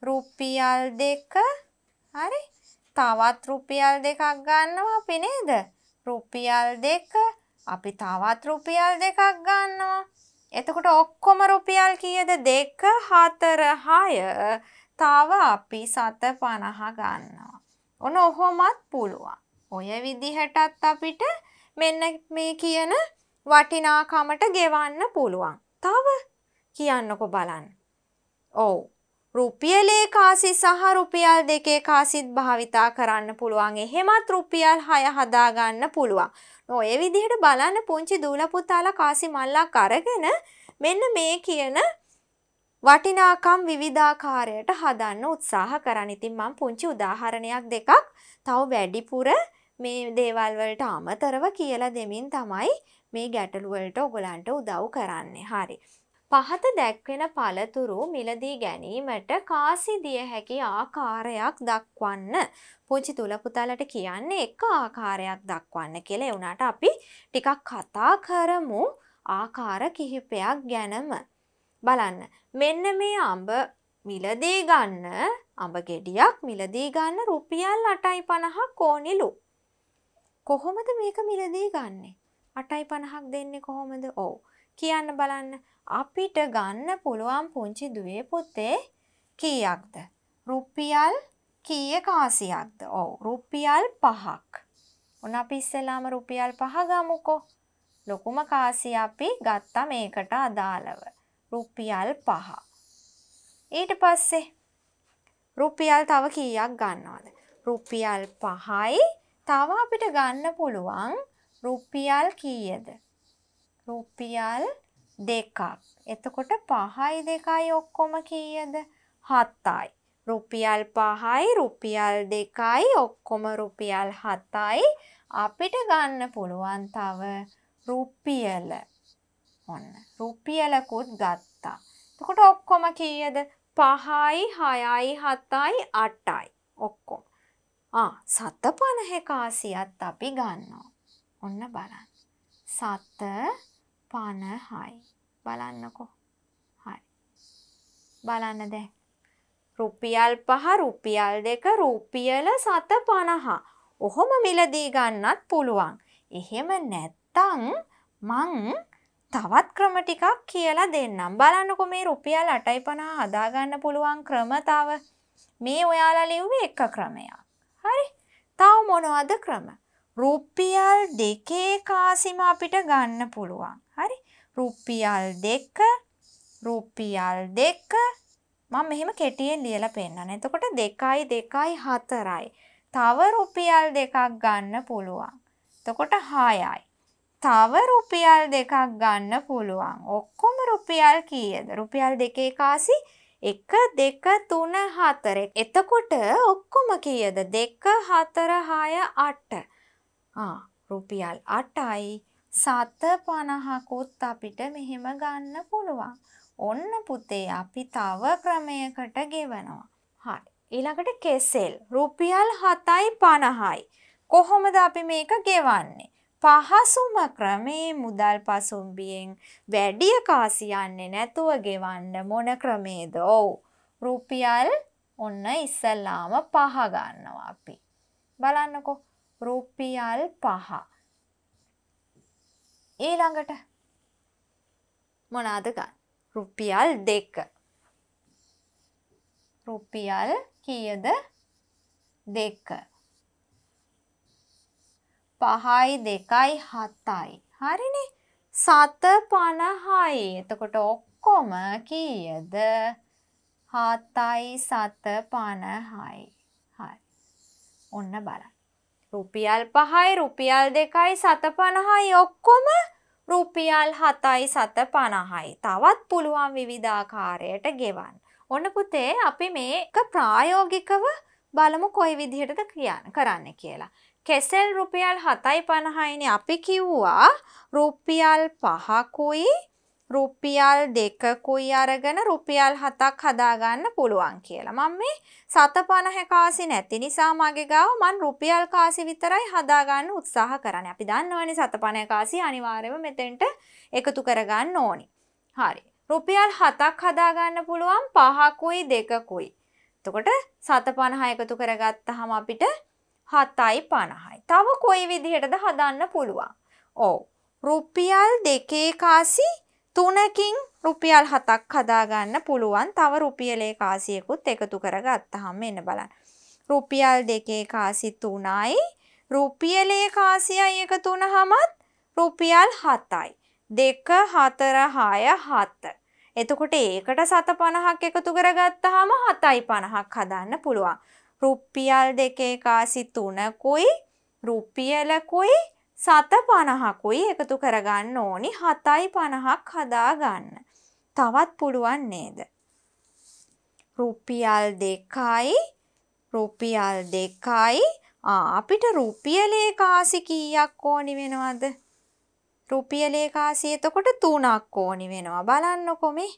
රුපියල් දෙක හරි තවත් රුපියල් දෙකක් ගන්නවා අපි නේද? රුපියල් දෙක අපි තවත් රුපියල් දෙකක් ගන්නවා. එතකොට ඔක්කොම රුපියල් කීයද? 2 4 6 තව අපි 750 ගන්නවා. ඔන්න ඔහොමත් පුළුවන්. ඔය විදිහටත් අපිට මෙන්න මේ කියන වටිනාකමට ගෙවන්න පුළුවන්. තව කියන්නකො බලන්න. ඔව්. රුපියලේ කාසි සහ රුපියල් දෙකේ කාසිත් භාවිතා කරන්න පුළුවන්. එහෙමත් රුපියල් 6 හදා ගන්න පුළුවන්. ඔය විදිහට බලන්න පුංචි දූල පුතාලා කාසි මල්ලක් අරගෙන මෙන්න මේ කියන වටිනාකම් විවිධාකාරයට හදන්න උත්සාහ කරන්න. ඉතින් මම පුංචි උදාහරණයක් දෙකක් තව වැඩිපුර මේ දේවල් වලට අමතරව කියලා දෙමින් තමයි මේ ගැටලුවලට ඔගලන්ට උදව් කරන්නේ. හරි. පහත දැක්වෙන පළතුරු මිලදී ගැනීමට කාසි දිය හැකි ආකාරයක් දක්වන්න. පුංචි තුලපුතාලට කියන්නේ එක ආකාරයක් දක්වන්න කියලා එවුනාට අපි ටිකක් කතා කරමු ආකාර කිහිපයක් ගැනම. බලන්න මෙන්න මේ අඹ මිලදී ගන්න අඹ ගෙඩියක් මිලදී ගන්න රුපියල් 8.50ක් ඕනිලු. කොහොමද මේක මිලදී ගන්නෙ? 8.50ක් දෙන්නේ කොහොමද? ඔව්. කියන්න බලන්න අපිට ගන්න පුළුවන් පුංචි දුවේ පුතේ කීයක්ද? රුපියල් කීය කාසියක්ද? ඔව් රුපියල් 5ක්. ඔන්න අපි ඉස්සෙල්ලාම රුපියල් 5 ගමුකෝ. ලොකුම කාසිය අපි ගත්තා මේකට අදාළව. රුපියල් 5. ඊට පස්සේ රුපියල් තව කීයක් ගන්නවද? රුපියල් 5යි තව අපිට ගන්න පුළුවන් රුපියල් කීයද? රුපියල් 5 දෙකක්. එතකොට පහයි දෙකයි ඔක්කොම කීයද? හතයි. රුපියල් පහයි රුපියල් දෙකයි ඔක්කොම රුපියල් හතයි අපිට ගන්න පුළුවන් තව රුපියල. ඔන්න රුපියලකුත් ගත්තා. එතකොට ඔක්කොම කීයද? පහයි හයයි හතයි අටයි ඔක්කොම. ආ සත පණහ කාසියත් අපි ගන්නවා. ඔන්න බලන්න. සත පාන හයි බලන්නකෝ හරි බලන්න දැ රුපියල් පහ රුපියල් දෙක රුපියල සත පණහා ඔහොම මිලදී ගන්නත් පුළුවන් එහෙම නැත්තං මං තවත් ක්‍රම ටිකක් කියලා දෙන්නම් බලන්නකො මේ රුපියල් අටයි පනා හදාගන්න පුළුවන් ක්‍රමතාව මේ ඔයාලා ලිව්වේ එක ක්‍රමයක් හරි තව මොනවද ක්‍රම රුපියල් දෙකේ කාසිම අපිට ගන්න පුළුවන්. හරි. රුපියල් දෙක රුපියල් දෙක මම මෙහෙම කෙටියෙන් ලියලා පෙන්නන. එතකොට 2යි 2යි 4යි. තව රුපියල් දෙකක් ගන්න පුළුවන්. එතකොට 6යි. තව රුපියල් දෙකක් ගන්න පුළුවන්. ඔක්කොම රුපියල් කීයද? රුපියල් දෙකේ කාසි 1 2 3 4. එතකොට ඔක්කොම කීයද? 2 4 6 8. රුපියල් අටයි සත පණහකුත් අපිට මෙහෙම ගන්න පුළුවන්. ඔන්න පුතේ අපි තව ක්‍රමයකට ගෙවනවා. හරි. ඊළඟට කෙසෙල් රුපියල් හතයි පණහයි. කොහොමද අපි මේක ගෙවන්නේ. පහසුම ක්‍රමේ මුදල් පසුම්බියෙන් වැඩිය කාසියන්නේ නැතුව ගෙවන්න මොන ක්‍රමේද ඔව් රුපියල් ඔන්න ඉස්සල්ලාම පහ ගන්නවා අපි බලන්නකෝ රුපියල් පහ. ඊළඟට මොනාදගන්න රුපියල් දෙක. රුපියල් කියද දෙක. පහයි දෙකයි හතයි. හරිනි සත පණහයි එතකොට ඔක්කොම කියද හතයි සත පණහයි හරි ඔන්න බලන්න රුපියල් පහයි රුපියල් දෙකයි සත පණහයි ඔක්කොම රුපියල් හතයි සත පණහයි. තවත් පුළුවන් විවිධාකාරයට ගෙවන්න. ඔන්න පුතේ අපි මේක ප්‍රායෝගිකව බලමු කොයි විදිහටද කියන්න කරන්න කියලා. කෙසෙල් රුපියල් හතයි පණහයිනි අපි කිව්වා රුපියල් පහකුයි රුපියල් දෙකකුයි අරගෙන රුපියල් හතක් හදාගන්න පුළුවන් කියලා. මම මේ සත පණහ කාසි නැති නිසා මගේ ගාව මන් රුපියල් කාසි විතරයි හදාගන්න උත්සාහ කරන්නේ. අපි දන්නවනේ සත පණහ කාසි අනිවාර්යයෙන්ම මෙතෙන්ට එකතු කරගන්න ඕනි. හරි. රුපියල් හතක් හදාගන්න පුළුවන් පහකුයි දෙකකුයි. එතකොට සත පණහ එකතු කරගත්තහම අපිට හතයි පණහයි. තව කොයි විදිහටද හදන්න පුළුවන්. ඕ. රුපියල් දෙකේ කාසි තුනකින් රුපියල් හතක් හදාගන්න පුළුවන් තව රුපියලේ කාසියකුත් එකතු කරගත්තහම එන්න බලන්න. රුපියල් දෙකේ කාසි තුනයි රුපියලේ කාසියයි එකතු වුණහමත් රුපියල් 7යි. 2 4 6 7. එතකොට ඒකට 750ක් එකතු කරගත්තාම 750ක් හදන්න පුළුවන්. රුපියල් දෙකේ කාසි 3 කුයි රුපියල කුයි සත පණහකුයි එකතු කරගන්න ඕනි හතයි පණහක් හදාගන්න. තවත් පුළුවන් නේද. රුපියල් දෙකයි රුපියල් දෙකයි අපිට රුපියලේ කාසි කීයක් ඕනි වෙනවද. රුපියලේ කාසි එතකොට තුනක් ඕනි වෙනවා බලන්නකොමේ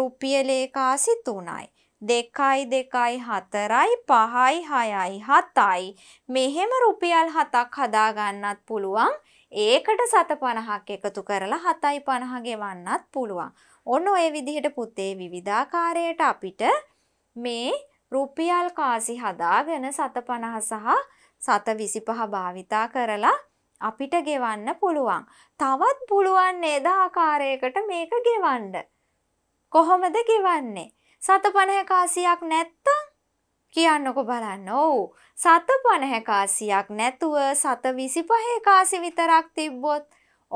රුපියලේ කාසි තුනයි. දෙකයි දෙකයි හතරයි පහයි හයයි හතයි මෙහෙම රුපියල් හතක් හදාගන්නත් පුළුවන් ඒකට සත පණහක් එකතු කරලා හතයි පණහ ගෙවන්නත් පුළුවන්. ඔන්න ඔය විදිහට පුතේ විවිධාකාරයට අපිට මේ රුපියල් කාසි හදාගෙන සත පණහ සහ සත විසිපහ භාවිතා කරලා අපිට ගෙවන්න පුළුවන්. තවත් පුළුවන් නේද ආකාරයකට මේක ගෙවන්න. කොහොමද ගෙවන්නේ? සත පණහැකාසියක් නැත්තං කියන්නකො බලන්න ඔවු සත පණහැකාසියක් නැතුව සත විසි පහේකාසි විතරක් තිබ්බොත්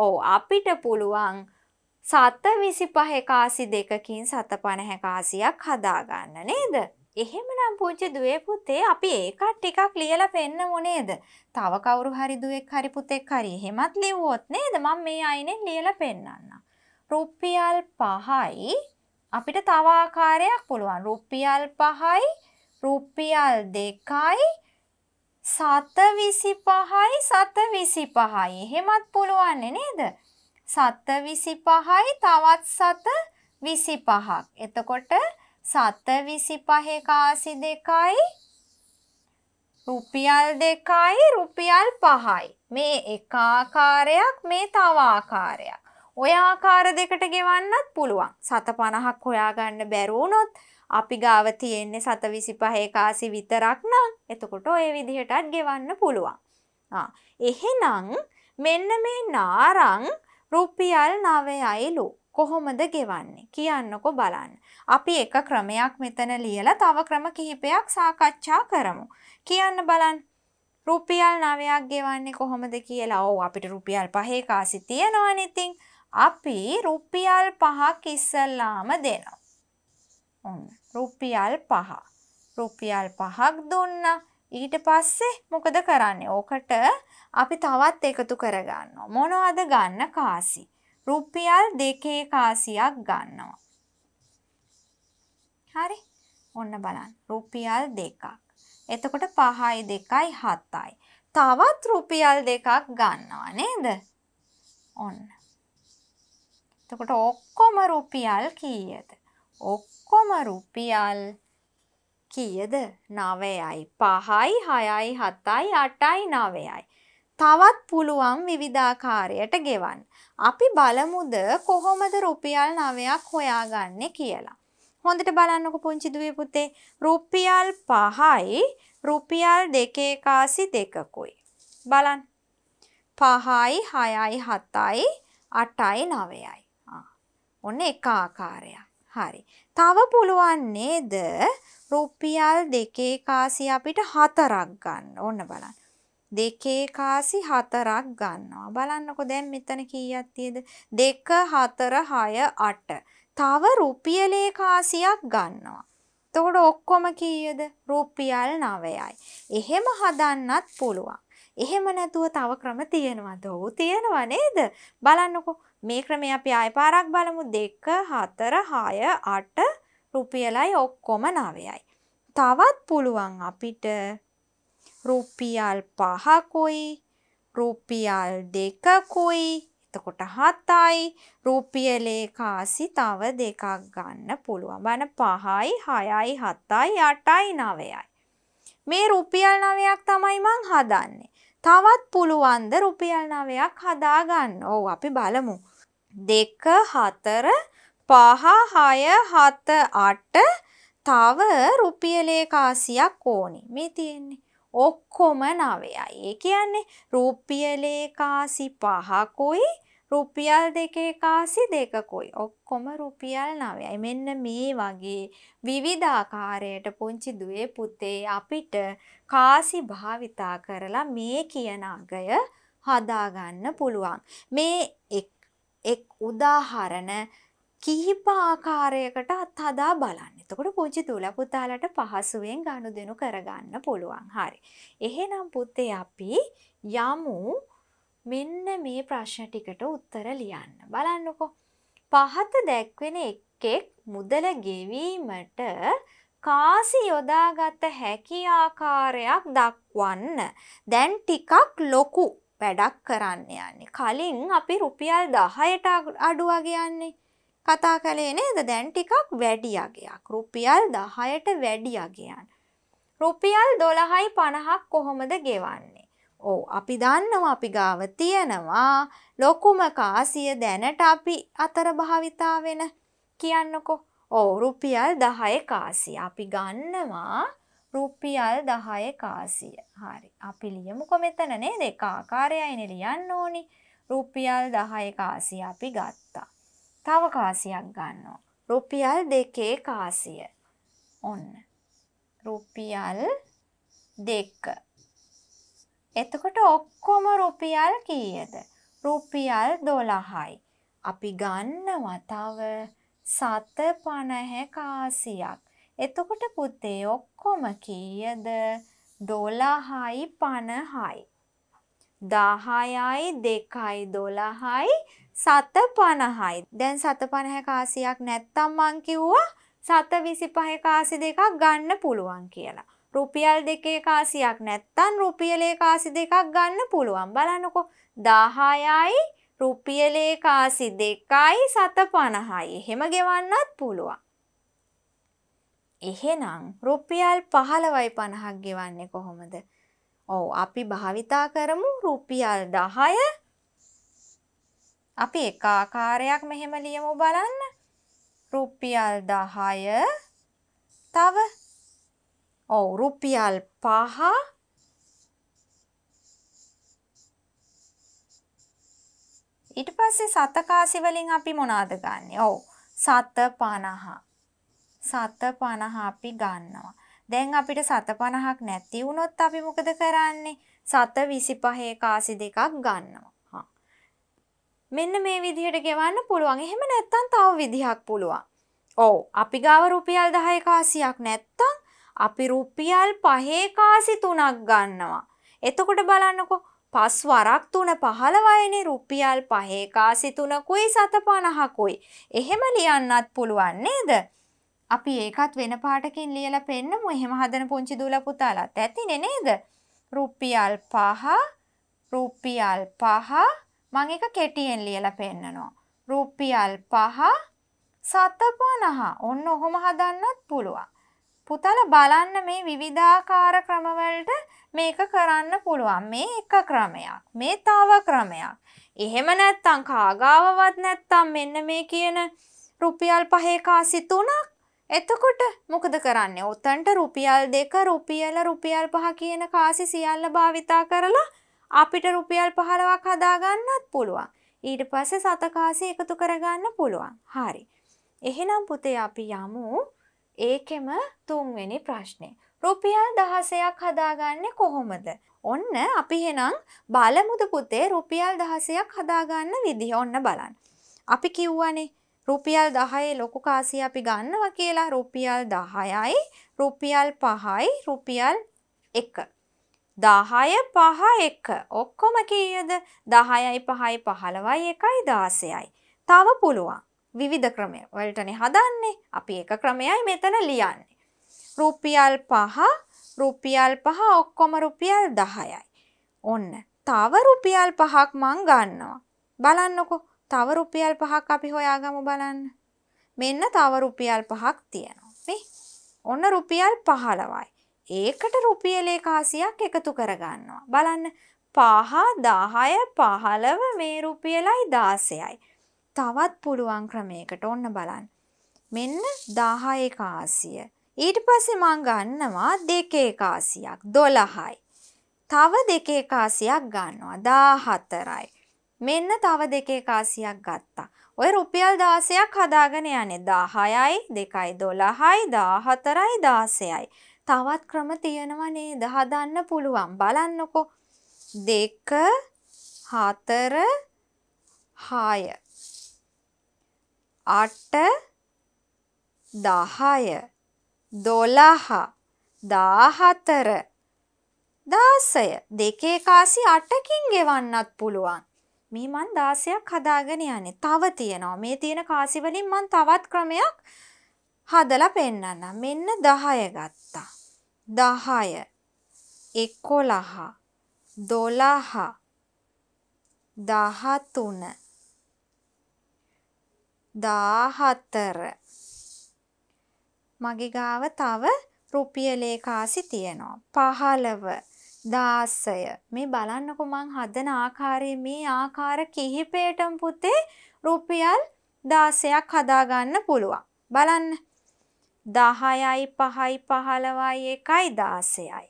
ඕ අපිට පුළුවන් සත විසි පහෙකාසි දෙකකින් සත පණහැකාසියක් හදාගන්න නේද. එහෙමනම් පුංචි දුවේ පුතේ අපි ඒකත් ටිකක් ලියලා පෙන්න මොනේද. තව කවුරු හරි දුවෙක් හරි පුතෙක් හරි එහෙමත් ලිව්වොත් නේද මම මේ අයිනෙන් ලියලා පෙන්නන්න. රුපියල් පහයි අපිට තව ආකාරයක් පුළුවන්. රුපියල් 5යි රුපියල් 2යි 725යි 725යි. එහෙමත් පුළුවන් නේද? 725යි තවත් 725ක්. එතකොට 725 කාසි 2යි රුපියල් 2යි රුපියල් 5යි. මේ එක ආකාරයක් මේ තව ආකාරයක්. ඔය ආකාර දෙකට ගෙවන්නත් පුළුවන්. සත 50ක් හොයාගන්න බැරුණොත් අපි ගාව තියෙන්නේ සත 25 කාසි විතරක් නම් එතකොට ඔය විදිහටත් ගෙවන්න පුළුවන්. ආ එහෙනම් මෙන්න මේ නාරං රුපියල් 9යිලු කොහොමද ගෙවන්නේ කියන්නකෝ බලන්න. අපි එක ක්‍රමයක් මෙතන ලියලා තව ක්‍රම කිහිපයක් සාකච්ඡා කරමු. කියන්න බලන්න. රුපියල් 9ක් ගෙවන්නේ කොහොමද කියලා. ඔව් අපිට රුපියල් 5 කාසි තියෙනවනේ ඉතින්. අපි රුපියල් පහක් ඉස්සල්ලාම දෙනවා. ඔන්න රුපියල් පහ. රුපියල් පහක් දුන්න ඊට පස්සේ මොකද කරන්නේ? ඕකට අපි තවත් එකතු කරගන්නවා. මොනවද ගන්න කාසි? රුපියල් දෙකේ කාසියක් ගන්නවා. හරි. ඔන්න බලන්න. රුපියල් දෙකක්. එතකොට 5යි 2යි 7යි. තවත් රුපියල් දෙකක් ගන්නවා නේද? ඔන්න. තකොට ඔක්කොම රුපියල් කීයද. ඔක්කොම රුපියල් කියද නවයයි පහයි හයයි හතයි අටයි නවයයි. තවත් පුළුවන් විවිධාකාරයට ගෙවන්. අපි බලමුද කොහොමද රුපියල් නවයක් හොයාගන්න කියලා. හොඳට බලන්නක පුංචි දුවේ පුතේ රුපියල් පහයි රුපියල් දෙකේ කාසි දෙකකුයි. බලන්. පහයි හයයි හතයි අටයි නවයයි. ඔන්න එක ආකාරයක්. හරි. තව පුළුවන් නේද රුපියල් දෙකේ කාසි අපිට හතරක් ගන්න. ඔන්න බලන්න. දෙකේ කාසි හතරක් ගන්නවා. බලන්නකො දැන් මෙතන කීයක් තියද? 2 4 6 8. තව රුපියලේ කාසියක් ගන්නවා. එතකොට ඔක්කොම කීයද? රුපියල් 9යි. එහෙම හදන්නත් පුළුවන්. එහෙම නැතුව තව ක්‍රම තියෙනවද? ඔව් තියෙනවා නේද? බලන්නකෝ මේ ක්‍රමේ අපි ආය පාරක් බලමු දෙක හතර හාය අට රුපියලයි ඔක්කොම නවයයි. තවත් පුළුවන් අපිට රුපියල් පහකුයි රුපියල් දෙකකුයි එතකොට හතයි රුපියලේ කාසි තව දෙකක් ගන්න පුළුවන් බන පහයි හයයි හතයි අටයි නවයයි. මේ රුපියල් නවයක් තමයි මං හදන්නේ. තවත් පුළුවන්ද රුපියල් නවයක් හදාගන්න ඕ අපි බලමු. දෙක හතර පහ හය හත අට තව රුපියලේ කාසියක් ඕනේ මේ තියෙන්නේ. ඔක්කොම නවයයි. ඒ කියන්නේ රුපියලේ කාසි පහකුයි රුපියල් දෙකේ කාසි දෙකකුයි. ඔක්කොම රුපියල් නවයයි. මෙන්න මේ වගේ විවිධාකාරයට පුංචි දුවේ පුතේ අපිට කාසි භාවිතා කරලා මේ කියන අගය හදාගන්න පුළුවන්. මේ එක් එක් උදාහරණ කිහිප ආකාරයකට අත්හදා බලන්න. එතකොට පුංචි තුල පුතාලට පහසුවෙන් ගනුදෙනු කරගන්න පුළුවන්. හරි. එහෙනම් පුතේ අපි යමු මෙන්න මේ ප්‍රශ්න ටිකට උත්තර ලියන්න. බලන්නකෝ. පහත දැක්වෙන එකෙක් මුදල ගෙවීමට කාසි යොදාගත හැකි ආකාරයක් දක්වන්න. දැන් ටිකක් ලොකු වැඩක් කරන්න යන්නේ. කලින් අපි රුපියල් දහයට අඩුවා කියන්නේ. කතා කළේ නේද දැන් ටිකක් වැඩි අගයක්. රුපියල් දහයට වැඩි අගයන්. රුපියල් දොළහයි පණහක් කොහොමද ගෙවන්නේ. ඕ අපි දන්නවා අපි ගාව තියෙනවා ලොකුම කාසිය දැනට අපි අතර භාවිතා වෙන කියන්නකො ඕ රුපියල් දහය කාසිය අපි ගන්නවා රුපියල් දහය කාසිය හරි අපි ලියමුකො මෙතන නේද එක ආකාරයයින ලියන්න ඕනි රුපියල් දහය කාසිය අපි ගත්තා තව කාසියක් ගන්නවා රුපියල් දෙකේ කාසිය ඔන්න රුපියල් දෙක එතකොට ඔක්කොම රුපියල් කීයද රුපියල් දොළහයි අපි ගන්නවා තව සත පණහැ කාසියක් එතකොට පුතේ ඔක්කොම කීයද දොළහයි පණහයි. දාහායයි දෙකයි දොළහයි සත පණහයි. දැන් සත පණහ කාසියක් නැත්තම් මං කිව්වා සත විසි පහ කාසි දෙකක් ගන්න පුළුවන් කියලා. රුපියල් දෙකේ කාසියක් නැත්තන් රුපියලේ කාසි දෙකක් ගන්න පුළුවන් බලන්නකො දාහායයි රුපියලේ කාසි දෙකයි සත පණහයි. එහෙම ගෙවන්නත් පුළුවන්. එහෙනම් රුපියල් පහළවයි පණහක් ගෙවන්නේ කොහොමද. ඔව අපි භාවිතා කරමු රුපියල් දහය අපි එක ආකාරයක් මෙහෙම ලියමු බලන්න. රුපියල් දහය තව ඔව රුපියල් පහ ඊට පස්සේ සතකාසි වලින් අපි මොනවාද ගන්නෙ? ඔව් සත 50. සත 50 අපි ගන්නවා. දැන් අපිට සත 50ක් නැති වුණොත් අපි මොකද කරන්නේ? සත 25 කාසි දෙකක් ගන්නවා. හා. මෙන්න මේ විදිහට ගෙවන්න පුළුවන්. එහෙම නැත්නම් තව විදිහක් පුළුවන්. ඔව් අපි ගාව රුපියල් 10 කාසියක් නැත්තම් අපි රුපියල් 5 කාසි තුනක් ගන්නවා. එතකොට බලන්නකෝ පස් වරක් තුන 15යිනේ රුපියල් 5 කාසි තුනකුයි 750කුයි. එහෙම ලියන්නත් පුළුවන් නේද? අපි ඒකත් වෙන පාටකින් ලියලා පෙන්නමු. එහෙම හදන පුංචි දූලා පුතාලත් ඇතිනේ නේද? රුපියල් 5 රුපියල් 5 මම ඒක කෙටියෙන් ලියලා පෙන්නනවා. රුපියල් 5 750. ඔන්න ඔහොම හදන්නත් පුළුවන්. පුතාලා බලන්න මේ විවිධාකාර ක්‍රමවලට මේක කරන්න පුළුවන්. මේ එක ක්‍රමයක්. මේ තව ක්‍රමයක්. එහෙම නැත්තම් කාගාවවත් නැත්තම් මෙන්න මේ කියන රුපියල් 5 කාසි 3ක් එතකොට මොකද කරන්නේ ඔතන්ට රුපියල් දෙක රුපියල රුපියල් පහ කියන කාසි සියල්ල භාවිතා කරලා අපිට රුපියල් පහලවක් හදාගන්නත් පුළුවන්. ඊට පස්සේ සතකාසි එකතු කරගන්න පුළුවන්. හරි. එහෙනම් පුතේ අපි යමු ඒකෙම තුන්වෙනි ප්‍රශ්නේ. රුපියල් දහසයක් හදාගන්නේ කොහොමද? ඔන්න අපි එහෙනම් බලමුද පුතේ රුපියල් දහසයක් හදාගන්න විදිහ ඔන්න බලන්න. අපි කිව්වනේ රුපියල් දහයේ ලොකු කාසි අපි ගන්නවා කියලා රුපියල් දහයයි රුපියල් පහයි රුපියල් එක. දහය පහ එක ඔක්කොම කීයද දහයයි පහයි පහළවයි එකයි දාසයයි. තව පුළුවන් විවිධ ක්‍රමය වලටනේ හදන්නේ අපි එක ක්‍රමයයි මෙතන ලියන්නේ. රුපියල් පහ රුපියල් පහ ඔක්කොම රුපියල් දහයයි. ඔන්න තව රුපියල් පහක් මං ගන්නවා. බලන්නකෝ තව රුපියල් පහක් අපි හොයාගමු බලන්න. මෙන්න තව රුපියල් පහක් තියෙනවා. මේ ඔන්න රුපියල් 15යි. ඒකට රුපියල් 100ක් එකතු කරගන්නවා. බලන්න 5 10 15 මේ රුපියලයි 16යි. තවත් පුළුවන් ක්‍රමයකට ඔන්න බලන්න. මෙන්න 10 100. ඊට පස්සේ මං ගන්නවා 2 100ක් 12යි. තව 2 100ක් ගන්නවා 14යි. මෙන්න තව දෙකේ කාසියක් ගත්තා. ඔය රුපියල් 16ක් හදාගෙන යන්නේ 10යි, 2යි, 12යි, 14යි, 16යි. තවත් ක්‍රම තියෙනව නේද? හදන්න පුළුවන්. බලන්නකෝ. 2 4 6 8 10 12 14 දාසය දෙකේ කාසි අටකින් ගෙවන්නත් පුළුවන්. මේ මන් 16ක් හදාගෙන යන්නේ. තව තියෙනවා. මේ තියෙන කාසි වලින් මන් තවත් ක්‍රමයක් හදලා පෙන්නන්න. මෙන්න 10 ගත්තා. 10 11 12 13 14 මගේ ගාව තව රුපියලේ කාසි තියෙනවා 15 දාසය මේ බලන්නකො මං හදන ආකාරයේ මේ ආකාර කිහිපයටම පුතේ රුපියල් 16ක් හදාගන්න පුළුවන් බලන්න 10යි 5යි 15යි 1යි 16යි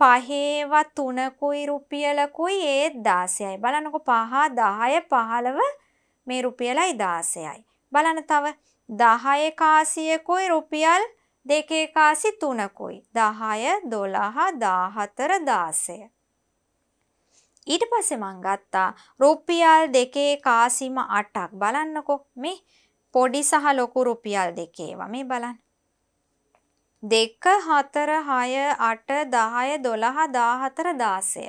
පහේව තුනකුයි රුපියලකුයි ඒත් 16යි බලන්නකො 5 10 15 මේ රුපියලයි 16යි බලන්න තව 10 කාසියකුයි රුපියල් 16 දෙකේ කාසි තුනකුයි දහය දොළහ දාහතර දාසය. ඊට පස්සෙ මං ගත්තා රුපියල් දෙකේ කාසිම අටක් බලන්නකො මේ පොඩි සහ ලොකු රුපියල් දෙකේවා මේ බලන්න. දෙක හතර හය අට දහය දොළහ දාහතර දාසය.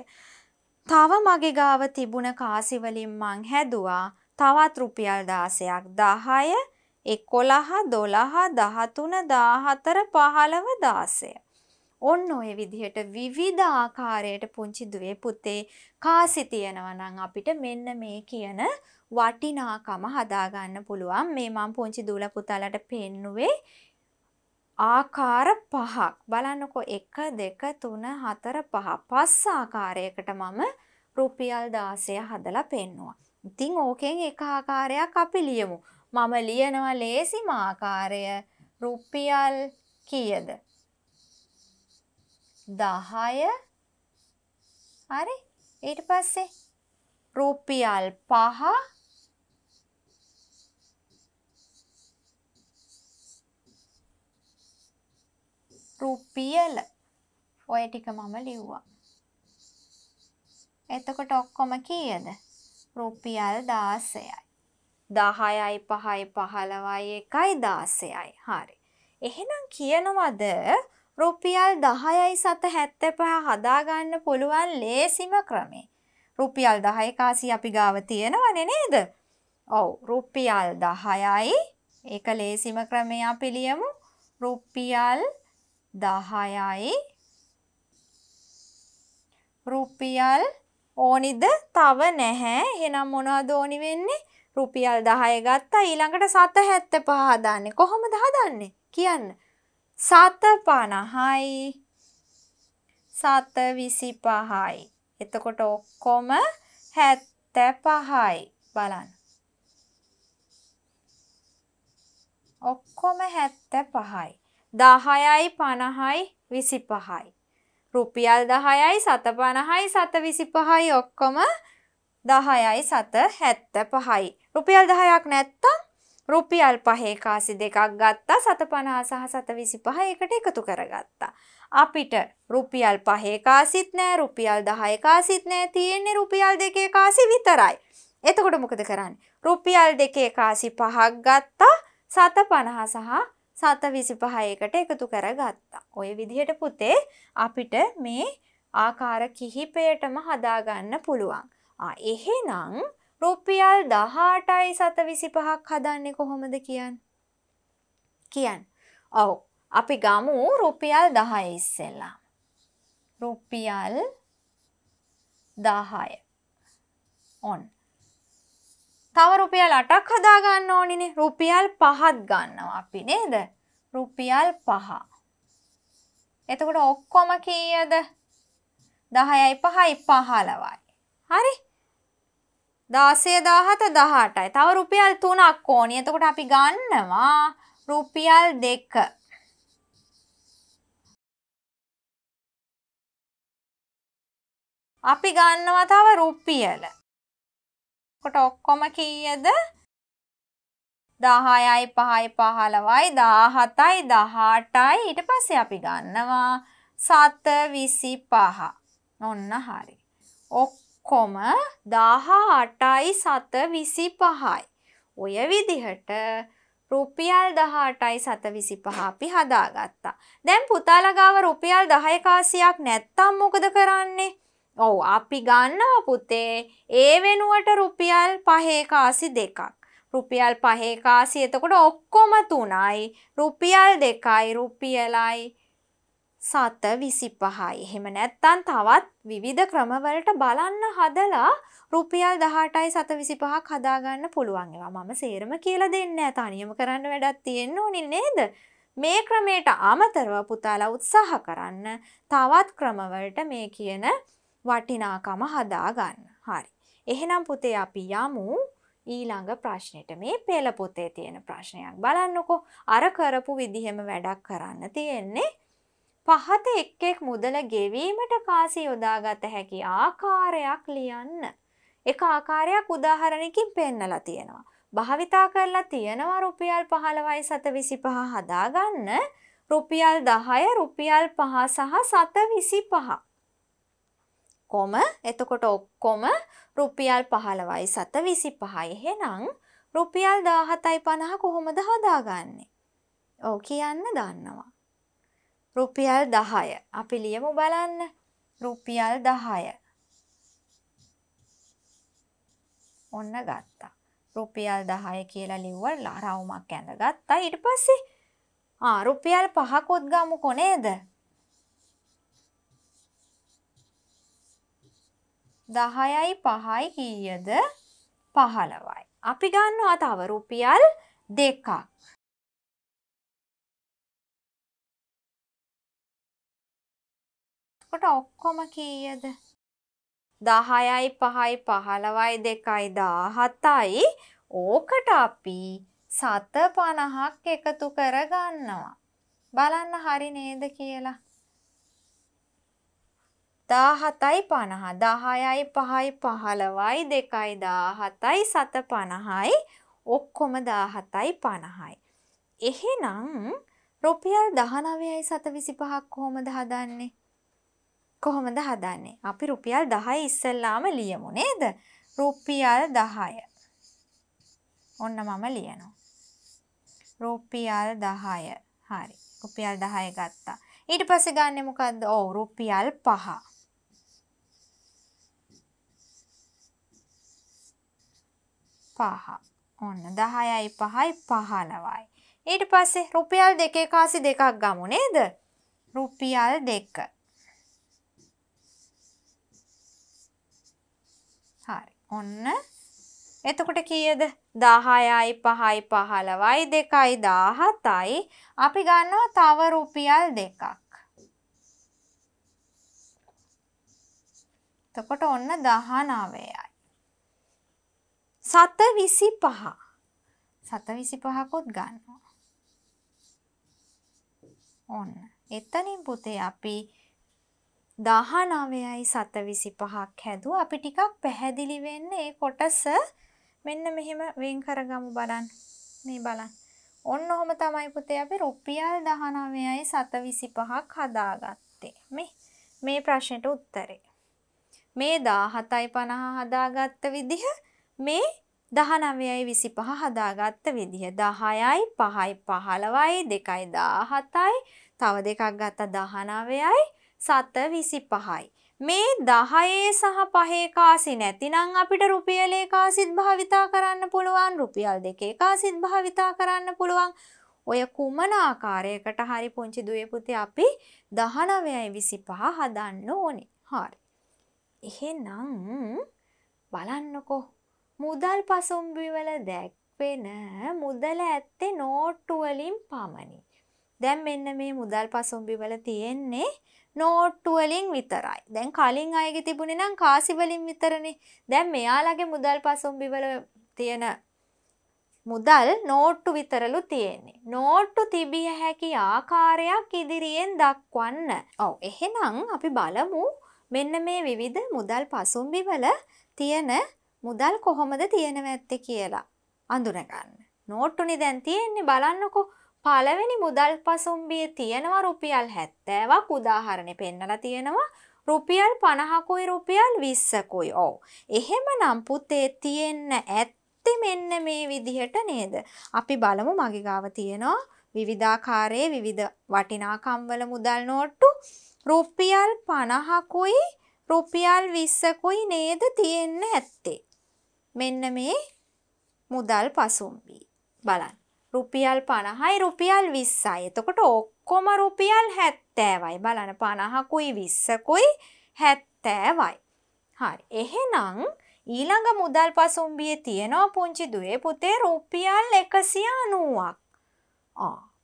තව මගේ ගාව තිබුණ කාසිවලින් මං හැදවා තවත් රුපියල් දාසයක් දහය එකොළහ දොළහ දහතුන දාහතර පහළව දාසය. ඔන්න ඔය විදිහට විවිධ ආකාරයට පුංචි දුවේ පුතේ කාසි තියෙනවනම් අපිට මෙන්න මේ කියන වටිනාකම හදාගන්න පුළුවන් මේ මම පුංචි දූල පුතාලට පෙන්නුවේ ආකාර පහක් බලන්නකො එක දෙක තුන හතර පහ පස් ආකාරයකට මම රුපියල් දාසය හදලා පෙන්නවා. ඉතිං ඕකෙන් එක ආකාරයක් අපි ලියමු. මම ලියනවා ලේසිම ආකාරය රුපියල් කීයද? 10 හරි ඊට පස්සේ රුපියල් 5 රුපියල ඔය ටික මම ලිව්වා. එතකොට ඔක්කොම කීයද? රුපියල් 16යි. දහයයි පහයි පහළවයි එකයි දාසයයි හරි. එහෙනම් කියනවද රුපියල් දහයයි සත හැත්ත පහ හදාගන්න පුළුවන් ලේසිම ක්‍රමේ. රුපියල් දහයකාසි අපි ගාව තියෙනවන නේද. ඔව රුපියල් දහයයි එක ලේසිම ක්‍රමයා පිළියමු රුපියල් දහයයි රුපියල් ඕනිද තව නැහැ එහෙනම් මොනවද ඕනි වෙන්නේ රුපියල් දහය ගත්තා ඊළඟට සත හැත්ත පහදාන්නේ කොහොම දහදන්නේ කියන්න. සත පණහයි සත විසි පහයි. එතකොට ඔක්කොම හැත්ත පහයි බලන්න. ඔක්කොම හැත්ත පහයි. දහයයි පණහයි විසි පහයි. රුපියල් දහයයි සත පණහයි සත විසි පහයි ඔක්කොම දහයයි සත හැත්ත පහයි. රුපියල් දහයක් නැත්තම් රුපියල් පහේ කාසි දෙකක් ගත්තා සත පනා සහ සත විසි පහ එකට එකතු කරගත්තා. අපිට රුපියල් පහේ කාසිත් නෑ රුපියල් දහය කාසිත් නෑ තියෙන්නේ රුපියල් දෙකේ කාසි විතරයි. එතකොට මොකද කරන්න. රුපියල් දෙකේ කාසි පහක් ගත්තා සත පණහා සහ සත විසි පහයකට එකතු කරගත්තා. ඔය විදිහට පුතේ අපිට මේ ආකාර කිහිපයටම හදාගන්න පුළුවන්. එහෙනම් රුපියල් දහටයි සත විසි පහක් හදන්නේ කොහොමද කියන්න කියන් ඔව අපි ගමු රුපියල් දහය ඉස්සෙල්ලා රුපියල් දහය ඔන් තව රුපියල් අටක් හදාගන්න ඕනිනේ රුපියල් පහත් ගන්නවා අපි නේද රුපියල් පහ එතකොට ඔක්කොම කීයද දහයයි පහයි පහලවයි හරි දාසේ දාහත දහටයි තව රුපියල් තුනක් ඕනි එතකොට අපි ගන්නවා රුපියල් දෙක අපි ගන්නවා තව රුපියල කොට ඔක්කොම කීයද දහයයි පහයි පහලවයි දාහතයි දහටයි ඊට පස්සේ අපි ගන්නවා සත විසි පහ ඔන්න හරි ඔක් කොම දාහා අටයි සත විසි පහයි. ඔය විදිහට රුපියල් දහටයි සත විසි පහපි හදාගත්තා. දැන් පුතාලගාව රුපියල් දහයකාසියක් නැත්තම් මොකද කරන්නේ. ඔව අපි ගන්නා පුතේ ඒ වෙනුවට රුපියල් පහේකාසි දෙකක්. රුපියල් පහේකාසි එතකොට ඔක්කොම තුනයි රුපියල් දෙකයි රුපියලයි සත විසි පහයි. එහෙම නැත්තන් තවත් විවිධ ක්‍රමවලට බලන්න හදලා රුපියල් දහටයි සත විසි පහක් හදාගන්න පුළුවන් ඒවා මම සේරම කියලා දෙන්න තනියම කරන්න වැඩත් තියෙන්න්න ඕනි නේද. මේ ක්‍රමයට අමතරව පුතාලා උත්සාහ කරන්න තවත් ක්‍රමවලට මේ කියන වටිනාකම හදාගන්න. හරි. එහෙනම් පුතේ අපි යමු ඊළඟ ප්‍රශ්නයට මේ පෙළ පොතේ තියෙන ප්‍රශ්නයක් බලන්නකො අර කරපු විදිහෙම වැඩක් කරන්න තියෙන්නේ පහත එක් එක් මුදල ගෙවීමට කාසි යොදාගත හැකි ආකාරයක් ලියන්න. එක ආකාරයක් උදාහරණකින් පෙන්නලා තියෙනවා. භාවිතා කරලා තියෙනවා රුපියල් 15යි 725 හදාගන්න රුපියල් 10 රුපියල් 5 සහ 725. කොම එතකොට ඔක්කොම රුපියල් 15යි 725යි එහෙනම් රුපියල් 17යි 50 කොහොමද හදාගන්නේ? ඔව් කියන්න දන්නවා. රුපියල් දහය අපි ලියමු බලන්න රුපියල් දහය ඔන්න ගත්තා රුපියල් දහය කියලා ලිව්වල් රවුමක් ඇඳ ගත්තා ඉට පස්සේ රුපියල් පහකොත් ගමු කොනේද දහයයි පහයි කීයද පහළවයි අපි ගන්නවා තව රුපියල් දෙකක් එතකොට ඔක්කොම කීයද? 10යි 5යි 15යි 2යි 17යි ඕකට අපි 750ක් එකතු කරගන්නවා. බලන්න හරි නේද කියලා. 17යි 50 10යි 5යි 15යි 2යි 17යි 750යි ඔක්කොම 17යි 50යි. එහෙනම් රුපියල් 19යි 725ක් කොහොමද හදන්නේ? කොහොමද හදන්නේ අපි රුපියල් 10 ඉස්සෙල්ලාම ලියමු නේද රුපියල් 10 ඔන්න මම ලියනවා රුපියල් 10 හරි රුපියල් 10 ගත්තා ඊට පස්සේ ගන්නෙ මොකද්ද ඔව් රුපියල් 5 පහ ඔන්න 10යි 5යි 15යි ඊට පස්සේ රුපියල් 2 කාසි දෙකක් ගමු නේද රුපියල් 2 ඔන්න එතකොට කීයද 10යි 5යි 15යි 2යි 17යි අපි ගන්නවා තව රුපියල් දෙකක්. එතකොට ඔන්න 19යි. 725. 725කුත් ගන්නවා. ඔන්න. එතනින් පුතේ අපි දහනවයයි සත විසි පහක් හැදුව අපි ටිකක් පැහැදිලි වෙන්න ඒ කොටස මෙන්න මෙහෙම වෙන් කරගමු බලන් මේ බලන් ඔන්න ඔහොම තමයි පුතේ අපි රුපියල් දහනවයයි සත විසි පහක් හදාගත්තේ මේ මේ ප්‍රශ්නයට උත්තරේ මේ දාහතයි පණහා හදාගත්ත විදිහ මේ දහනවයයි විසි පහ හදාගත්ත විදිහ දහයයි පහයි පහලවයි දෙකයි දාහතයි තව දෙකක් ගත්ත දහනවයයි සත විසි පහයි. මේ දහයේ සහ පහේ කාසි නැතිනම් අපිට රුපියලේ කාසිත් භාවිතා කරන්න පුළුවන් රුපියල් දෙකේ කාසිත් භාවිතා කරන්න පුළුවන් ඔය කුමන ආකාරයකට හරි පුංචි දුවපුති අපි දහනවයයි විසි පහ හදන්න ඕනේ හාරි. එහෙනම් බලන්නකෝ මුදල් පසුම්බිවල දැක්වෙන මුදල ඇත්තේ නෝට්ටුවලින් පමණි. දැන් මෙන්න මේ මුදල් පසුම්බිවල තියෙන්නේ නෝට්ටු වලින් විතරයි. දැන් කලින් අයගේ තිබුණේ නම් කාසි වලින් විතරනේ. දැන් මෙයාලගේ මුදල් පසුම්බිවල තියෙන මුදල් නෝට්ටු විතරලු තියෙන්නේ. නෝට්ටු තිබිය හැකි ආකාරයක් ඉදිරියෙන් දක්වන්න. ඔව් එහෙනම් අපි බලමු මෙන්න මේ විවිධ මුදල් පසුම්බිවල තියෙන මුදල් කොහොමද තියෙනව ඇත්තේ කියලා අඳුනගන්න. නෝට්ටුනේ දැන් තියෙන්නේ බලන්නකෝ පළවෙනි මුදල් පසුම්බිය තියෙනවා රුපියල් හැත්තෑවක් උදාහරණය පෙන්නලා තියෙනවා රුපියල් පණහකුයි රුපියල් විස්සකුයි ඕ. එහෙම නම් පුතේ තියෙන්න ඇත්ති මෙන්න මේ විදිහට නේද. අපි බලමු මගිගාව තියෙනවා විවිධාකාරයේ විවිධ වටිනාකම්වල මුදල් නෝට්ටු රුපියල් පණහකුයි රුපියල් විස්සකුයි නේද තියෙන්න ඇත්තේ. මෙන්න මේ මුදල් පසුම්බී බලන්න. රුපියල් පණහයි රුපියල් විස්සයි. එතකොට ඔක්කොම රුපියල් හැත්තෑවයි. බලන පණහකුයි විස්සකුයි හැත්තෑවයි. හරි. එහෙනම් ඊළඟ මුදල් පසුම්බිය තියෙනවා පුංචි දුවේ පුතේ රුපියල් එකසිය අනුවක්.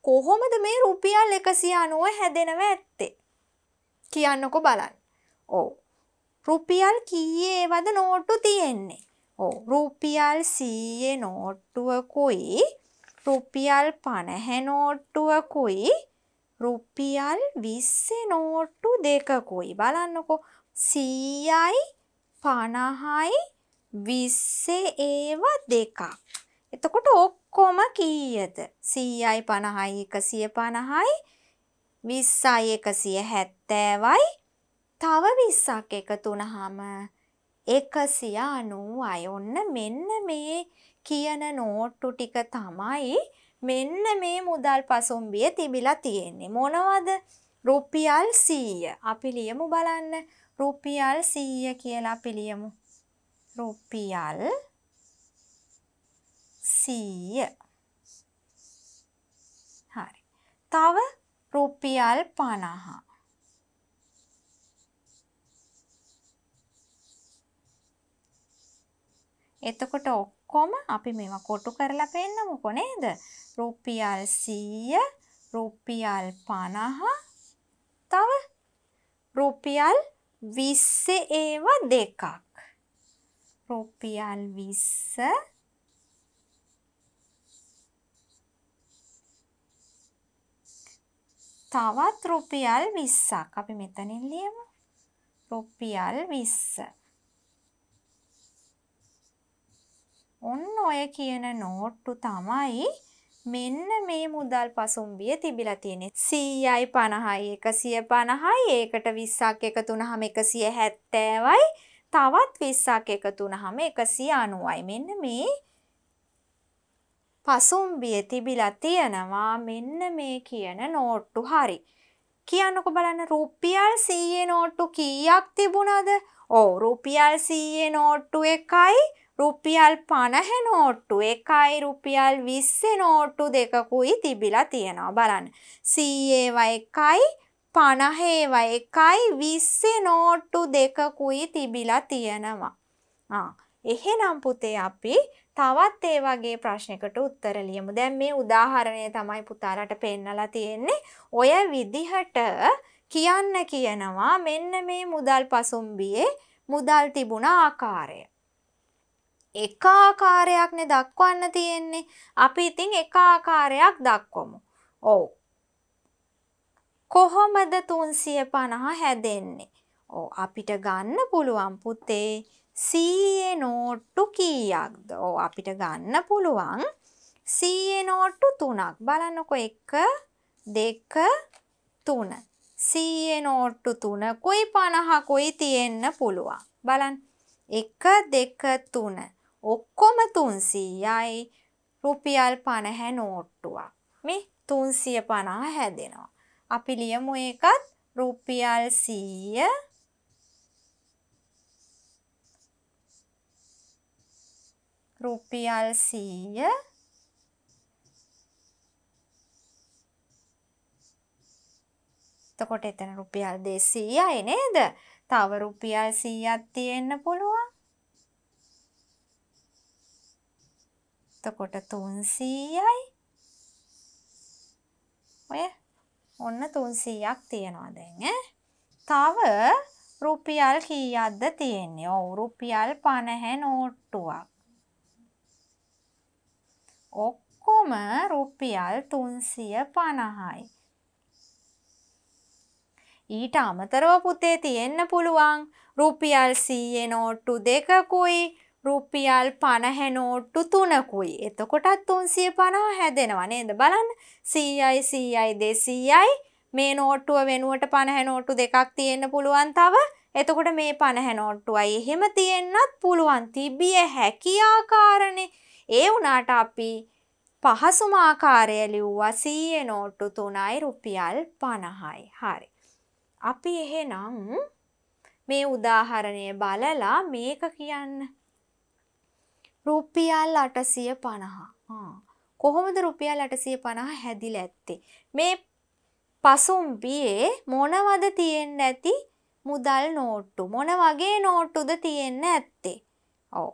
කොහොමද මේ රුපියල් එකසිය අනුව හැදෙනව ඇත්තේ. කියන්නකො බලන්න. ඕ. රුපියල් කීයේ වද නෝට්ටු තියෙන්නේ. ඕ රුපියල් සීයේ නෝට්ටුවකුයි රුපියල් පණහැ නෝට්ටුවකුයි රුපියල් විස්සේ නෝට්ටු දෙකකුයි බලන්නකෝ සීයයි පණහයි විස්සේ ඒව දෙකක්. එතකොට ඔක්කොම කීයද සීයයි පණහයි එකසිය පණහයි විස්සයි එකසිය හැත්තෑවයි තව විස්සක් එකතුනහම එකසිය අනුවයි ඔන්න මෙන්න මේ කියන නෝට්ටු ටික තමයි මෙන්න මේ මුදල් පසුම්බිය තිබිලා තියෙන්නේ. මොනවද? රුපියල් 100. අපි ලියමු බලන්න. රුපියල් 100 කියලා අපි ලියමු. රුපියල් 100. හරි. තව රුපියල් 50. එතකොට ඔක්කොම අපි මේවා කොටු කරලා පෙන්නමුකෝ නේද? රුපියල් 100, රුපියල් 50 තව රුපියල් 20 ඒව දෙකක්. රුපියල් 20 තවත් රුපියල් 20ක් අපි මෙතනින් ලියමු. රුපියල් 20 ඔන්න ඔය කියන නෝට්ටු තමයි මෙන්න මේ මුදල් පසුම්බිය තිබිලා තියෙන්නේ 100යි 50යි 150යි ඒකට 20ක් එකතු වුනහම 170යි තවත් 20ක් එකතු වුනහම 190යි මෙන්න මේ පසුම්බිය තිබිලා තියෙනවා මෙන්න මේ කියන නෝට්ටු හරි කියන්නකො බලන්න රුපියල් 100 නෝට්ටු කීයක් තිබුණද? ඔව් රුපියල් 100 නෝට්ටු එකයි රුපියල් පණහ නෝට්ටු එකයි රුපියල් විස්සේ නෝට්ටු දෙකකුයි තිබිලා තියෙනවා බලන්න. සීඒවා එකයි පණහේවා එකයි විස්සේ නෝට්ටු දෙකකුයි තිබිලා තියෙනවා. එහෙනම් පුතේ අපි තවත් ඒ වගේ ප්‍රශ්නකට උත්තර ලියමු. දැන් මේ උදාහරණය තමයි පුතාලට පෙන්නලා තියෙන්නේ. ඔය විදිහට කියන්න කියනවා මෙන්න මේ මුදල් පසුම්බියේ මුදල් තිබුණ ආකාරය. එක ආකාරයක්නේ දක්වන්න තියෙන්නේ. අපි ඉතින් එක ආකාරයක් දක්වමු. ඔව්. කොහොමද 350 හැදෙන්නේ? ඔව් අපිට ගන්න පුළුවන් පුතේ 100 නෝට්ටු කීයක්ද? ඔව් අපිට ගන්න පුළුවන් 100 නෝට්ටු 3ක්. බලන්නකො 1 2 3. 100 නෝට්ටු 3 කුයි 50 කුයි තියෙන්න පුළුවන්. බලන්න 1 2 3 ඔක්කොම තුන්සීයයි රුපියල් පණහැ නෝට්ටුවක් මේ තුන්සිය පනා හැදෙනවා. අපි ලියමු ඒකත් රුපියල් සීය රුපියල් සීය එතකොට එතන රුපියල් දෙසීයයි නේද තව රුපියල් සීයක් තියෙන්න පුළුවන් එතකොට තුන්සීයයි ඔය ඔන්න තුන්සීයක් තියෙනවා දැන් තව රුපියල් කීයක්ද තියෙන්නේ ඔව් රුපියල් පණහැ නෝට්ටුවක් ඔක්කොම රුපියල් තුන්සිය පණහයි ඊට අමතරව පුතේ තියෙන්න පුළුවන් රුපියල් සීයේ නෝට්ටු දෙකකුයි රුපියල් පණහැ නෝට්ටු තුනකුයි. එතකොටත් තුන්සිය පණහ හැදෙනවා නේද බලන්න සීයයි සීයයි දෙසීයයි මේ නෝට්ටුව වෙනුවට පණහැ නෝට්ටු දෙකක් තියෙන්න පුළුවන් තව එතකොට මේ පණහැ නෝට්ටුවයි එහෙම තියෙන්නත් පුළුවන් තිබිය හැකි ආකාරනේ. ඒ වුණාට අපි පහසුම ආකාරය ලිව්වා සීයේ නෝට්ටු තුනයි රුපියල් පණහයි. හරි. අපි එහෙනම් මේ උදාහරණය බලලා මේක කියන්න. රුපියල් අටසිය පණහා කොහොමද රුපියල් අටසිය පණහා හැදිල ඇත්තේ මේ පසුම්බියේ මොනවද තියෙන්න ඇති මුදල් නෝට්ටු මොන වගේ නෝට්ටුද තියෙන්න ඇත්තේ ඕ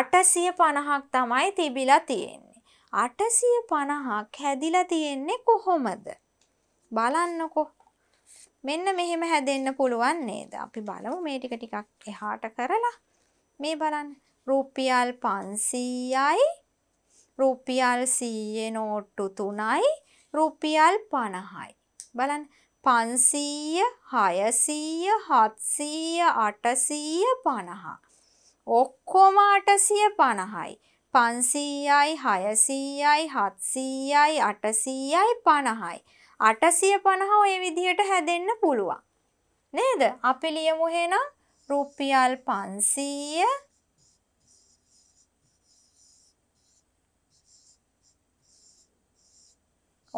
අටසිය පණහක් තමයි තිබිලා තියෙන්නේ අටසිය පණහක් හැදිලා තියෙන්නේ කොහොමද බලන්නකො මෙන්න මෙහෙම හැදෙන්න පුළුවන් නේද අපි බලමු මේ ටික ටිකක් එහාට කරලා මේ බලන්න රුපියල් පන්සීයයි රුපියල් සීයේ නෝට්ටු තුනයි රුපියල් පණහයි. බලන් පන්සීය හයසීය හත්සීය අටසීය පණහා. ඔක්කොම අටසිය පණහයි. පන්සීයයි හයසීයයි හත්සීයයි අටසීයයි පණහයි. අටසිය පණහ ඔය විදිහට හැදෙන්න පුළුවන්. නේද අපි ලියමුහෙනම් රුපියල් පන්සීය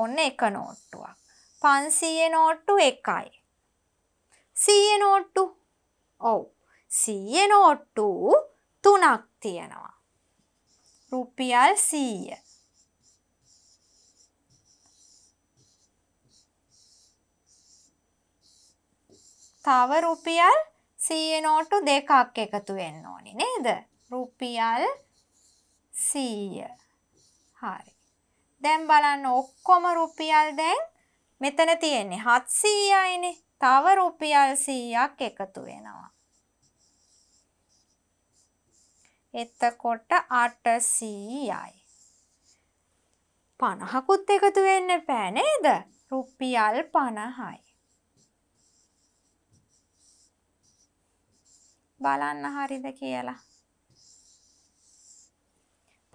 ඔන්න එක නෝට්ටුවක්. පන්සීය නෝට්ටු එකයි. සීය නෝට්ටු ඔව් සීය නෝට්ටු තුනක් තියෙනවා. රුපියල් සීය. තව රුපියල් සීය නෝට්ටු දෙකක් එකතු වෙන්න ඕනි නේද? රුපියල් සීය. හරි. දැන් බලන්න ඔක්කොම රුපියල් දැන් මෙතන තියෙන්නේ 700යිනේ. තව රුපියල් 100ක් එකතු වෙනවා. එතකොට 800යි. 50කුත් එකතු වෙන්න බෑ නේද? රුපියල් 50යි. බලන්න හරිද කියලා.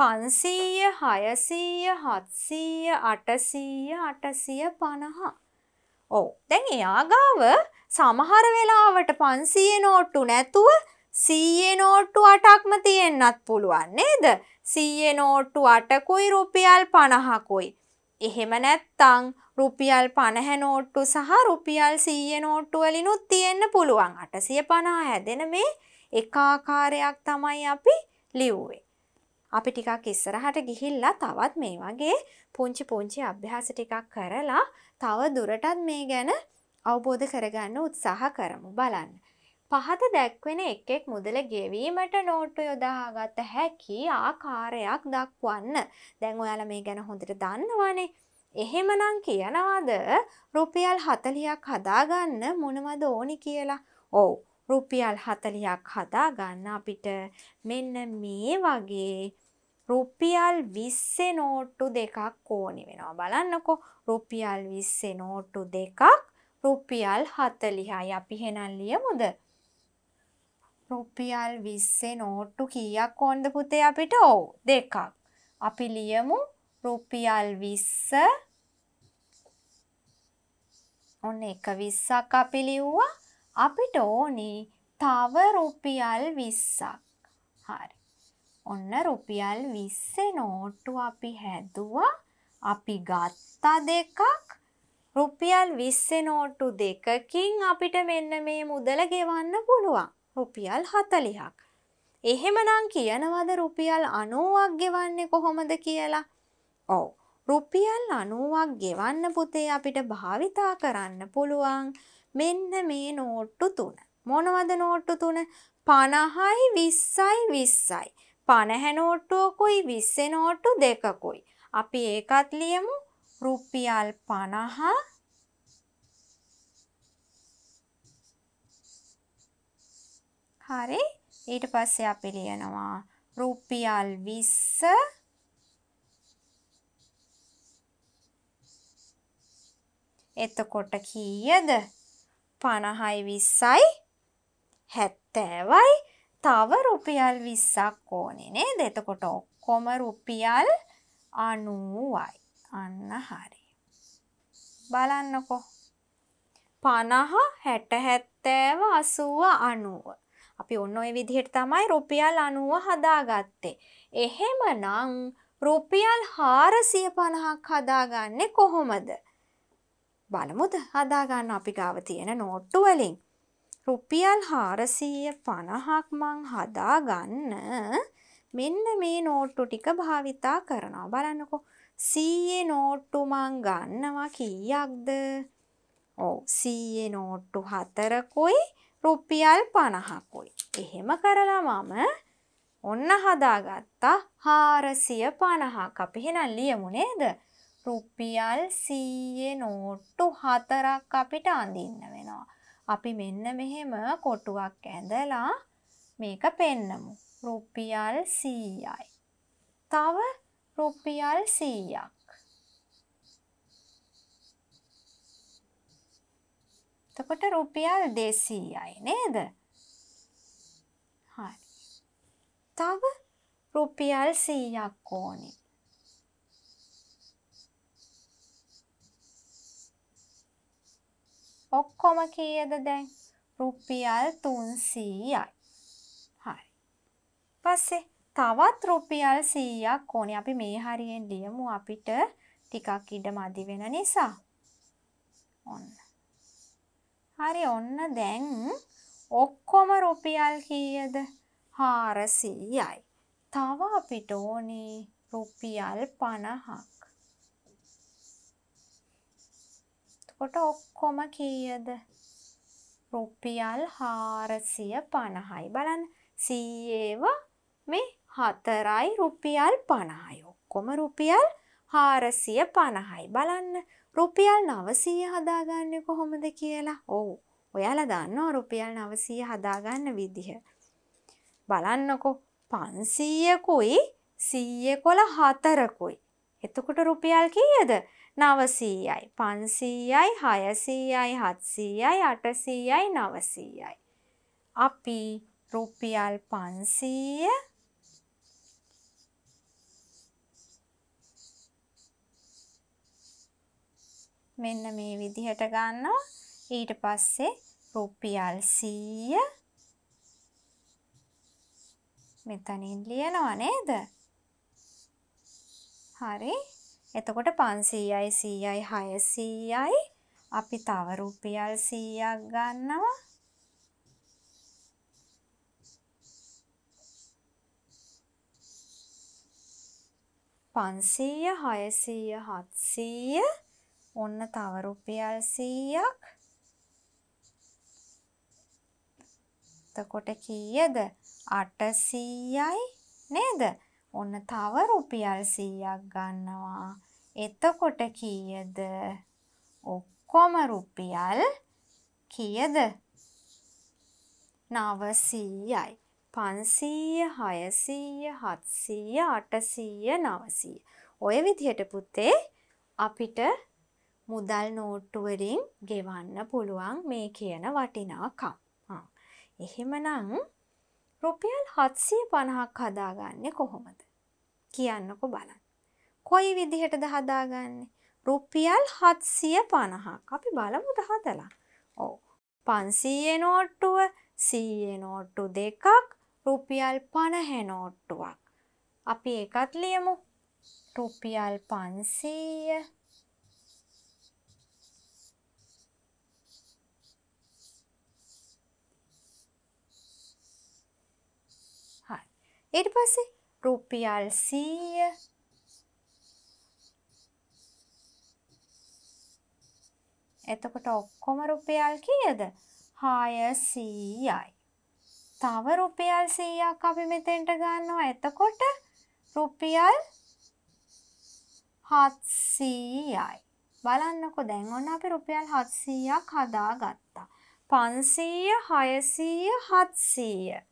පන්සීය හයසීය හත්සීය අටසීය අටසිය පණහා. ඕ දැන් එයාගාව සමහර වෙලාවට පන්සිය නෝට්ටු නැතුව සීයේ නෝට්ටු අටක්ම තියෙන්න්නත් පුළුවන් නේද සීයේ නෝට්ටු අටකුයි රුපියල් පණහකුයි. එහෙම නැත්තං රුපියල් පණහැ නෝට්ටු සහ රුපියල් සීය නෝට්ටුවලිනුත් තියෙන්න්න පුළුවන් අටසිය පණහා හැදෙන මේ එකාකාරයක් තමයි අපි ලිව්වේ. අපි ටිකක් ඉස්සරහට ගිහිල්ලා තවත් මේ වගේ පුංචි පුංචි අභ්‍යාස ටිකක් කරලා තව දුරටත් මේ ගැන අවබෝධ කරගන්න උත්සාහ කරමු බලන්න. පහත දැක්වෙන එක්ෙක් මුදල ගෙවීමට නෝට්ටු යොදාගත්ත හැකි ආකාරයක් දක්වන්න. දැන් ඔයාල මේ ගැන හොඳට දන්නවානේ. එහෙමනම් කියනවාද රුපියල් හතලියක් හදාගන්න මොනවද ඕනි කියලා. ඔවු රුපියල් හතලියක් හදාගන්න අපිට මෙන්න මේ වගේ රුපියල් විස්සේ නෝට්ටු දෙකක් ඕනි වෙනවා බලන්නකෝ රුපියල් විස්සේ නෝට්ටු දෙකක් රුපියල් හතලිහායි අපි හෙනල් ලියමුද රුපියල් විස්සේ නෝට්ටු කියක් ඕොන්ද පුතේ අපිට ඔව් දෙකක් අපි ලියමු රුපියල් විස්ස ඔන්න එක විස්සක් අපි ලිව්වා අපිට ඕනි තව රුපියල් විස්සක් හරි ඔන්න රුපියල් විස්සේ නෝට්ටු අපි හැදුවා අපි ගත්තා දෙකක් රුපියල් විස්සේ නෝට්ටු දෙකකින් අපිට මෙන්න මේ මුදල ගෙවන්න පුළුවන් රුපියල් හතලිහක් එහෙමනම් කියනවද රුපියල් අනුවක් ගෙවන්නේ කොහොමද කියලා ඔව රුපියල් අනුවක් ගෙවන්න පුතේ අපිට භාවිතා කරන්න පුළුවන් මෙන්න මේ නෝට්ටු තුන මොනවද නෝට්ටු තුන පණහයි විස්සයි විස්සයි පණහැ නෝට්ටුවකුයි විස්ස නෝට්ටු දෙකකුයි. අපි ඒකත් ලියමු රුපියල් පණහා හරි ඊට පස්සේ අපි ලියනවා රුපියල් විස්ස එතකොට කීයද පණහයි විස්සයි හැත්තෑවයි තව රුපියල් විස්සක් ඕනේ නේද එතකොට ඔක්කොම රුපියල් අනුවයි අන්න හරි බලන්නකො පණහ හැට හැත්තෑව අසුව අනුව අපි ඔන්න ඔය විදිහට තමයි රුපියල් අනුව හදාගත්තේ එහෙම නං රුපියල් හාරසිය පණහක් හදාගන්නේ කොහොමද බලමුද හදාගන්න අපි ගාව තියෙන නෝට්ටුවලින් රුපියල් හාරසීය පණහක් මං හදාගන්න මෙන්න මේ නෝට්ටු ටික භාවිතා කරනවා බලන්නකෝ සීයේ නෝට්ටු මං ගන්නවා කීයක්ද ඕ සීයේ නෝට්ටු හතරකුයි රුපියල් පණහකුයි එහෙම කරලා මම ඔන්න හදාගත්තා හාරසිය පණහක් අපි හෙනම් ලියමු නේද රුපියල් සීයේ නෝට්ටු හතරක් අපිට අඳින්න වෙනවා අපි මෙන්න මෙහෙම කොටුවක් ඇඳලා මේක පෙන්නමු. රුපියල් 100යි. තව රුපියල් 100ක්. එතකොට රුපියල් 200යි නේද? හරි. තව රුපියල් 100ක් ඕනේ. ඔක්කොම කීයද දැන්? රුපියල් 300යි. හරි. පස්සේ තවත් රුපියල් 100ක් ඕනේ. අපි මේ හරියෙන් ලියමු අපිට ටිකක් ඉඩ මදි වෙන නිසා. ඔන්න. හරි ඔන්න දැන් ඔක්කොම රුපියල් කීයද? 400යි. තව අපිට ඕනේ රුපියල් 50ක්. එතකොට ඔක්කොම කීයද? රුපියල් 450යි. බලන්න 100 ඒව මේ 4යි රුපියල් 50යි. ඔක්කොම රුපියල් 450යි. බලන්න රුපියල් 900 හදාගන්නේ කොහොමද කියලා. ඔව්. ඔයාලා දන්නවා රුපියල් 900 හදාගන්න විදිහ. බලන්නකෝ 500කුයි 100 කොල 4කුයි. එතකොට රුපියල් කීයද? නවසීයයි පන්සීයයි හයසීයයි හත්සීයයි අටසීයයි නවසීයයි. අපි රුපියල් පන්සීය මෙන්න මේ විදිහට ගන්නවා ඊට පස්සේ රුපියල් 100 මෙතනින් ලියනවා නේද හරි එතකොට 500යි 100යි 600යි අපි තව රුපියල් 100ක් ගන්නවා. පන්සීය හයසීය හත්සීය ඔන්න තව රුපියල් සීයක් තකොට කීයද අටසීයයි නේද ඔන්න තව රුපියල් 100ක් ගන්නවා. එතකොට කීයද? ඔක්කොම රුපියල් කීයද? 900යි. 500, 600, 700, 800, 900. ඔය විදිහට පුතේ අපිට මුදල් නෝට්ටු වලින් ගෙවන්න පුළුවන් මේ කියන වටිනාකම්. එහෙමනම් රුපියල් හත්සිය පණහක් හදාගන්න කොහොමද කියන්නකො බලන්න. කොයි විදිහටද හදාගන්නේ රුපියල් හත්සිය පණහක් අපි බලමුද හදලා ඕ පන්සීය නෝට්ටුව සීය නෝට්ටු දෙකක් රුපියල් පණහැනෝට්ටුවක් අපි එකත් ලියමු රුපියල් පන්සීය ඊට පස්සේ රුපියල් 100 එතකොට ඔක්කොම රුපියල් කීයද? 600යි. තව රුපියල් 100ක් අපි මෙතෙන්ට ගන්නවා. එතකොට රුපියල් 700යි. බලන්නකො දැන් ඔන්න අපි රුපියල් 700ක් හදාගත්තා. 500, 600, 700.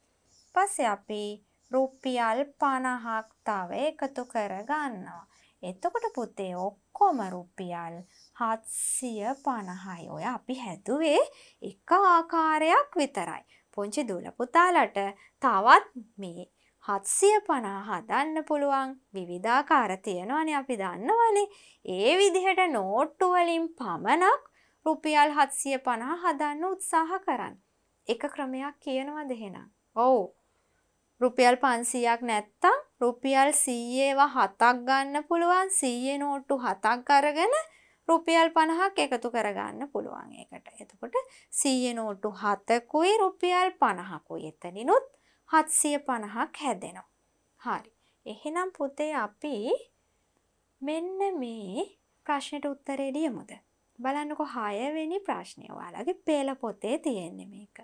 පස්සේ අපි රුපියල් 50ක් තව එකතු කර ගන්නවා. එතකොට පුතේ ඔක්කොම රුපියල් 750යි. ඔය අපි හැදුවේ එක ආකාරයක් විතරයි. පුංචි දුල පුතාලට තවත් මේ 750 හදන්න පුළුවන් විවිධාකාර තියෙනවනේ අපි දන්නවනේ. ඒ විදිහට නෝට්ටු වලින් පමණක් රුපියල් 750 හදන්න උත්සාහ කරන්න. එක ක්‍රමයක් කියනවද එහෙනම්? ඔව්. රුපියල් 500ක් නැත්තම් රුපියල් 100 ඒවා 7ක් ගන්න පුළුවන් 100 නෝට්ටු 7ක් අරගෙන රුපියල් 50ක් එකතු කරගන්න පුළුවන් ඒකට. එතකොට 100 නෝට්ටු 7කුයි රුපියල් 50කුයි එතනිනුත් 750ක් හැදෙනවා. හරි. එහෙනම් පුතේ අපි මෙන්න මේ ප්‍රශ්නෙට උත්තරේ ලියමුද? බලන්නකො 6 වෙනි ප්‍රශ්නය. ඔයාලගේ පෙළ පොතේ තියෙන්නේ මේක.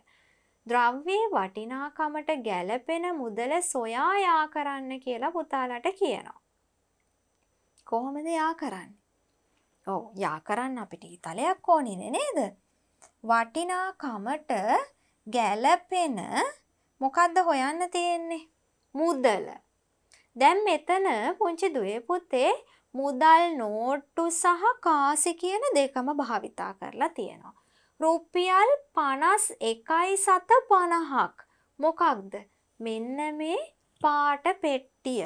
ද්‍රව්‍යයේ වටිනාකමට ගැලපෙන මුදල සොයා යා කරන්න කියලා පුතාලට කියනවා. කොහොමද යා කරන්නේ? ඔව් යා කරන්න අපිට ඊතලයක් ඕනේ නේද? වටිනාකමට ගැලපෙන මොකද්ද හොයන්න තියෙන්නේ? මුදල. දැන් මෙතන පුංචි දුවේ පුතේ මුදල් නෝට්ටු සහ කාසි කියන දෙකම භාවිතා කරලා තියෙනවා. රුපියල් පනස් එකයි සත පණහක් මොකක්ද මෙන්න මේ පාට පෙට්ටිය.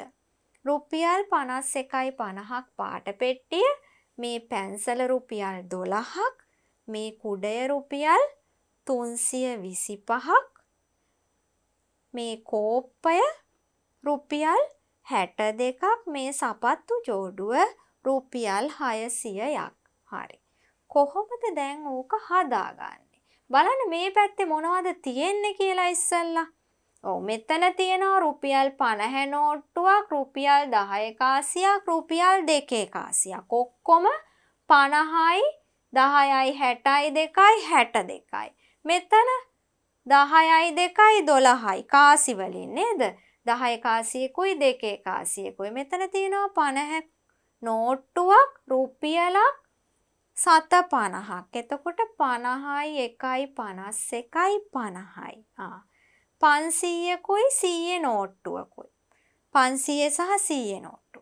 රුපියල් පනස් එකයි පණහක් පාට පෙට්ටිය මේ පැන්සල රුපියල් දොළහක් මේ කුඩය රුපියල් තුන්සිය විසි පහක් මේ කෝප්පය රුපියල් හැට දෙකක් මේ සපත්තු ජෝඩුව රුපියල් හයසියයක් හරි. කොහොමද දැන් ඕක හදාගන්නේ. බලන්න මේ පැත්තේ මොනවද තියෙන්නේ කියලා ඉස්සල්ලා. ඕ මෙතන තියෙනවා රුපියල් පණහැනෝට්ටුවක් රුපියල් දහයකාසියක් රුපියල් දෙකේකාසියක් ඔක්කොම පණහයි දහයයි හැටයි දෙකයි හැට දෙකයි. මෙතන දහයයි දෙකයි දොළහයි කාසිවලින් නේද දහය කාසියකුයි දෙකේ කාසියකුයි මෙතන තියෙනවා පණහැ නෝට්ටුවක් රුපියලක් සත පණහක් එතකොට පණහායි එකයි පනස් එකයි පණහයි පන්සීයකුයි සීය නෝට්ටුවකුයි පන්සිය සහ සීය නෝට්ටු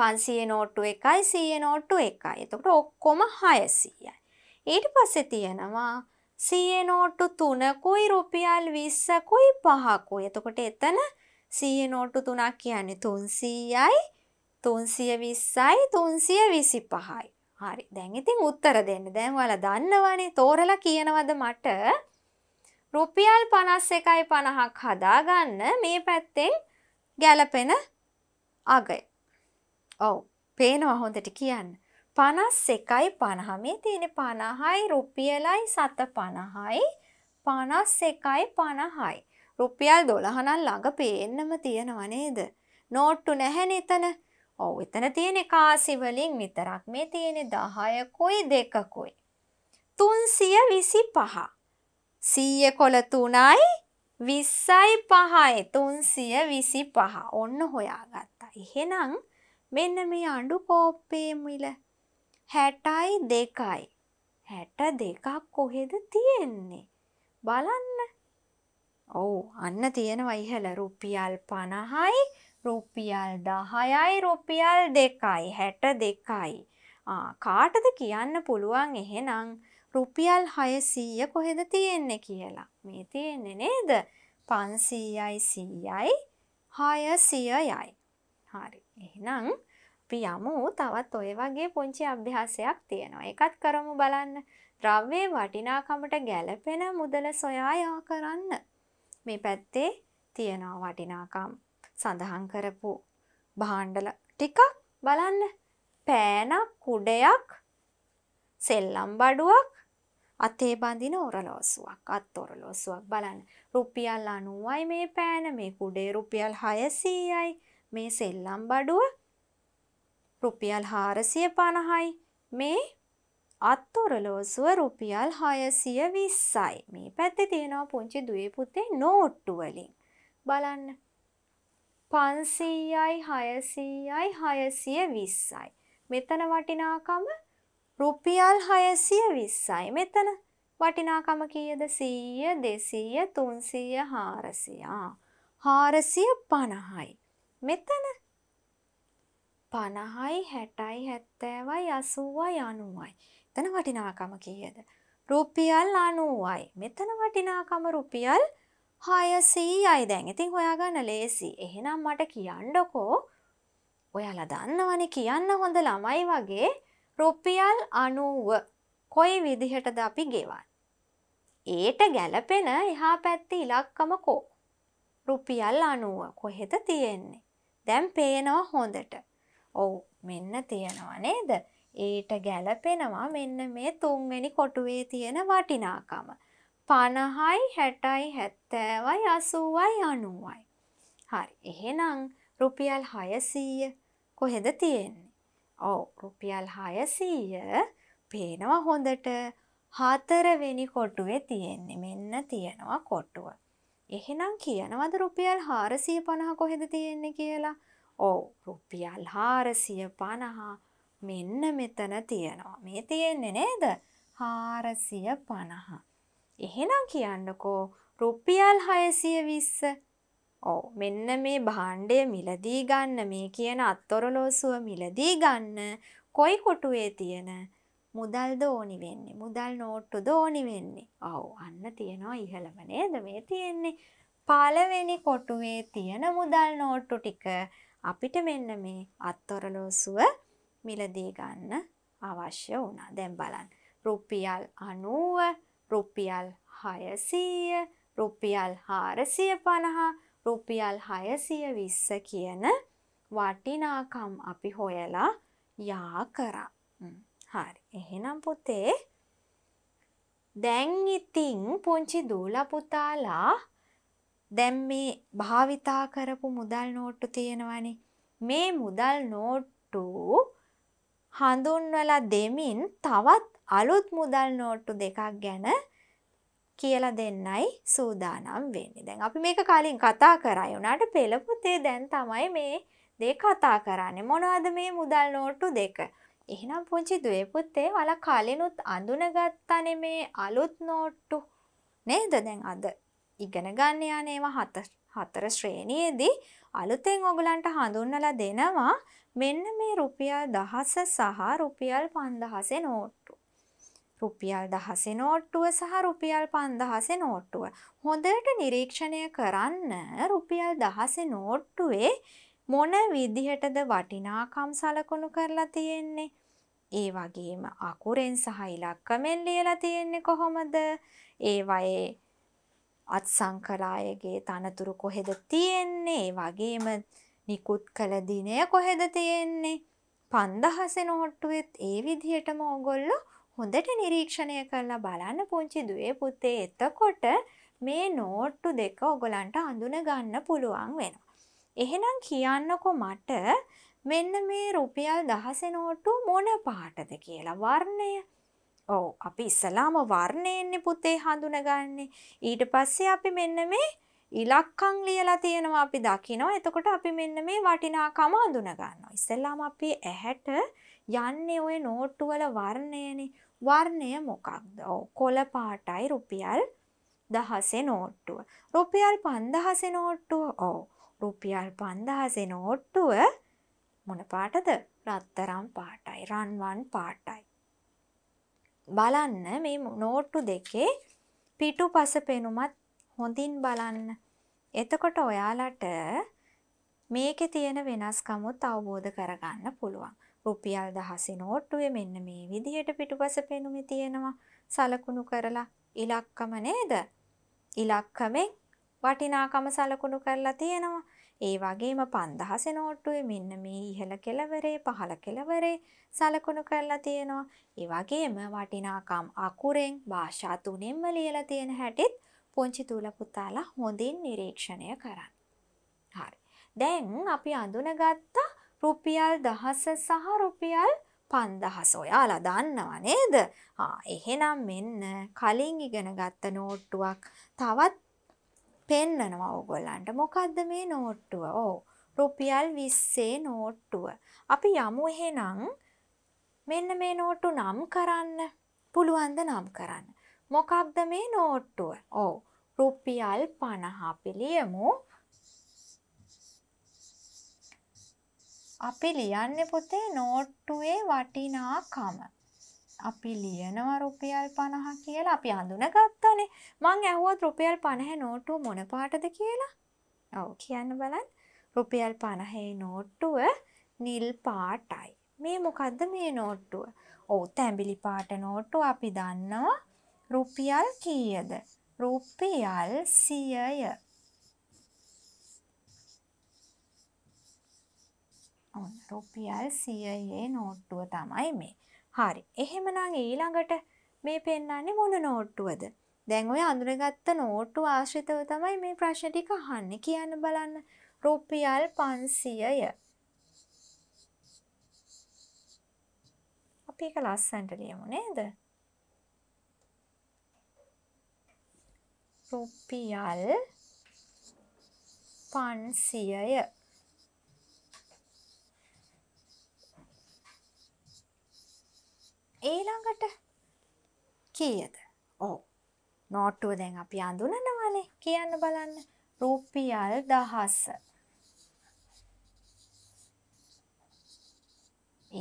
පන්සිය නෝට්ටු එකයි සීය නෝට්ටු එකයි එතකොට ඔක්කොම හයසීයයි ඊට පස්සෙ තියෙනවා සීය නෝට්ටු තුනකුයි රුපියල් විස්සකුයි පහකුයි එතකොට එතන සීය නෝට්ටු තුනක් කියන්නේ තුන්සීයයි තුන්සිය විස්සයි තුන්සිය විසි පහයි හරි දැන් ඉතින් උත්තර දෙන්න දැන් ඔයාලා දන්නවනේ තෝරලා කියනවද මට රුපියල් 51යි 50ක් හදාගන්න මේ පැත්තෙන් ගැලපෙන අගය. ඔව්. පේනවා හොඳට කියන්න. 51යි 50 මේ තියෙන 50යි රුපියලයි 750යි 51යි 50යි. රුපියල් 12 නම් ළඟ පේන්නම තියෙනව නේද? නෝට්ටු නැහැ නේතන. ඔව් එතන තියෙන කාසි වලින් විතරක් මේ තියෙන 10 කුයි 2 කුයි 325 100 කොළ 3යි 20යි 5යි 325 ඔන්න හොයාගත්තා. එහෙනම් මෙන්න මේ අඬු කෝප්පේ මිල 60යි 2යි 62ක් කොහෙද තියෙන්නේ බලන්න ඔව් අන්න තියෙනවා ඉහළ රුපියල් 50යි රුපියල් දහයයි රුපියල් දෙකයි හැට දෙකයි. කාටද කියන්න පුළුවන් එහෙනම් රුපියල් හයසීය කොහෙද තියෙන්නේ කියලා. මේ තියෙන්නේ නේද පන්සීයයි සීයයි හයසියයයි. හරි එහෙනම් පියමු තවත් ඔය වගේ පුංචි අභ්‍යාසයක් තියෙනවා. එකත් කරමු බලන්න. ද්‍රව්‍යයේ වටිනාකමට ගැලපෙන මුදල සොයා යා කරන්න. මේ පැත්තේ තියෙනවා වටිනාකම්. සඳහන් කරපු භාණ්ඩල ටිකක් බලන්න පෑනක් කුඩයක් සෙල්ලම් බඩුවක් අතේ බඳින ඔරලෝසුවක් අත් ඔරලෝසුවක් බලන්න රුපියල් අනුවයි මේ පෑන මේ කුඩේ රුපියල් හයසීයයි මේ සෙල්ලම් බඩුව රුපියල් හාරසිය පණහයි මේ අත් ඔරලෝසුව රුපියල් හයසිය විස්සයි මේ පැත්ත තියෙනවා පුංචි දුවේ පුතේ නෝට්ටුවලින් බලන්න පන්සීයයි හයසීයයි හයසිය විස්සයි. මෙතන වටිනාකම රුපියල් හයසිය විස්සයි. මෙතන වටිනාකම කියද සීය දෙසීය තුන්සීය හාරසියා. හාරසිය පණහයි. මෙතන පණහයි හැටයි හැත්තෑවයි අසුවයි අනුවයි. තන වටිනාකම කියද. රුපියල් අනුවයි. මෙතන වටිනාකම රුපියල් හයසීයයි දැන් ඉතින් හොයාගන්න ලේසි එහෙනම් මට කියන්නඩකෝ ඔයාලා දන්නවනේ කියන්න හොඳ ළමයි වගේ රුපියල් අනුව කොයි විදිහටද අපි ගෙවන්. ඒට ගැලපෙන එහා පැත්ති ඉලක්කම කෝ. රුපියල් අනුව කොහෙද තියෙන්නේ. දැම් පේනවා හොඳට. ඔවු මෙන්න තියෙනවා නේද. ඒට ගැලපෙනවා මෙන්න මේ තුන්වෙනි කොටුවේ තියෙන වටිනාකම. පණහයි හැටයි හැත්තෑවයි අසුවයි අනුවයි. හරි එහෙනම් රුපියල් හයසීය කොහෙද තියෙන්නේ. ඕ රුපියල් හයසීය පේනවා හොඳට හතරවෙනි කොටුවේ තියෙන්නේ මෙන්න තියෙනවා කොටුව. එහෙනම් කියනවද රුපියල් හාරසිය පණහ කොහෙද තියෙන්නේ කියලා ඕ රුපියල් හාරසිය පණහා මෙන්න මෙතන තියෙනවා මේ තියෙන්නේ නේද හාරසිය පණහා. එහෙනම් කියන්නකෝ රුපියල් හයසිය විස්ස ඕ මෙන්න මේ භාණ්ඩය මිලදී ගන්න මේ කියන අත්තොරලෝසුව මිලදී ගන්න කොයි කොටුවේ තියෙන මුදල් දෝනි වෙන්නේ මුදල් නෝට්ටු දෝනි වෙන්නේ ඔවු අන්න තියෙනවා ඉහළම නේද මේ තියෙන්නේ පලවෙනි කොටුවේ තියෙන මුදල් නෝට්ටු ටික අපිට මෙන්න මේ අත්තොරලෝසුව මිලදී ගන්න අවශ්‍ය වුණා දැම් බලන් රුපියල් අනුව රුපියල් හයසීය රුපියල් හාරසිය පණහා රුපියල් හයසිය විස්ස කියන වටිනාකම් අපි හොයලා යා කරා. හරි එහෙනම් පුතේ දැන් ඉතිං පුංචි දූලපුතාලා දැම් මේ භාවිතා කරපු මුදල් නෝට්ටු තියෙනවනි මේ මුදල් නෝට්ටු හඳුන්වලා දෙමින් තවත් අලුත් මුදල් නෝට්ටු දෙකක් ගැන කියලා දෙන්නයි සූදානම් වෙන්නේ දැන් අපි මේක කලින් කතා කරයි වුණාට පෙළපොතේ දැන් තමයි මේ දේ කතා කරන්නේ මොනවද මේ මුදල් නෝට්ටු දෙක එහෙනම් පුංචි දුවේ පුතේ වල කලිනුත් අඳුනගත්තනේ මේ අලුත් නෝට්ටු නේද දැන් අද ඉගෙන ගන්න යන ඒවා හතර හතර ශ්‍රේණියේදී අලුතෙන් ඔගලන්ට හඳුන්වලා දෙනවා මෙන්න මේ රුපියල් දහස සහ රුපියල් 5000 නෝට්ටු රුපියල් දහසේ නෝට්ටුව සහ රුපියල් පන්දහසේ නෝට්ටුව. හොඳට නිරීක්ෂණය කරන්න රුපියල් දහසේ නෝට්ටුවේ මොන විදිහටද වටිනාකම් සලකුණු කරලා තියෙන්නේ. ඒ වගේම අකුරෙන් සහ ඉලක්කමෙන් ලියලා තියෙන්නේ කොහොමද? ඒවයේ අත්සංකලායගේ තනතුරු කොහෙද තියෙන්නේ? ඒ වගේම නිකුත් කළ දිනය කොහෙද තියෙන්නේ? 5000 නෝට්ටුවෙත් ඒ විදිහටම ඕගොල්ලෝ හොඳට නිරීක්ෂණය කරලා බලන්න පුංචි දුවේ පුතේ එතකොට මේ නෝට්ටු දෙක ඔගොලන්ට අඳුන ගන්න පුළුවන් වෙන. එහෙනම් කියන්නකො මට මෙන්න මේ රුපියල් දහස නෝට්ටු මොන පාටද කියලා වර්ණය. ඔව් අපි ඉස්සලාම වර්ණයෙන්නේ පුතේ හඳුනගන්නේ. ඊට පස්සේ අපි මෙන්න මේ ඉලක්කං ලියලා තියෙනවා අපි දකිනවා එතකොට අපි මෙන්න මේ වටිනාකම අඳුනගන්නවා. ඉස්සෙල්ලාම අපි ඇහැට යන්නේ ওই නෝට්ටුවල වර්ණයනේ. වර්ණය මොකක්ද කොල පාටයි රුපියල් දහසේ නෝට්ටුව. රුපියල් පන්දහස නෝට්ටුව ඕ රුපියල් පන්දහස නෝට්ටුව මොන පාටද රත්තරම් පාටයි රන්වන් පාටයි. බලන්න මේ නෝට්ටු දෙකේ පිටු පස පෙනුමත් හොඳින් බලන්න. එතකොට ඔයාලට මේකෙ තියෙන වෙනස්කමුත් අවබෝධ කරගන්න පුළුවන්. රුපියල් දහසේ නෝට්ටුවේ මෙන්න මේ විදිහට පිටුපස පෙනුමි තියෙනවා සලකුණු කරලා ඉලක්කම නේද? ඉලක්කමෙන් වටිනාකම සලකුණු කරලා තියෙනවා. ඒ වගේම 5000 නෝට්ටුවේ මෙන්න මේ ඉහළ කෙළවරේ පහළ කෙළවරේ සලකුණු කරලා තියෙනවා. ඒ වගේම වටිනාකම් අකුරෙන් භාෂා තුනෙන්ම ලියලා තියෙන හැටිත් පුංචි තුල පුතාලා හොඳින් නිරීක්ෂණය කරන්න. හරි. දැන් අපි අඳුනගත්තා රුපියල් දහස සහ රුපියල් පන්දහස ඔයාලා දන්නවා නේද එහෙනම් මෙන්න කලින් ඉගෙන ගත්ත නෝට්ටුවක් තවත් පෙන්නනවා ඕගොල්ලන්ට මොකක්ද මේ නෝට්ටුව ඕ රුපියල් විස්සේ නෝට්ටුව අපි යමු එහෙනම් මෙන්න මේ නෝට්ටු නම් කරන්න පුළුවන්ද නම් කරන්න මොකක්ද මේ නෝට්ටුව ඕ රුපියල් පණහා පිළියමු අපි ලියන්නේ පුතේ නෝට්ටුවේ වටිනාකම. අපි ලියනවා රුපියල් 50 කියලා අපි අඳුනගත්තානේ. මං ඇහුවත් රුපියල් 50 නෝට්ටුව මොන පාටද කියලා? ඔව් කියන්න බලන්න. රුපියල් 50 නෝට්ටුව නිල් පාටයි. මේ මොකද්ද මේ නෝට්ටුව? ඔව් තැඹිලි පාට නෝට්ටුව අපි දන්නවා. රුපියල් කීයද? රුපියල් 100ය. ඔන්න රුපියල් සියයේ නෝට්ටුව තමයි මේ හරි එහෙමනං ඊළඟට මේ පෙන්න්නන්නේ මොන නෝට්ටුවද දැන් ඔය අඳුරගත්ත නෝට්ටු ආශ්‍රිතව තමයි මේ ප්‍රශ්නටික හන්න කියන්න බලන්න රුපියල් පන්සියය අපි එක ලස්සන්ට ලියමු නේද රුපියල් පන්සියය ඒළඟට කීයද ඕ නෝට්ටුව දැන් අපි අඳුනනවනේ කියන්න බලන්න රුපියල් දහස්ස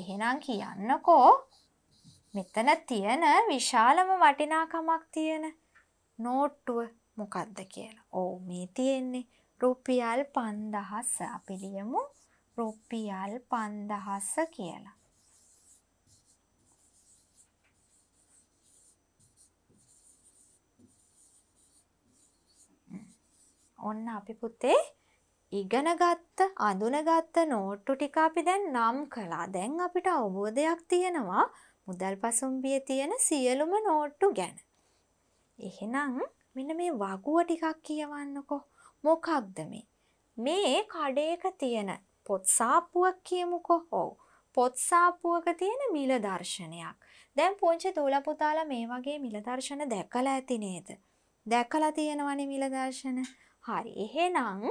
එහෙනම් කියන්නකෝ මෙතන තියෙන විශාලම වටිනාකමක් තියෙන නෝට්ටුව මොකක්ද කියලා ඕ මේ තියෙන්නේ රුපියල් පන්දහස්ස අපිලියමු රුපියල් පන්දහස්ස කියලා ඔන්න අපි පුතේ ඉගෙනගත්ත අඳුනගත්ත නෝට්ටු ටික අපි දැන් නම් කළා. දැන් අපිට අවබෝධයක් තියෙනවා මුදල් පසුම්බියේ තියෙන සියලුම නෝට්ටු ගැන. එහෙනම් මෙන්න මේ වගුව ටිකක් කියවන්නකෝ. මොකක්ද මේ? මේ කඩේක තියෙන පොත් සාප්පුවක් කියමුකෝ. ඔව්. පොත් සාප්පුවක තියෙන මිල දර්ශනයක්. දැන් පුංචි දූල පුතාලා මේ වගේ මිල දර්ශන දැකලා ඇති නේද? දැකලා තියෙනවනේ මිල දර්ශන. හරි එහෙනම්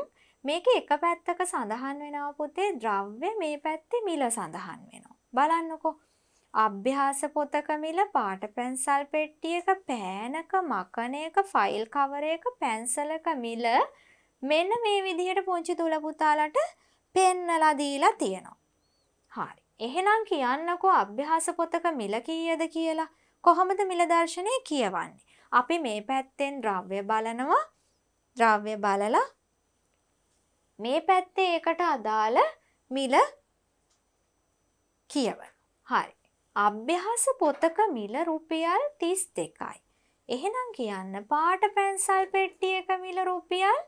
මේක එක පැත්තක සඳහන් වෙනව පුතේ ද්‍රව්‍ය මේ පැත්තේ මිල සඳහන් වෙනවා. බලන්නකෝ. අභ්‍යාස පොතක මිල පාට පැන්සල් පෙට්ටියක පෑනක මකණයක ෆයිල් කවරයක පැන්සලක මිල මෙන්න මේ විදිහට පුංචි දුල පුතාලට පෙන්නලා දීලා තියෙනවා. හරි. එහෙනම් කියන්නකෝ අභ්‍යාස පොතක මිල කීයද කියලා. කොහොමද මිල දර්ශනය කියවන්නේ? අපි මේ පැත්තෙන් ද්‍රව්‍ය බලනවා ද්‍රව්‍ය බලලා මේ පැත්තේ ඒකට අදාළ මිල කියවන. හරි. අභ්‍යාස පොතක මිල රුපියල් 32යි. එහෙනම් කියන්න පාට පැන්සල් පෙට්ටියක මිල රුපියල්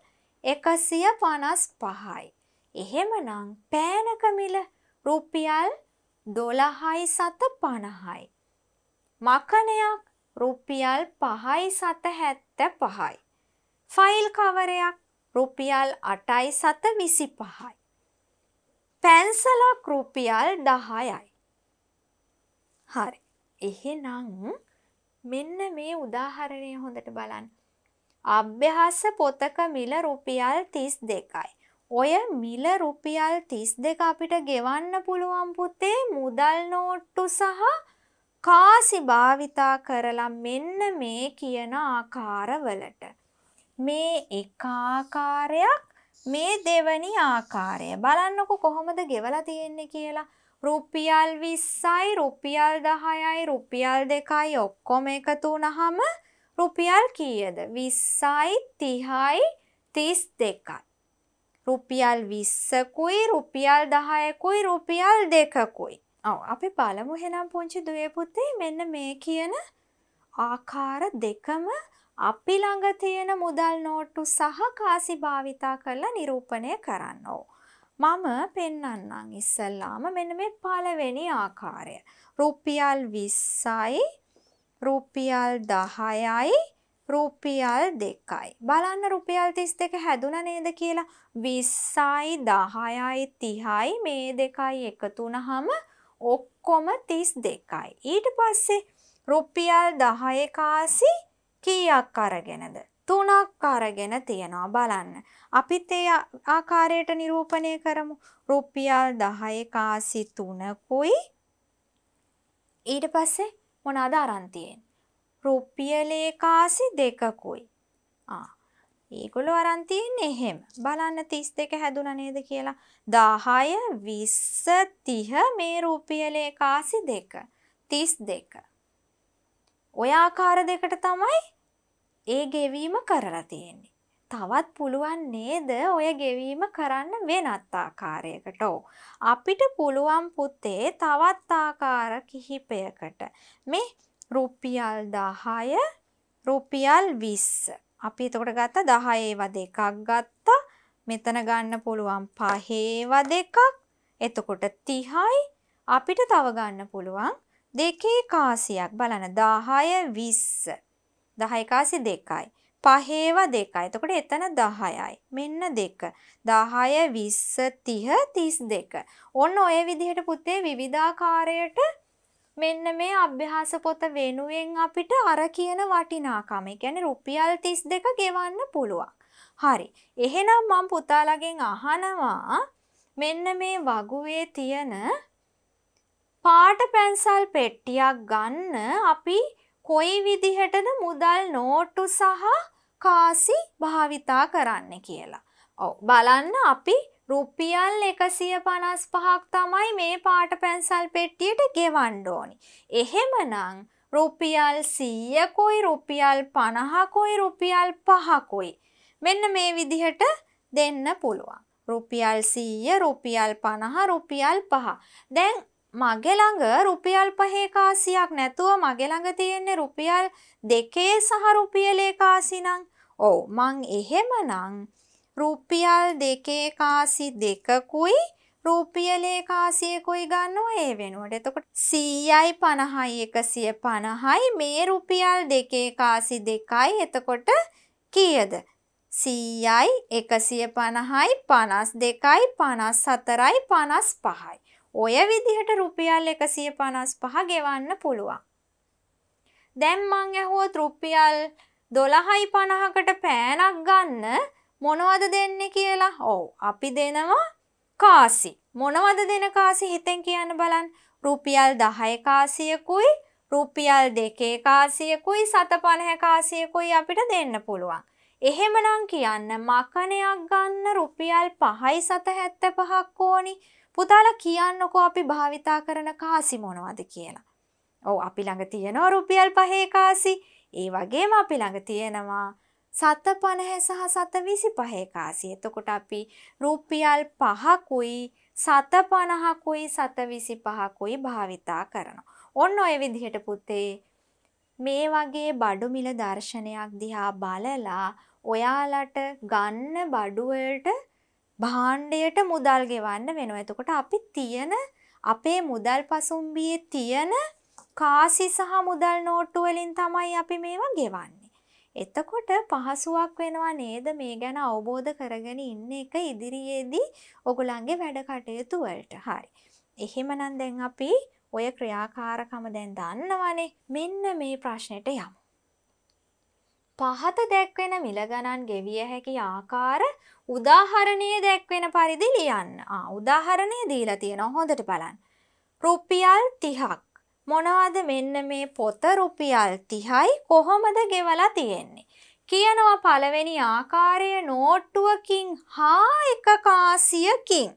155යි. එහෙමනම් පෑනක මිල රුපියල් 12යි සත 50යි. මකනයක් රුපියල් 5යි සත 75යි. ෆයිල් කවරයක් රුපියල් අටයි සත විසි පහයි. පැන්සලක් රුපියල් දහයයි. හරි එහෙනං මෙන්න මේ උදාහරණය හොඳට බලන්න. අභ්‍යහස පොතක මිල රුපියල් තිස් දෙකයි. ඔය මිල රුපියල් තිස් දෙක අපිට ගෙවන්න පුළුවන් පුතේ මුදල් නෝට්ටු සහ කාසි භාවිතා කරලා මෙන්න මේ කියන ආකාරවලට. මේ එක ආකාරයක් මේ දෙවනි ආකාරය බලන්නකො කොහොමද ගෙවලා තියෙන්නේ කියලා රුපියල් 20යි රුපියල් 10යි රුපියල් 2යි ඔක්කොම එකතු වුනහම රුපියල් කීයද 20යි 30යි 32යි රුපියල් 20කුයි රුපියල් 10කුයි රුපියල් 2කුයි ඔව් අපි බලමු එහෙනම් පුංචි දුවේ පුතේ මෙන්න මේ කියන ආකාර දෙකම අපි ළඟ තියෙන මුදල් නෝට්ටු සහ කාසි භාවිතා කරලා නිරූපණය කරන්න ඕ. මම පෙන්නන්නම් ඉස්සල්ලාම මෙන්න මේ පළවෙනි ආකාරය. රුපියල් 20යි රුපියල් 10යි රුපියල් දෙකයි. බලන්න රුපියල් තිස් දෙක හැදුන නේද කියලා විස්සයි දහයයි තිහයි මේ දෙකයි එකතුනහම ඔක්කොම තිස් දෙකයි. ඊට පස්සේ රුපියල් දහයකාසි කීයක් අරගෙනද තුනක් අරගෙන තියෙනවා බලන්න. අපිත් ඒ ආකාරයට නිරූපණය කරමු. රුපියල් 10 කාසි 3කුයි ඊට පස්සේ මොනවාද අරන් තියෙන්නේ? රුපියලේ කාසි 2කුයි. ආ. ඒගොල්ලෝ අරන් තියෙන්නේ එහෙම. බලන්න 32 හැදුණා නේද කියලා. 10 20 30 මේ රුපියලේ කාසි 2. 32. ඔය ආකාර දෙකට තමයි ඒ ගෙවීම කරලා තියෙන්නේ. තවත් පුළුවන් නේද ඔය ගෙවීම කරන්න වෙනත් ආකාරයකට ඕ. අපිට පුළුවන් පුතේ තවත් ආකාර කිහිපයකට. මේ රුපියල් දහය රුපියල් විස්ස. අපි එතකොට ගත්ත දහයේව දෙකක් ගත්තා මෙතන ගන්න පුළුවන් පහේව දෙකක් එතකොට තිහයි අපිට තව ගන්න පුළුවන් දෙකේ කාසියක් බලන දාහය විස්ස දහයකාසි දෙකයි. පහේවා දෙකයි. එතකොට එතන 10යි. මෙන්න දෙක. 10 20 30 32. ඔන්න ඔය විදිහට පුතේ විවිධාකාරයට මෙන්න මේ අභ්‍යාස පොත වෙනුවෙන් අපිට අර කියන වටිනාකම. ඒ කියන්නේ රුපියල් 32 ගෙවන්න පුළුවන්. හරි. එහෙනම් මම පුතාලගෙන් අහනවා මෙන්න මේ වගුවේ තියෙන පාට පැන්සල් පෙට්ටියක් ගන්න අපි කොයි විදිහටද මුදල් නෝට්ටු සහ කාසි භාවිතා කරන්න කියලා. ඔව බලන්න අපි රුපියල් එකසිය පනස් පහක් තමයි මේ පාට පැන්සල් පෙට්ටියට ගෙවන්්ඩෝනි. එහෙමනං රුපියල් සීයකොයි රුපියල් පණහකොයි රුපියල් පහකොයි. මෙන්න මේ විදිහට දෙන්න පුළුවන්. රුපියල් සීය රුපියල් පණහ රුපියල් පහ. දැන් මගේ ළඟ රුපියල් පහේ කාසියක් නැතුව මගේ ළඟ තියෙන්නේ රුපියල් දෙකේ සහ රුපියලේ කාසි නම් ඔව් මං එහෙමනම් රුපියල් දෙකේ කාසි දෙකකුයි රුපියලේ කාසියකුයි ගන්නවා ඒ වෙනුවට. එතකොට 100යි 50යි 150යි මේ රුපියල් දෙකේ කාසි දෙකයි. එතකොට කීයද? 100යි 150යි 52යි 54යි 55යි. ඔය විදිහට රුපියල් එකසිය පනස් පහ ගෙවන්න පුළුවන්. දැම්මං ඇහුවොත් රුපියල් දොළහයි පණහකට පෑනක් ගන්න මොනවද දෙන්න කියලා ඔව අපි දෙනවා කාසි. මොනවද දෙන කාසි හිතෙන් කියන්න බලන් රුපියල් දහය කාසියකුයි රුපියල් දෙකේ කාසියකුයි සත පණහැ කාසියකුයි අපිට දෙන්න පුළුවන්. එහෙමනම් කියන්න මකනයක් ගන්න රුපියල් පහයි සත හැත්ත පහක් ඕනි පුතාලා කියන්නකෝ අපි භාවිතා කරන කාසි මොනවද කියලා. ඔව් අපි ළඟ තියෙනවා රුපියල් පහේ කාසි. ඒ වගේම අපි ළඟ තියෙනවා සත පණහැ සහ සත විසි පහේ කාසි. එතකොට අපි රුපියල් පහකුයි සත පණහකුයි සත විසි පහකුයි භාවිතා කරනවා. ඔන්න ඔය විදිහට පුතේ මේ වගේ බඩු මිල දර්ශනයක් දිහා බලලා ඔයාලට ගන්න බඩුවලට භාණ්ඩයට මුදල් ගෙවන්න වෙනවා. එතකොට අපි තියෙන අපේ මුදල් පසුම්බියේ තියෙන කාසි සහ මුදල් නෝට්ටු වලින් තමයි අපි මේවා ගෙවන්නේ. එතකොට පහසුවක් වෙනවා නේද මේ ගැන අවබෝධ කරගෙන ඉන්න එක ඉදිරියේදී ඔගොල්ලන්ගේ වැඩ කටයුතු වලට. හරි. එහෙමනම් දැන් අපි ඔය ක්‍රියාකාරකම දැන් දන්නවනේ. මෙන්න මේ ප්‍රශ්නෙට යමු. පහත දැක්වෙන මිලගණන් ගෙවිය හැකි ආකාර උදාහරණය දැක්වෙන පරිදි ලියන්න උදාහරණය දීලා තියෙන හොඳට බලන්. රුපියල් තිහක් මොනවද මෙන්න මේ පොත රුපියල් තිහයි කොහොමද ගෙවලා තියෙන්නේ. කියනවා පළවෙනි ආකාරය නෝට්ටුවකින් හා එක කාසියකින්.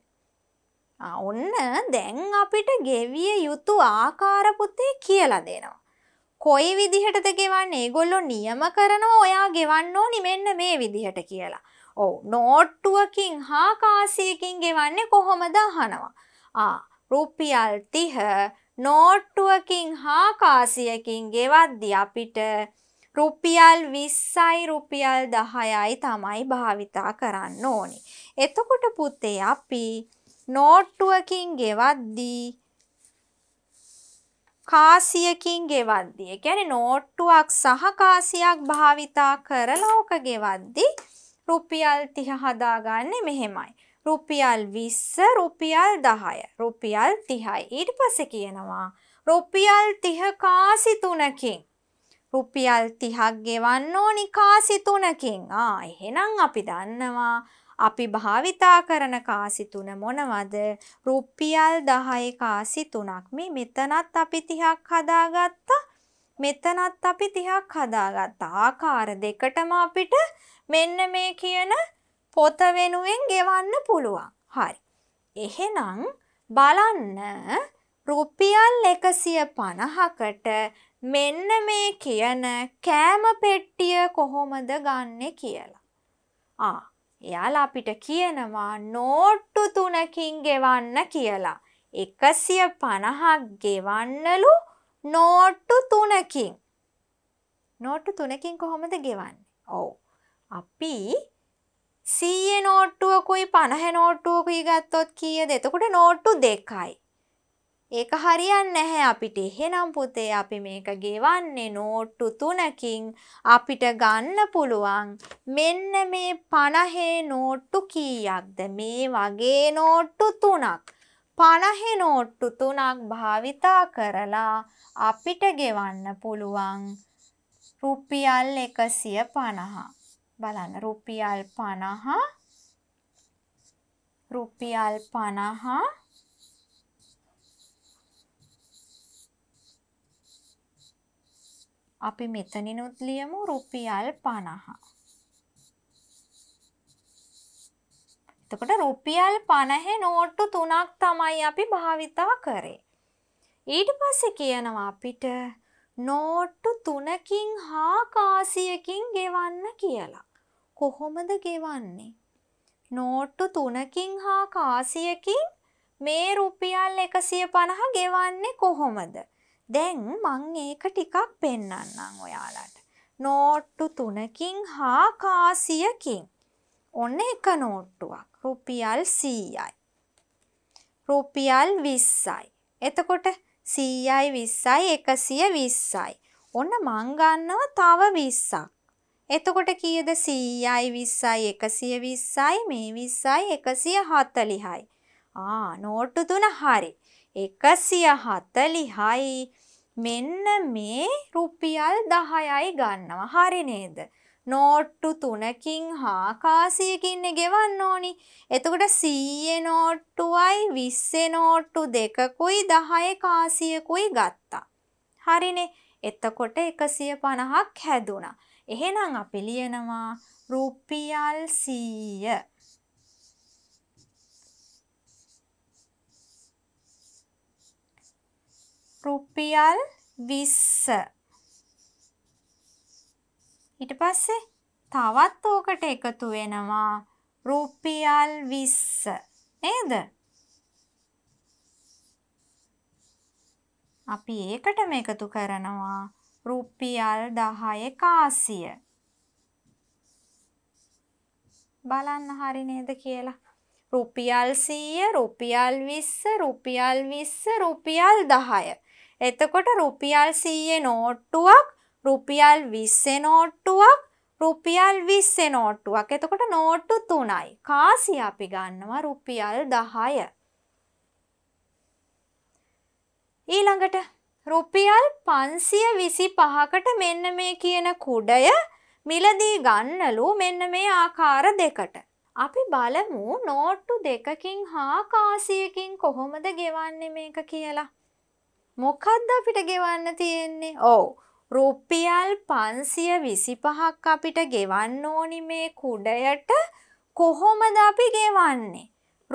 ඔන්න දැන් අපිට ගෙවිය යුතු ආකාරපුතේ කියලා දෙනවා. කොයි විදිහටද ගෙවන්න ඒගොල්ලො නියම කරනවා ඔයා ගෙවන්න ඕනි මෙන්න මේ විදිහට කියලා. ඔව නෝට්ටුවකින් හා කාසියකින් ගෙවන්නේ කොහොමද අහනවා. ආ රුපියල් තිහ නෝට්ටුවකින් හා කාසියකින් ගෙවද්දි අපිට රුපියල් විස්සයි රුපියල් දහයයි තමයි භාවිතා කරන්න ඕනි. එතකොට පුතේ අපි නෝට්ටුවකින් ගෙවද්දී කාසියකින් ගෙවද්දී. ඒ කියන්නේ නෝට්ටුවක් සහ කාසියක් භාවිතා කරලා ඕක ගෙවද්දී රුපියල් 30 හදාගන්නේ මෙහෙමයි. රුපියල් 20, රුපියල් 10, රුපියල් 30යි. ඊට පස්සේ කියනවා රුපියල් 30 කාසි තුනකින් රුපියල් 30ක් ගෙවන්න ඕනි කාසි තුනකින්. ආ එහෙනම් අපි දන්නවා අපි භාවිතා කරන කාසි තුන මොනවද? රුපියල් 10 කාසි තුනක්. මේ මෙතනත් අපි 30ක් හදාගත්තා. මෙතනත් අපි 30ක් හදාගත්තා. ආකාර දෙකටම අපිට මෙන්න මේ කියන පොත වෙනුවෙන් ගෙවන්න පුළුවන්. හරි. එහෙනම් බලන්න රුපියල් 150කට මෙන්න මේ කියන කෑම පෙට්ටිය කොහොමද ගන්නෙ කියලා. ආ එයාලා අපිට කියනවා නෝට්ටු තුනකින් ගෙවන්න කියලා. එකසිය පණහක් ගෙවන්නලු නෝට්ටු තුනකින්. නෝට්ටු තුනකින් කොහොමද ගෙවන්න. ඔවු. අපි සීය නෝට්ටුවකුයි පණහ නෝට්ටුවකුයි ගත්තොත් කියද එතකොට නෝට්ටු දෙකයි. ඒක හරියන්නේ නැහැ අපිට. එහෙනම් පුතේ අපි මේක ගෙවන්නේ නෝට්ටු 3කින් අපිට ගන්න පුළුවන් මෙන්න මේ 50 නෝට්ටු කීයක්ද? මේ වගේ නෝට්ටු 3ක්. 50 නෝට්ටු 3ක් භාවිතා කරලා අපිට ගෙවන්න පුළුවන් රුපියල් 150. බලන්න රුපියල් 50 රුපියල් 50 අපි මෙතනිනුත් ලියමු රුපියල් 50. එතකොට රුපියල් 50 නෝට්ටු තුනක් තමයි අපි භාවිතා කරේ. ඊට පස්සේ කියනවා අපිට නෝට්ටු තුනකින් හා කාසියකින් ගෙවන්න කියලා. කොහොමද ගෙවන්නේ? නෝට්ටු තුනකින් හා කාසියකින් මේ රුපියල් 150 ගෙවන්නේ කොහොමද? දැන් මං ඒක ටිකක් පෙන්නන්නම් ඔයාලට. නෝට්ටු තුනකින් හා කාසියකින්. ඔන්න එක නෝට්ටුවක් රුපියල් සීයයි. රුපියල් විස්සයි. එතකොට සීයයි විස්සයි එකසිය විස්සයි. ඔන්න මංගන්නව තව විස්සක්. එතකොට කියද සීයයි විස්සයි එකසිය විස්සයි මේ විස්සයි එකසිය හතලිහයි. ආ නෝට්ටු තුන හරි. එකසිය හතලිහයි මෙන්න මේ රුපියල් දහයයි ගන්නවා හරි නේද. නෝට්ටු තුනකින් හා කාසියකින්න ගෙවන්න ඕනි. එතකොට සීය නෝට්ටුවයි විස්සේ නෝට්ටු දෙකකුයි දහය කාසියකුයි ගත්තා. හරිනේ එතකොට එකසිය පණහක් හැදුනා. එහෙනම් අපි ලියනවා රුපියල් සීය. රුපියල් විස්ස ඊට පස්සේ තවත් ඕකට එකතු වෙනවා රුපියල් විස්ස නේද අපි ඒකටම එකතු කරනවා රුපියල් දහය කාසිය බලන්න හරි නේද කියලා රුපියල් සීය රුපියල් විස්ස රුපියල් විස්ස රුපියල් දහය එතකොට රුපියල් 100 නෝට්ටුවක් රුපියල් 20 නෝට්ටුවක් රුපියල් 20 නෝට්ටුවක්. එතකොට නෝට්ටු 3යි. කාසි අපි ගන්නවා රුපියල් 10. ඊළඟට රුපියල් 525කට මෙන්න මේ කියන කුඩය මිලදී ගන්නලු මෙන්න මේ ආකාර දෙකට. අපි බලමු නෝට්ටු දෙකකින් හා කාසියකින් කොහොමද ගෙවන්නේ මේක කියලා. මොකක්ද අපිට ගෙවන්න තියෙන්නේ? ඔව්. රුපියල් 525ක් අපිට ගෙවන්න ඕනි මේ කුඩයට කොහොමද අපි ගෙවන්නේ?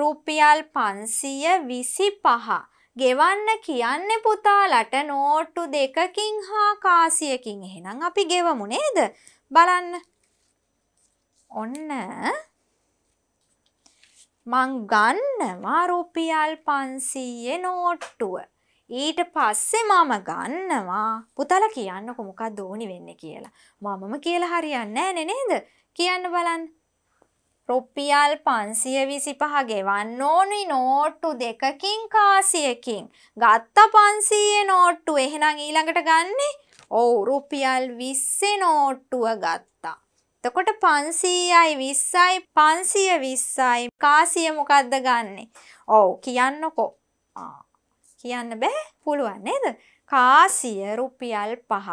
රුපියල් 525 ගෙවන්න කියන්නේ පුතාලට නෝට්ටු දෙකකින් හා කාසියකින් එහෙනම් අපි ගෙවමු නේද බලන්න ඔන්න මං ගන්නවා රුපියල් 500 නෝට්ටුව ඊට පස්සේ මම ගන්නවා පුතල කියන්නකො මොකක් දෝනි වෙන්න කියලා. මමම කියලා හරියන්න ෑනෙ නේද කියන්න බලන්න. රුපියල් පන්සිය විසි පහ ගෙවන්න ඕනි නෝට්ටු දෙකකින් කාසියකින්. ගත්ත පන්සීය නෝට්ටු එහෙනම් ඊළඟට ගන්නේ ඔවු රුපියල් විස්සේ නෝට්ටුව ගත්තා. එතකොට පන්සීයයි විස්සයි පන්සිය විස්සයි කාසිය මොකක්ද ගන්නේ. ඔවු කියන්නකො. ආ. කියන්න බෑ පුළුවන් නේද කාසිය රුපියල් පහ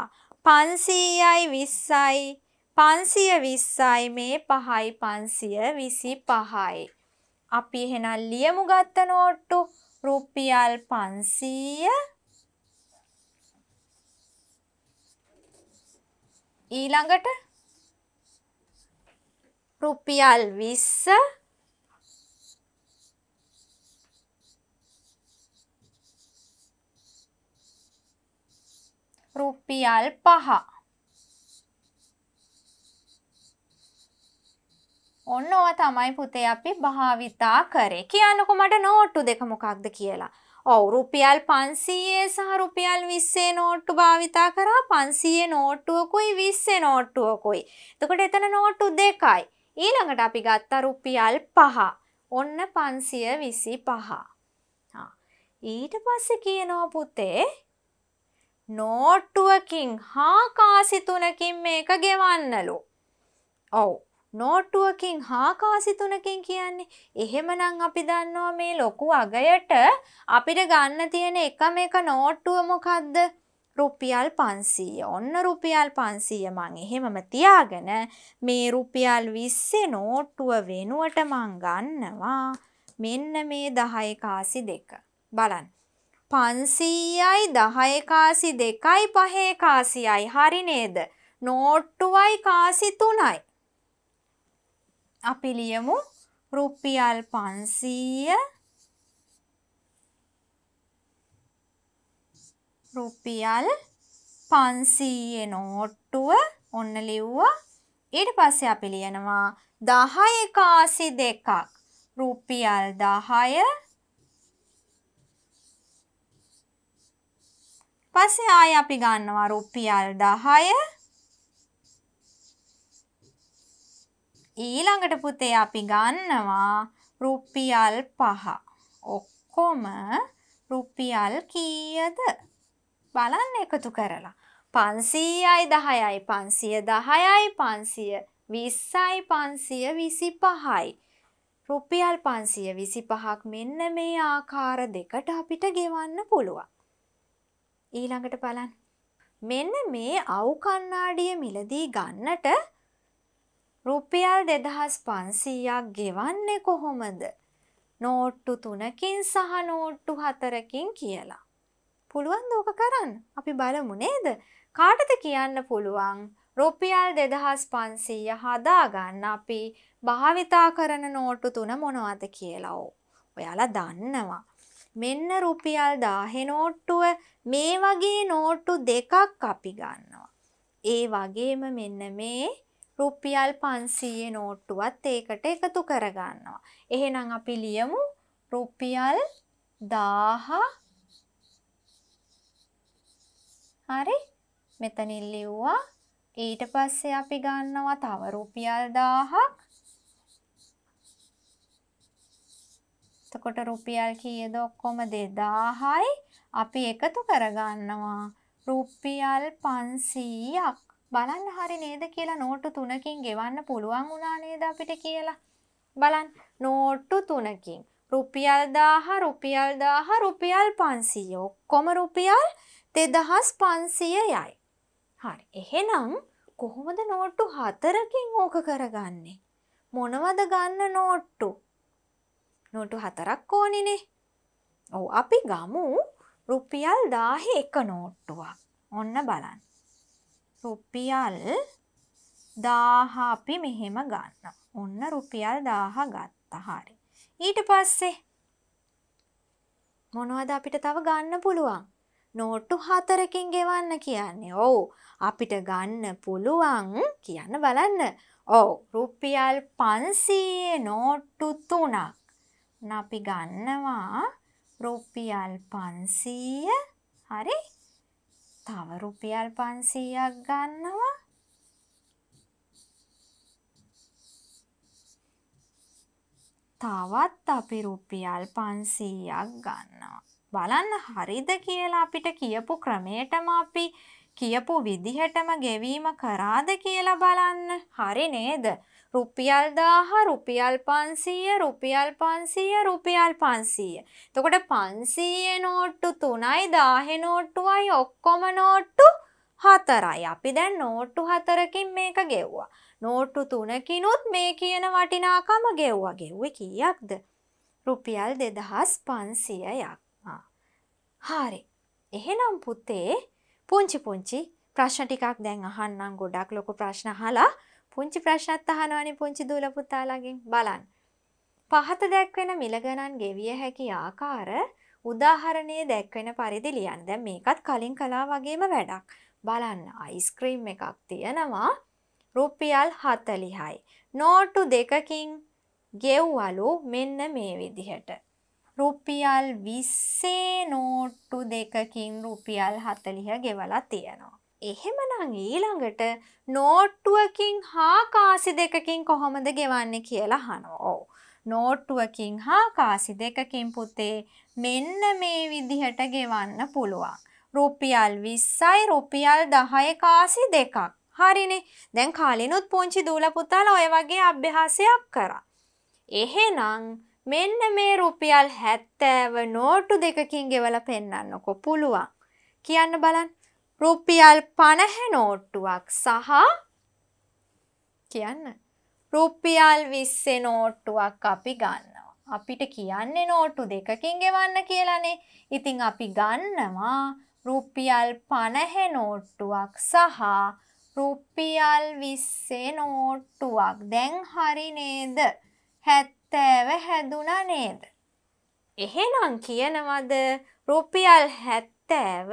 පන්සීයයි විස්සයි පන්සිය විස්සයි මේ පහයි පන්සිය විසි පහයි අපි එහෙනම් ලියමු ගත්ත නෝට්ටු රුපියල් පන්සීය ඊළඟට රුපියල් විස්ස රුපියල් පහ. ඔන්න ඕවා තමයි පුතේ අපි භාවිතා කරේ. කියන්නකො මට නෝට්ටු දෙක මොකක්ද කියලා. ඔව් රුපියල් 500 සහ රුපියල් 20 නෝට්ටු භාවිතා කරා 500 නෝට්ටුවකුයි 20 නෝට්ටුවකුයි. එතකොට එතන නෝට්ටු දෙකයි. ඊළඟට අපි ගත්තා රුපියල් 5. ඔන්න 525. හා ඊට පස්සේ කියනවා පුතේ නෝට්ටුවකින් හා කාසිතුනකින් මේක ගෙවන්නලු. ඔව්. නෝට්ටුවකින් හා කාසිතුනකින් කියන්නේ එහෙමනම් අපි දන්නවා මේ ලොකු අගයට අපිට ගන්න තියෙන එකම එක නෝට්ටුව මොකද්ද? රුපියල් 500. ඔන්න රුපියල් 500 මං එහෙමම තියාගෙන මේ රුපියල් 20 නෝට්ටුව වෙනුවට මං ගන්නවා මෙන්න මේ 10 කාසි දෙක. බලන්න. පන්සීයයි දහය කාසි දෙකයි පහේ කාසියයි හරි නේද නෝට්ටුවයි කාසි තුනයි. අපි ලියමු රුපියල් පන්සීය රුපියල් පන්සීයේ නෝට්ටුව ඔන්න ලිව්වා ඊට පස්සේ අපි ලියනවා දහය කාසි දෙකක් රුපියල් දහය පස්සේ ආයෙ අපි ගන්නවා රුපියල් 10 ඊළඟට පුතේ අපි ගන්නවා රුපියල් 5 ඔක්කොම රුපියල් කීයද බලන්න එකතු කරලා 500යි 10යි 510යි 520යි 525යි රුපියල් 525ක් මෙන්න මේ ආකාර දෙකට අපිට ගෙවන්න පුළුවන් ඊළඟට බලන්. මෙන්න මේ අවුකන්නාඩිය මිලදී ගන්නට රුපියල් දෙදහස් පන්සීයක් ගෙවන්නේ කොහොමද. නෝට්ටු තුනකින් සහ නෝට්ටු හතරකින් කියලා. පුළුවන් දෝක කරන්න අපි බලමු නේද කාටද කියන්න පුළුවන් රුපියල් දෙදහස් පන්සීය හදාගන්න අපි භාවිතා කරන නෝට්ටු තුන මොනවද කියලාෝ. ඔයාලා දන්නවා. මෙන්න රුපියල් 1000 නෝට්ටුව මේ වගේ නෝට්ටු දෙකක් අපි ගන්නවා. ඒ වගේම මෙන්න මේ රුපියල් 500 නෝට්ටුවත් ඒකට එකතු කරගන්නවා. එහෙනම් අපි ලියමු රුපියල් 1000 හරි මෙතනින් ලිව්වා ඊට පස්සේ අපි ගන්නවා තව රුපියල් 1000ක් එතකොට රුපියල් කීයද ඔක්කොම 2000යි අපි එකතු කරගන්නවා රුපියල් 500ක් බලන්න හරි නේද කියලා නෝට්ටු තුනකින් ගෙවන්න පුළුවන් වුණා නේද අපිට කියලා බලන්න නෝට්ටු තුනකින් රුපියල් 1000 රුපියල් 1000 රුපියල් 500 ඔක්කොම රුපියල් 2500යි හරි එහෙනම් කොහොමද නෝට්ටු හතරකින් ඕක කරගන්නේ මොනවද ගන්න නෝට්ටු නොටු හතරක් ඕනිනේ. ඕ අපි ගමු රුපියල් දාහ එක නෝට්ටුවක් ඔන්න බලන්න. රුපියල් දාහ අපි මෙහෙම ගන්න. ඔන්න රුපියල් දාහ ගත්ත හරි. ඊට පස්සේ මොනවද අපිට තව ගන්න පුළුවන්. නෝට්ටු හතරකින් ගෙවන්න කියන්නේ. ඔව් අපිට ගන්න පුළුවන් කියන්න බලන්න. ඔව් රුපියල් 500 නෝට්ටු තුනක්. අපි ගන්නවා රුපියල් පන්සීය හරි තව රුපියල් පන්සීයක් ගන්නවා තවත් අපි රුපියල් පන්සීයක් ගන්නවා බලන්න හරිද කියලා අපිට කියපු ක්‍රමයටම අපි කියපු විදිහටම ගෙවීම කරාද කියලා බලන්න හරි නේද රුපියල් දාහ රුපියල් පන්සීය රුපියල් පන්සීය රුපියල් පන්සීය. තකොට පන්සීය නෝට්ටු තුනයි දාහෙ නෝට්ටුවයි ඔක්කොම නෝට්ටු හතරයි. අපි දැන් නෝට්ටු හතරකින් මේක ගෙව්වා. නෝට්ටු තුනකිනුත් මේ කියන වටිනාකම ගෙව්වා ගෙව්වේ කීයක්ද. රුපියල් දෙදහස් පන්සියයක්. හාරි. එහෙනම් පුතේ පුංචි පුංචි ප්‍රශ්න ටිකක් දැන් අහන්නම් ගොඩක් ලොකු ප්‍රශ්න අහලා පුංචි ප්‍රශ්නත් අහනවනේ පුංචි දූල පුතාලාගෙන් බලන්න. පහත දැක්වෙන මිල ගණන් ගෙවිය හැකි ආකාර උදාහරණයේ දැක්වෙන පරිදි ලියන්න. දැන් මේකත් කලින් කළා වගේම වැඩක්. බලන්න අයිස්ක්‍රීම් එකක් තියෙනවා රුපියල් 40යි. නෝට්ටු දෙකකින් ගෙව්වලු මෙන්න මේ විදිහට. රුපියල් 20 නෝට්ටු දෙකකින් රුපියල් 40 ගෙවලා තියෙනවා. එහෙමනම් ඊළඟට නෝට්ටුවකින් හා කාසි දෙකකින් කොහොමද ගෙවන්නේ කියලා හනෝ. නෝට්ටුවකින් හා කාසි දෙකකින් පුතේ මෙන්න මේ විදිහට ගෙවන්න පුළුවන්. රුපියල් විස්සයි රුපියල් දහය කාසි දෙකක්. හරිනේ දැන් කාලිනුත් පුංචි දූලපුතාල ඔය වගේ අභ්‍යහාසයක් කරා. එහෙනම් මෙන්න මේ රුපියල් හැත්තෑව නෝටු දෙකකින් ගෙවල පෙන්න්නන්නකො පුළුවන්. කියන්න බලන් රුපියල් පණහ නෝට්ටුවක් සහ කියන්න රුපියල් විස්සේ නෝට්ටුවක් අපි ගන්නවා. අපිට කියන්නේ නෝට්ටු දෙකකින් ගෙවන්න කියලනේ ඉතිං අපි ගන්නවා රුපියල් පණහ නෝට්ටුවක් සහ රුපියල් විස්සේ නෝට්ටුවක් දැන් හරි නේද හැත්තෑව හැදුන නේද. එහෙනම් කියනවද රුපියල් හැත්තෑව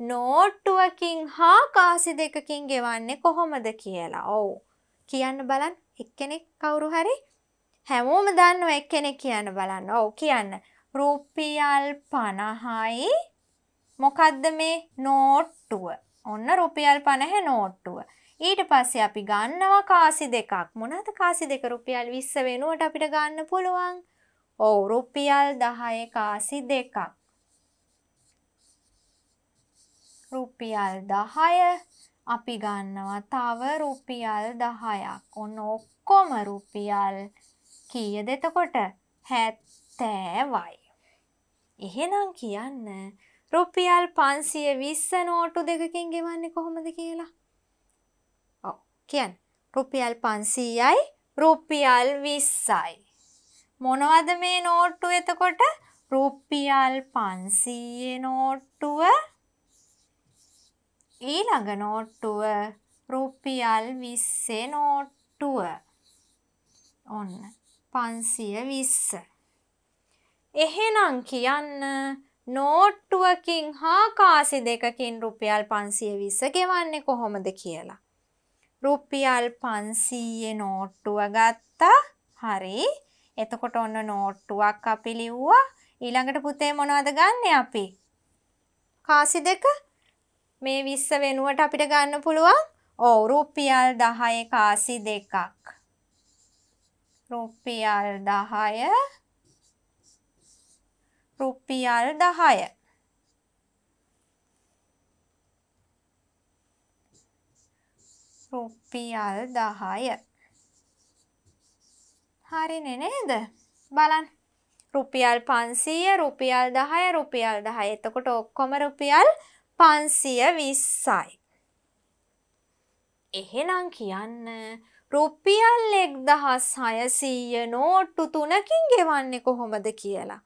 නෝට්ටුවකින් හා කාසි දෙකකින් ගෙවන්නේ කොහොමද කියලා. ඔව්. කියන්න බලන්න එක්කෙනෙක් කවුරු හරි හැමෝම දන්නව එක්කෙනෙක් කියන්න බලන්න. ඔව් කියන්න. රුපියල් 50යි මොකද්ද මේ නෝට්ටුව? ඔන්න රුපියල් 50 නෝට්ටුව. ඊට පස්සේ අපි ගන්නවා කාසි දෙකක්. මොනවාද කාසි දෙක? රුපියල් 20 වෙනුවට අපිට ගන්න පුළුවන්. ඔව් රුපියල් 10 කාසි දෙකක්. රුපියල් දහය අපි ගන්නවා තව රුපියල් දහයක් ඔන්න ඔක්කොම රුපියල් කීය දෙතකොට හැත්තෑවයි. එහෙනම් කියන්න රුපියල් පන්සිය විස්ස නෝටු දෙකකින් ගෙවන්නේ කොහොමද කියලා. ඔ කියන් රුපියල් පන්සීයයි රුපියල් විස්සයි. මොනවද මේ නෝට්ටු එතකොට රුපියල් පන්සීයේ නෝට්ටුව ඊළඟ නෝට්ටුව රුපියල් විස්සේ නෝට්ටුව ඔන්න පන්සිය විස්ස. එහෙනම් කියන්න නෝට්ටුවකින් හා කාසි දෙකකින් රුපියල් පන්සිය විස්ස ගෙවන්නේ කොහොමද කියලා. රුපියල් පන්සීය නෝට්ටුව ගත්තා හරි එතකොට ඔන්න නෝට්ටුවක් අපි ලිව්වා ඊළඟට පුතේ මොනවද ගන්න අපි? කාසි දෙක මේ විස්ස වෙනුවට අපිට ගන්න පුළුවන් ඕ රුපියල් දහය කාසි දෙකක් රුපියල් දහය රුපියල් දහය රුපියල් දහය හරිනෙ නේද බලන් රුපියල් පන්සීය රුපියල් දහය රුපියල් දහය එතකොට ඔක්කොම රුපියල් පන්සිය විස්සයි. එහෙනම් කියන්න රුපියල් එක් දහස් හයසීය නෝට්ටු තුනකින් ගෙවන්නේ කොහොමද කියලා.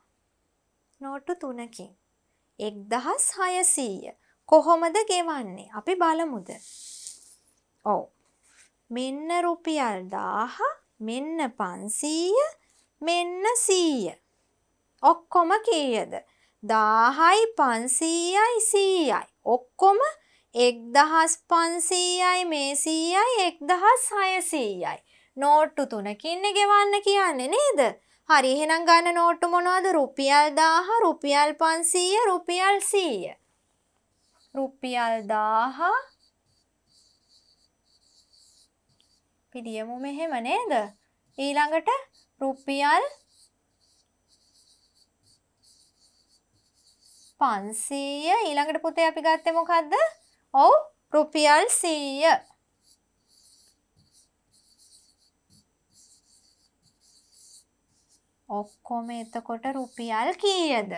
නෝට්ටු තුනකින්. එක් දහස් හයසීය කොහොමද ගෙවන්නේ අපි බලමුද. ඔව. මෙන්න රුපියල් දාහ මෙන්න පන්සීය මෙන්න සීය. ඔක්කොම කීයද. දාහයි පන්සීයයි සීයයි. ඔක්කොම එක්දහස් පන්සීයයි මේ සීයයි එක්දහස් හයසීයයි. නෝට්ටු තුනකින්න ගෙවන්න කියන්නේ නේද. හරි එහෙනම් ගන්න නෝට්ටු මොනවද රුපියල් දාහ රුපියල් පන්සීය රුපියල් සීය. රුපියල් දාහ පිළියමු මෙහෙම නේද. ඊළඟට රුපියල් පන්සීය ඊළඟට පුතේ අපි ගත්තේ මොකක්ද ඔව් රුපියල් සීය ඔක්කොම එතකොට රුපියල් කීයද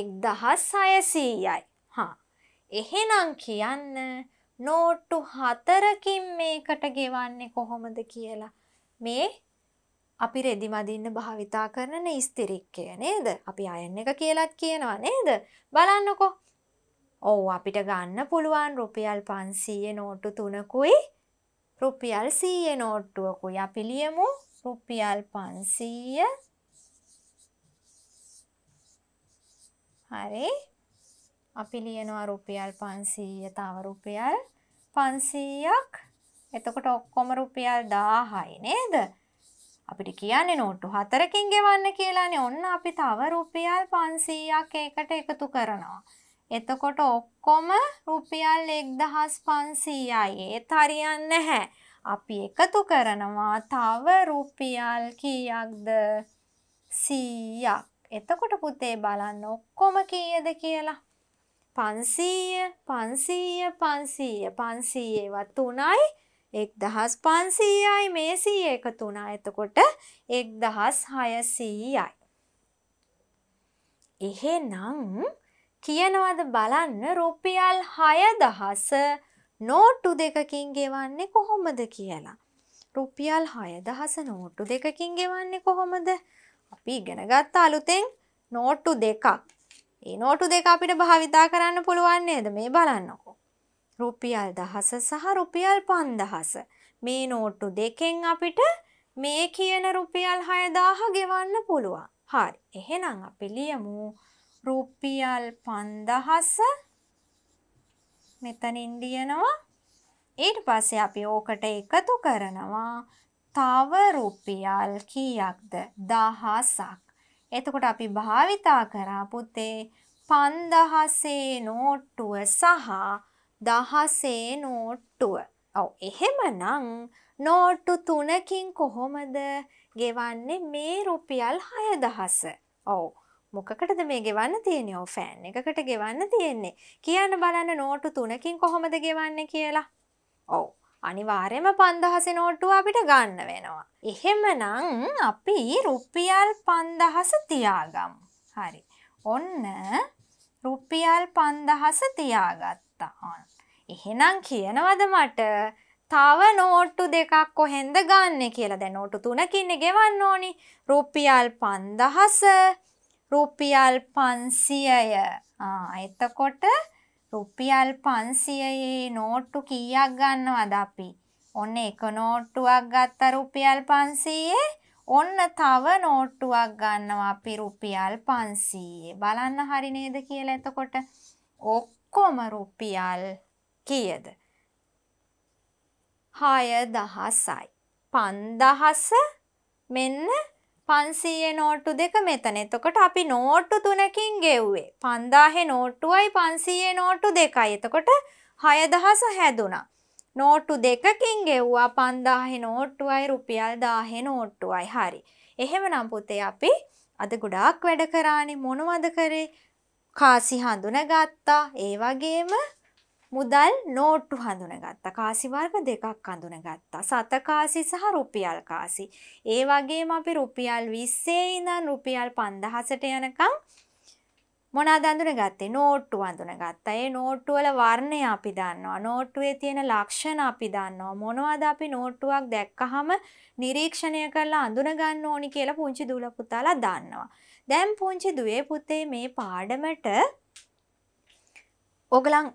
එක් දහස් සයසීයයි හා එහෙනම් කියන්න නෝට්ටු හතරකින් මේකට ගෙවන්නේ කොහොමද කියලා මේ අපි රෙදි මදින්න භාවිතා කරන ස්තිරික්කය නේද අපි අයන්න එක කියලත් කියනවා නේද බලන්නකෝ ඔවු අපිට ගන්න පුළුවන් රුපියල් පන්සීය නෝට්ටු තුනකුයි රුපියල් සීය නෝට්ටුවකුයි අපිලියමු රුපියල් පන්සීය හරි අපි ලියනවා රුපියල් පන්සීය තව රුපියල් පන්සීයක් එතකොට ඔක්කොම රුපියල් දාහයි නේද අපිට කියන්නේ නෝට්ටු හතරකින් ගෙවන්න කියලානේ ඔන්න අපි තව රුපියල් 500ක් ඒකට එකතු කරනවා. එතකොට ඔක්කොම රුපියල් 1500යි. ඒත් හරියන්නේ නැහැ. අපි එකතු කරනවා තව රුපියල් කීයක්ද? 100ක්. එතකොට පුතේ බලන්න ඔක්කොම කීයද කියලා. 500 500 500 500 ඒවා 3යි එක් දහස් පන්සීයයි මේ සී එකතු වුණා එතකොට එක් දහස් හයසීයයි. එහෙනම් කියනවද බලන්න රුපියල් හය දහස නෝට්ටු දෙකකින් ගෙවන්නේ කොහොමද කියලා. රුපියල් හය දහස නෝට්ටු දෙකකින් ගෙවන්නේ කොහොමද අපි ඉගෙනගත්ත අලුතෙන් නෝට්ටු දෙකක් ඒ නෝට්ටු දෙක අපිට භාවිතා කරන්න පුළුවන් නේද මේ බලන්නකෝ. රුපියල් දහස සහ රුපියල් පන්දහස. මේ නෝට්ටු දෙකෙන් අපිට මේ කියන රුපියල් හයදාහ ගෙවන්න පුළුවන්. හරි එහෙනම් අපි ලියමු රුපියල් පන්දහස මෙතනින් ලියනවා ඊට පස්සේ අපි ඕකට එකතු කරනවා තව රුපියල් කීයක්ද දහසක්. එතකොට අපි භාවිතා කරා පුතේ පන්දහසේ නෝට්ටුව සහ දහසේ නෝට්ටුව. ඔව එහෙමනම් නෝට්ටු තුනකින් කොහොමද ගෙවන්නේ මේ රුපියල් හය දහස. ඔවු. මොකටද මේ ගෙවන්න තියෙන්නේ ඔ ෆෑන් එකකට ගෙවන්න තියෙන්නේ. කියන්න බලන්න නෝට්ටු තුනකින් කොහොමද ගෙවන්නේ කියලා. ඔවු. අනිවාර්යම පන්දහස නෝට්ටුව අපිට ගන්න වෙනවා. එහෙමනම් අපි රුපියල් පන්දහස තියාගම්. හරි. ඔන්න රුපියල් පන්දහස තියාගත්. අවස්ථාන්. එහෙනම් කියනවද මට තව නෝට්ටු දෙකක් කොහෙන්ද ගන්න කියලා දැ නෝටු තුනකින්න ගෙවන්න ඕනි රුපියල් පන්දහස රුපියල් පන්සියය එතකොට රුපියල් පන්සියයේ නෝට්ටු කීයක් ගන්නවද අපි ඔන්න එක නෝට්ටුවක් ගත්ත රුපියල් පන්සීයේ ඔන්න තව නෝට්ටුවක් ගන්නවා අපි රුපියල් පන්සීයේ බලන්න හරි නේද කියලා එතකොට ඕක ඔක්කොම රුපියල් කියද. හාය දහසයි. පන්දහස මෙන්න පන්සීය නෝට්ටු දෙක මෙතන එතකොට අපි නෝට්ටු තුනකින් ගෙව්වේ. පන්දාහෙ නෝට්ටුවයි පන්සීයේ නෝට්ටු දෙකයි එතකොට හයදහස හැදුනා. නෝට්ටු දෙකකින් ගෙව්වා පන්දාහෙ නෝට්ටුවයි රුපියල් දාහෙ නෝට්ටුවයි හරි. එහෙම නම් පුතේ අපි අද ගොඩාක් වැඩ කරානේ මොනවද කරේ කාසි හඳුනගත්තා ඒ වගේම මුදල් නෝට්ටු හඳුනගත්තා කාසි වර්ග දෙකක් හඳුනගත්තා සතකාසි සහ රුපියල් කාසි ඒ වගේම අපි රුපියල් 20 ඉඳන් රුපියල් 5000ට යනකම් මොනාද අඳුනගත්තේ නෝට්ටු අඳුනගත්තා. ඒ නෝට්ටු වල වර්ණය අපි දන්නවා. නෝට්ටුවේ තියෙන ලක්ෂණ අපි දන්නවා. මොනවද අපි නෝට්ටුවක් දැක්කහම නිරීක්ෂණය කරලා අඳුනගන්න ඕනි කියලා පුංචි දුල පුතාලා දන්නවා. දැන් පුංචි දුවේ පුතේ මේ පාඩමට ඔගලන්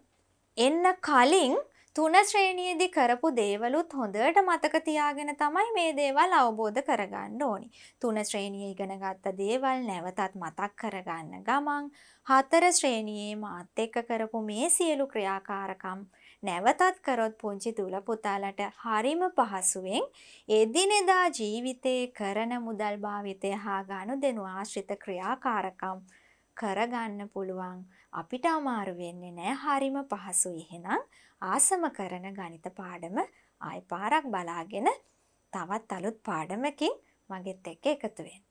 එන්න කලින් තුන ශ්‍රේණියේදී කරපු දේවලුත් හොඳට මතක තියාගෙන තමයි මේ දේවල් අවබෝධ කරගන්න ඕනි. තුන ශ්‍රේණියේ ඉගෙන ගත්ත දේවල් නැවතත් මතක් කරගන්න ගමන් හතර ශ්‍රේණියේ මාත් එක්ක කරපු මේ සියලු ක්‍රියාකාරකම් නැවතත් කරොත් පුංචි දුල පුතාලට හරිම පහසුවෙන් එදිනෙදා ජීවිතයේ කරන මුදල් භාවිතය හා ගනුදෙනු ආශ්‍රිත ක්‍රියාකාරකම් කරගන්න පුළුවන් අපිට අමාරු වෙන්නේ නැහැ හරිම පහසුයි එහෙනම් ආසම කරන ගණිත පාඩම ආයි පාරක් බලාගෙන තවත් අලුත් පාඩමකින් මගෙත් එක්ක එකතු වෙන්න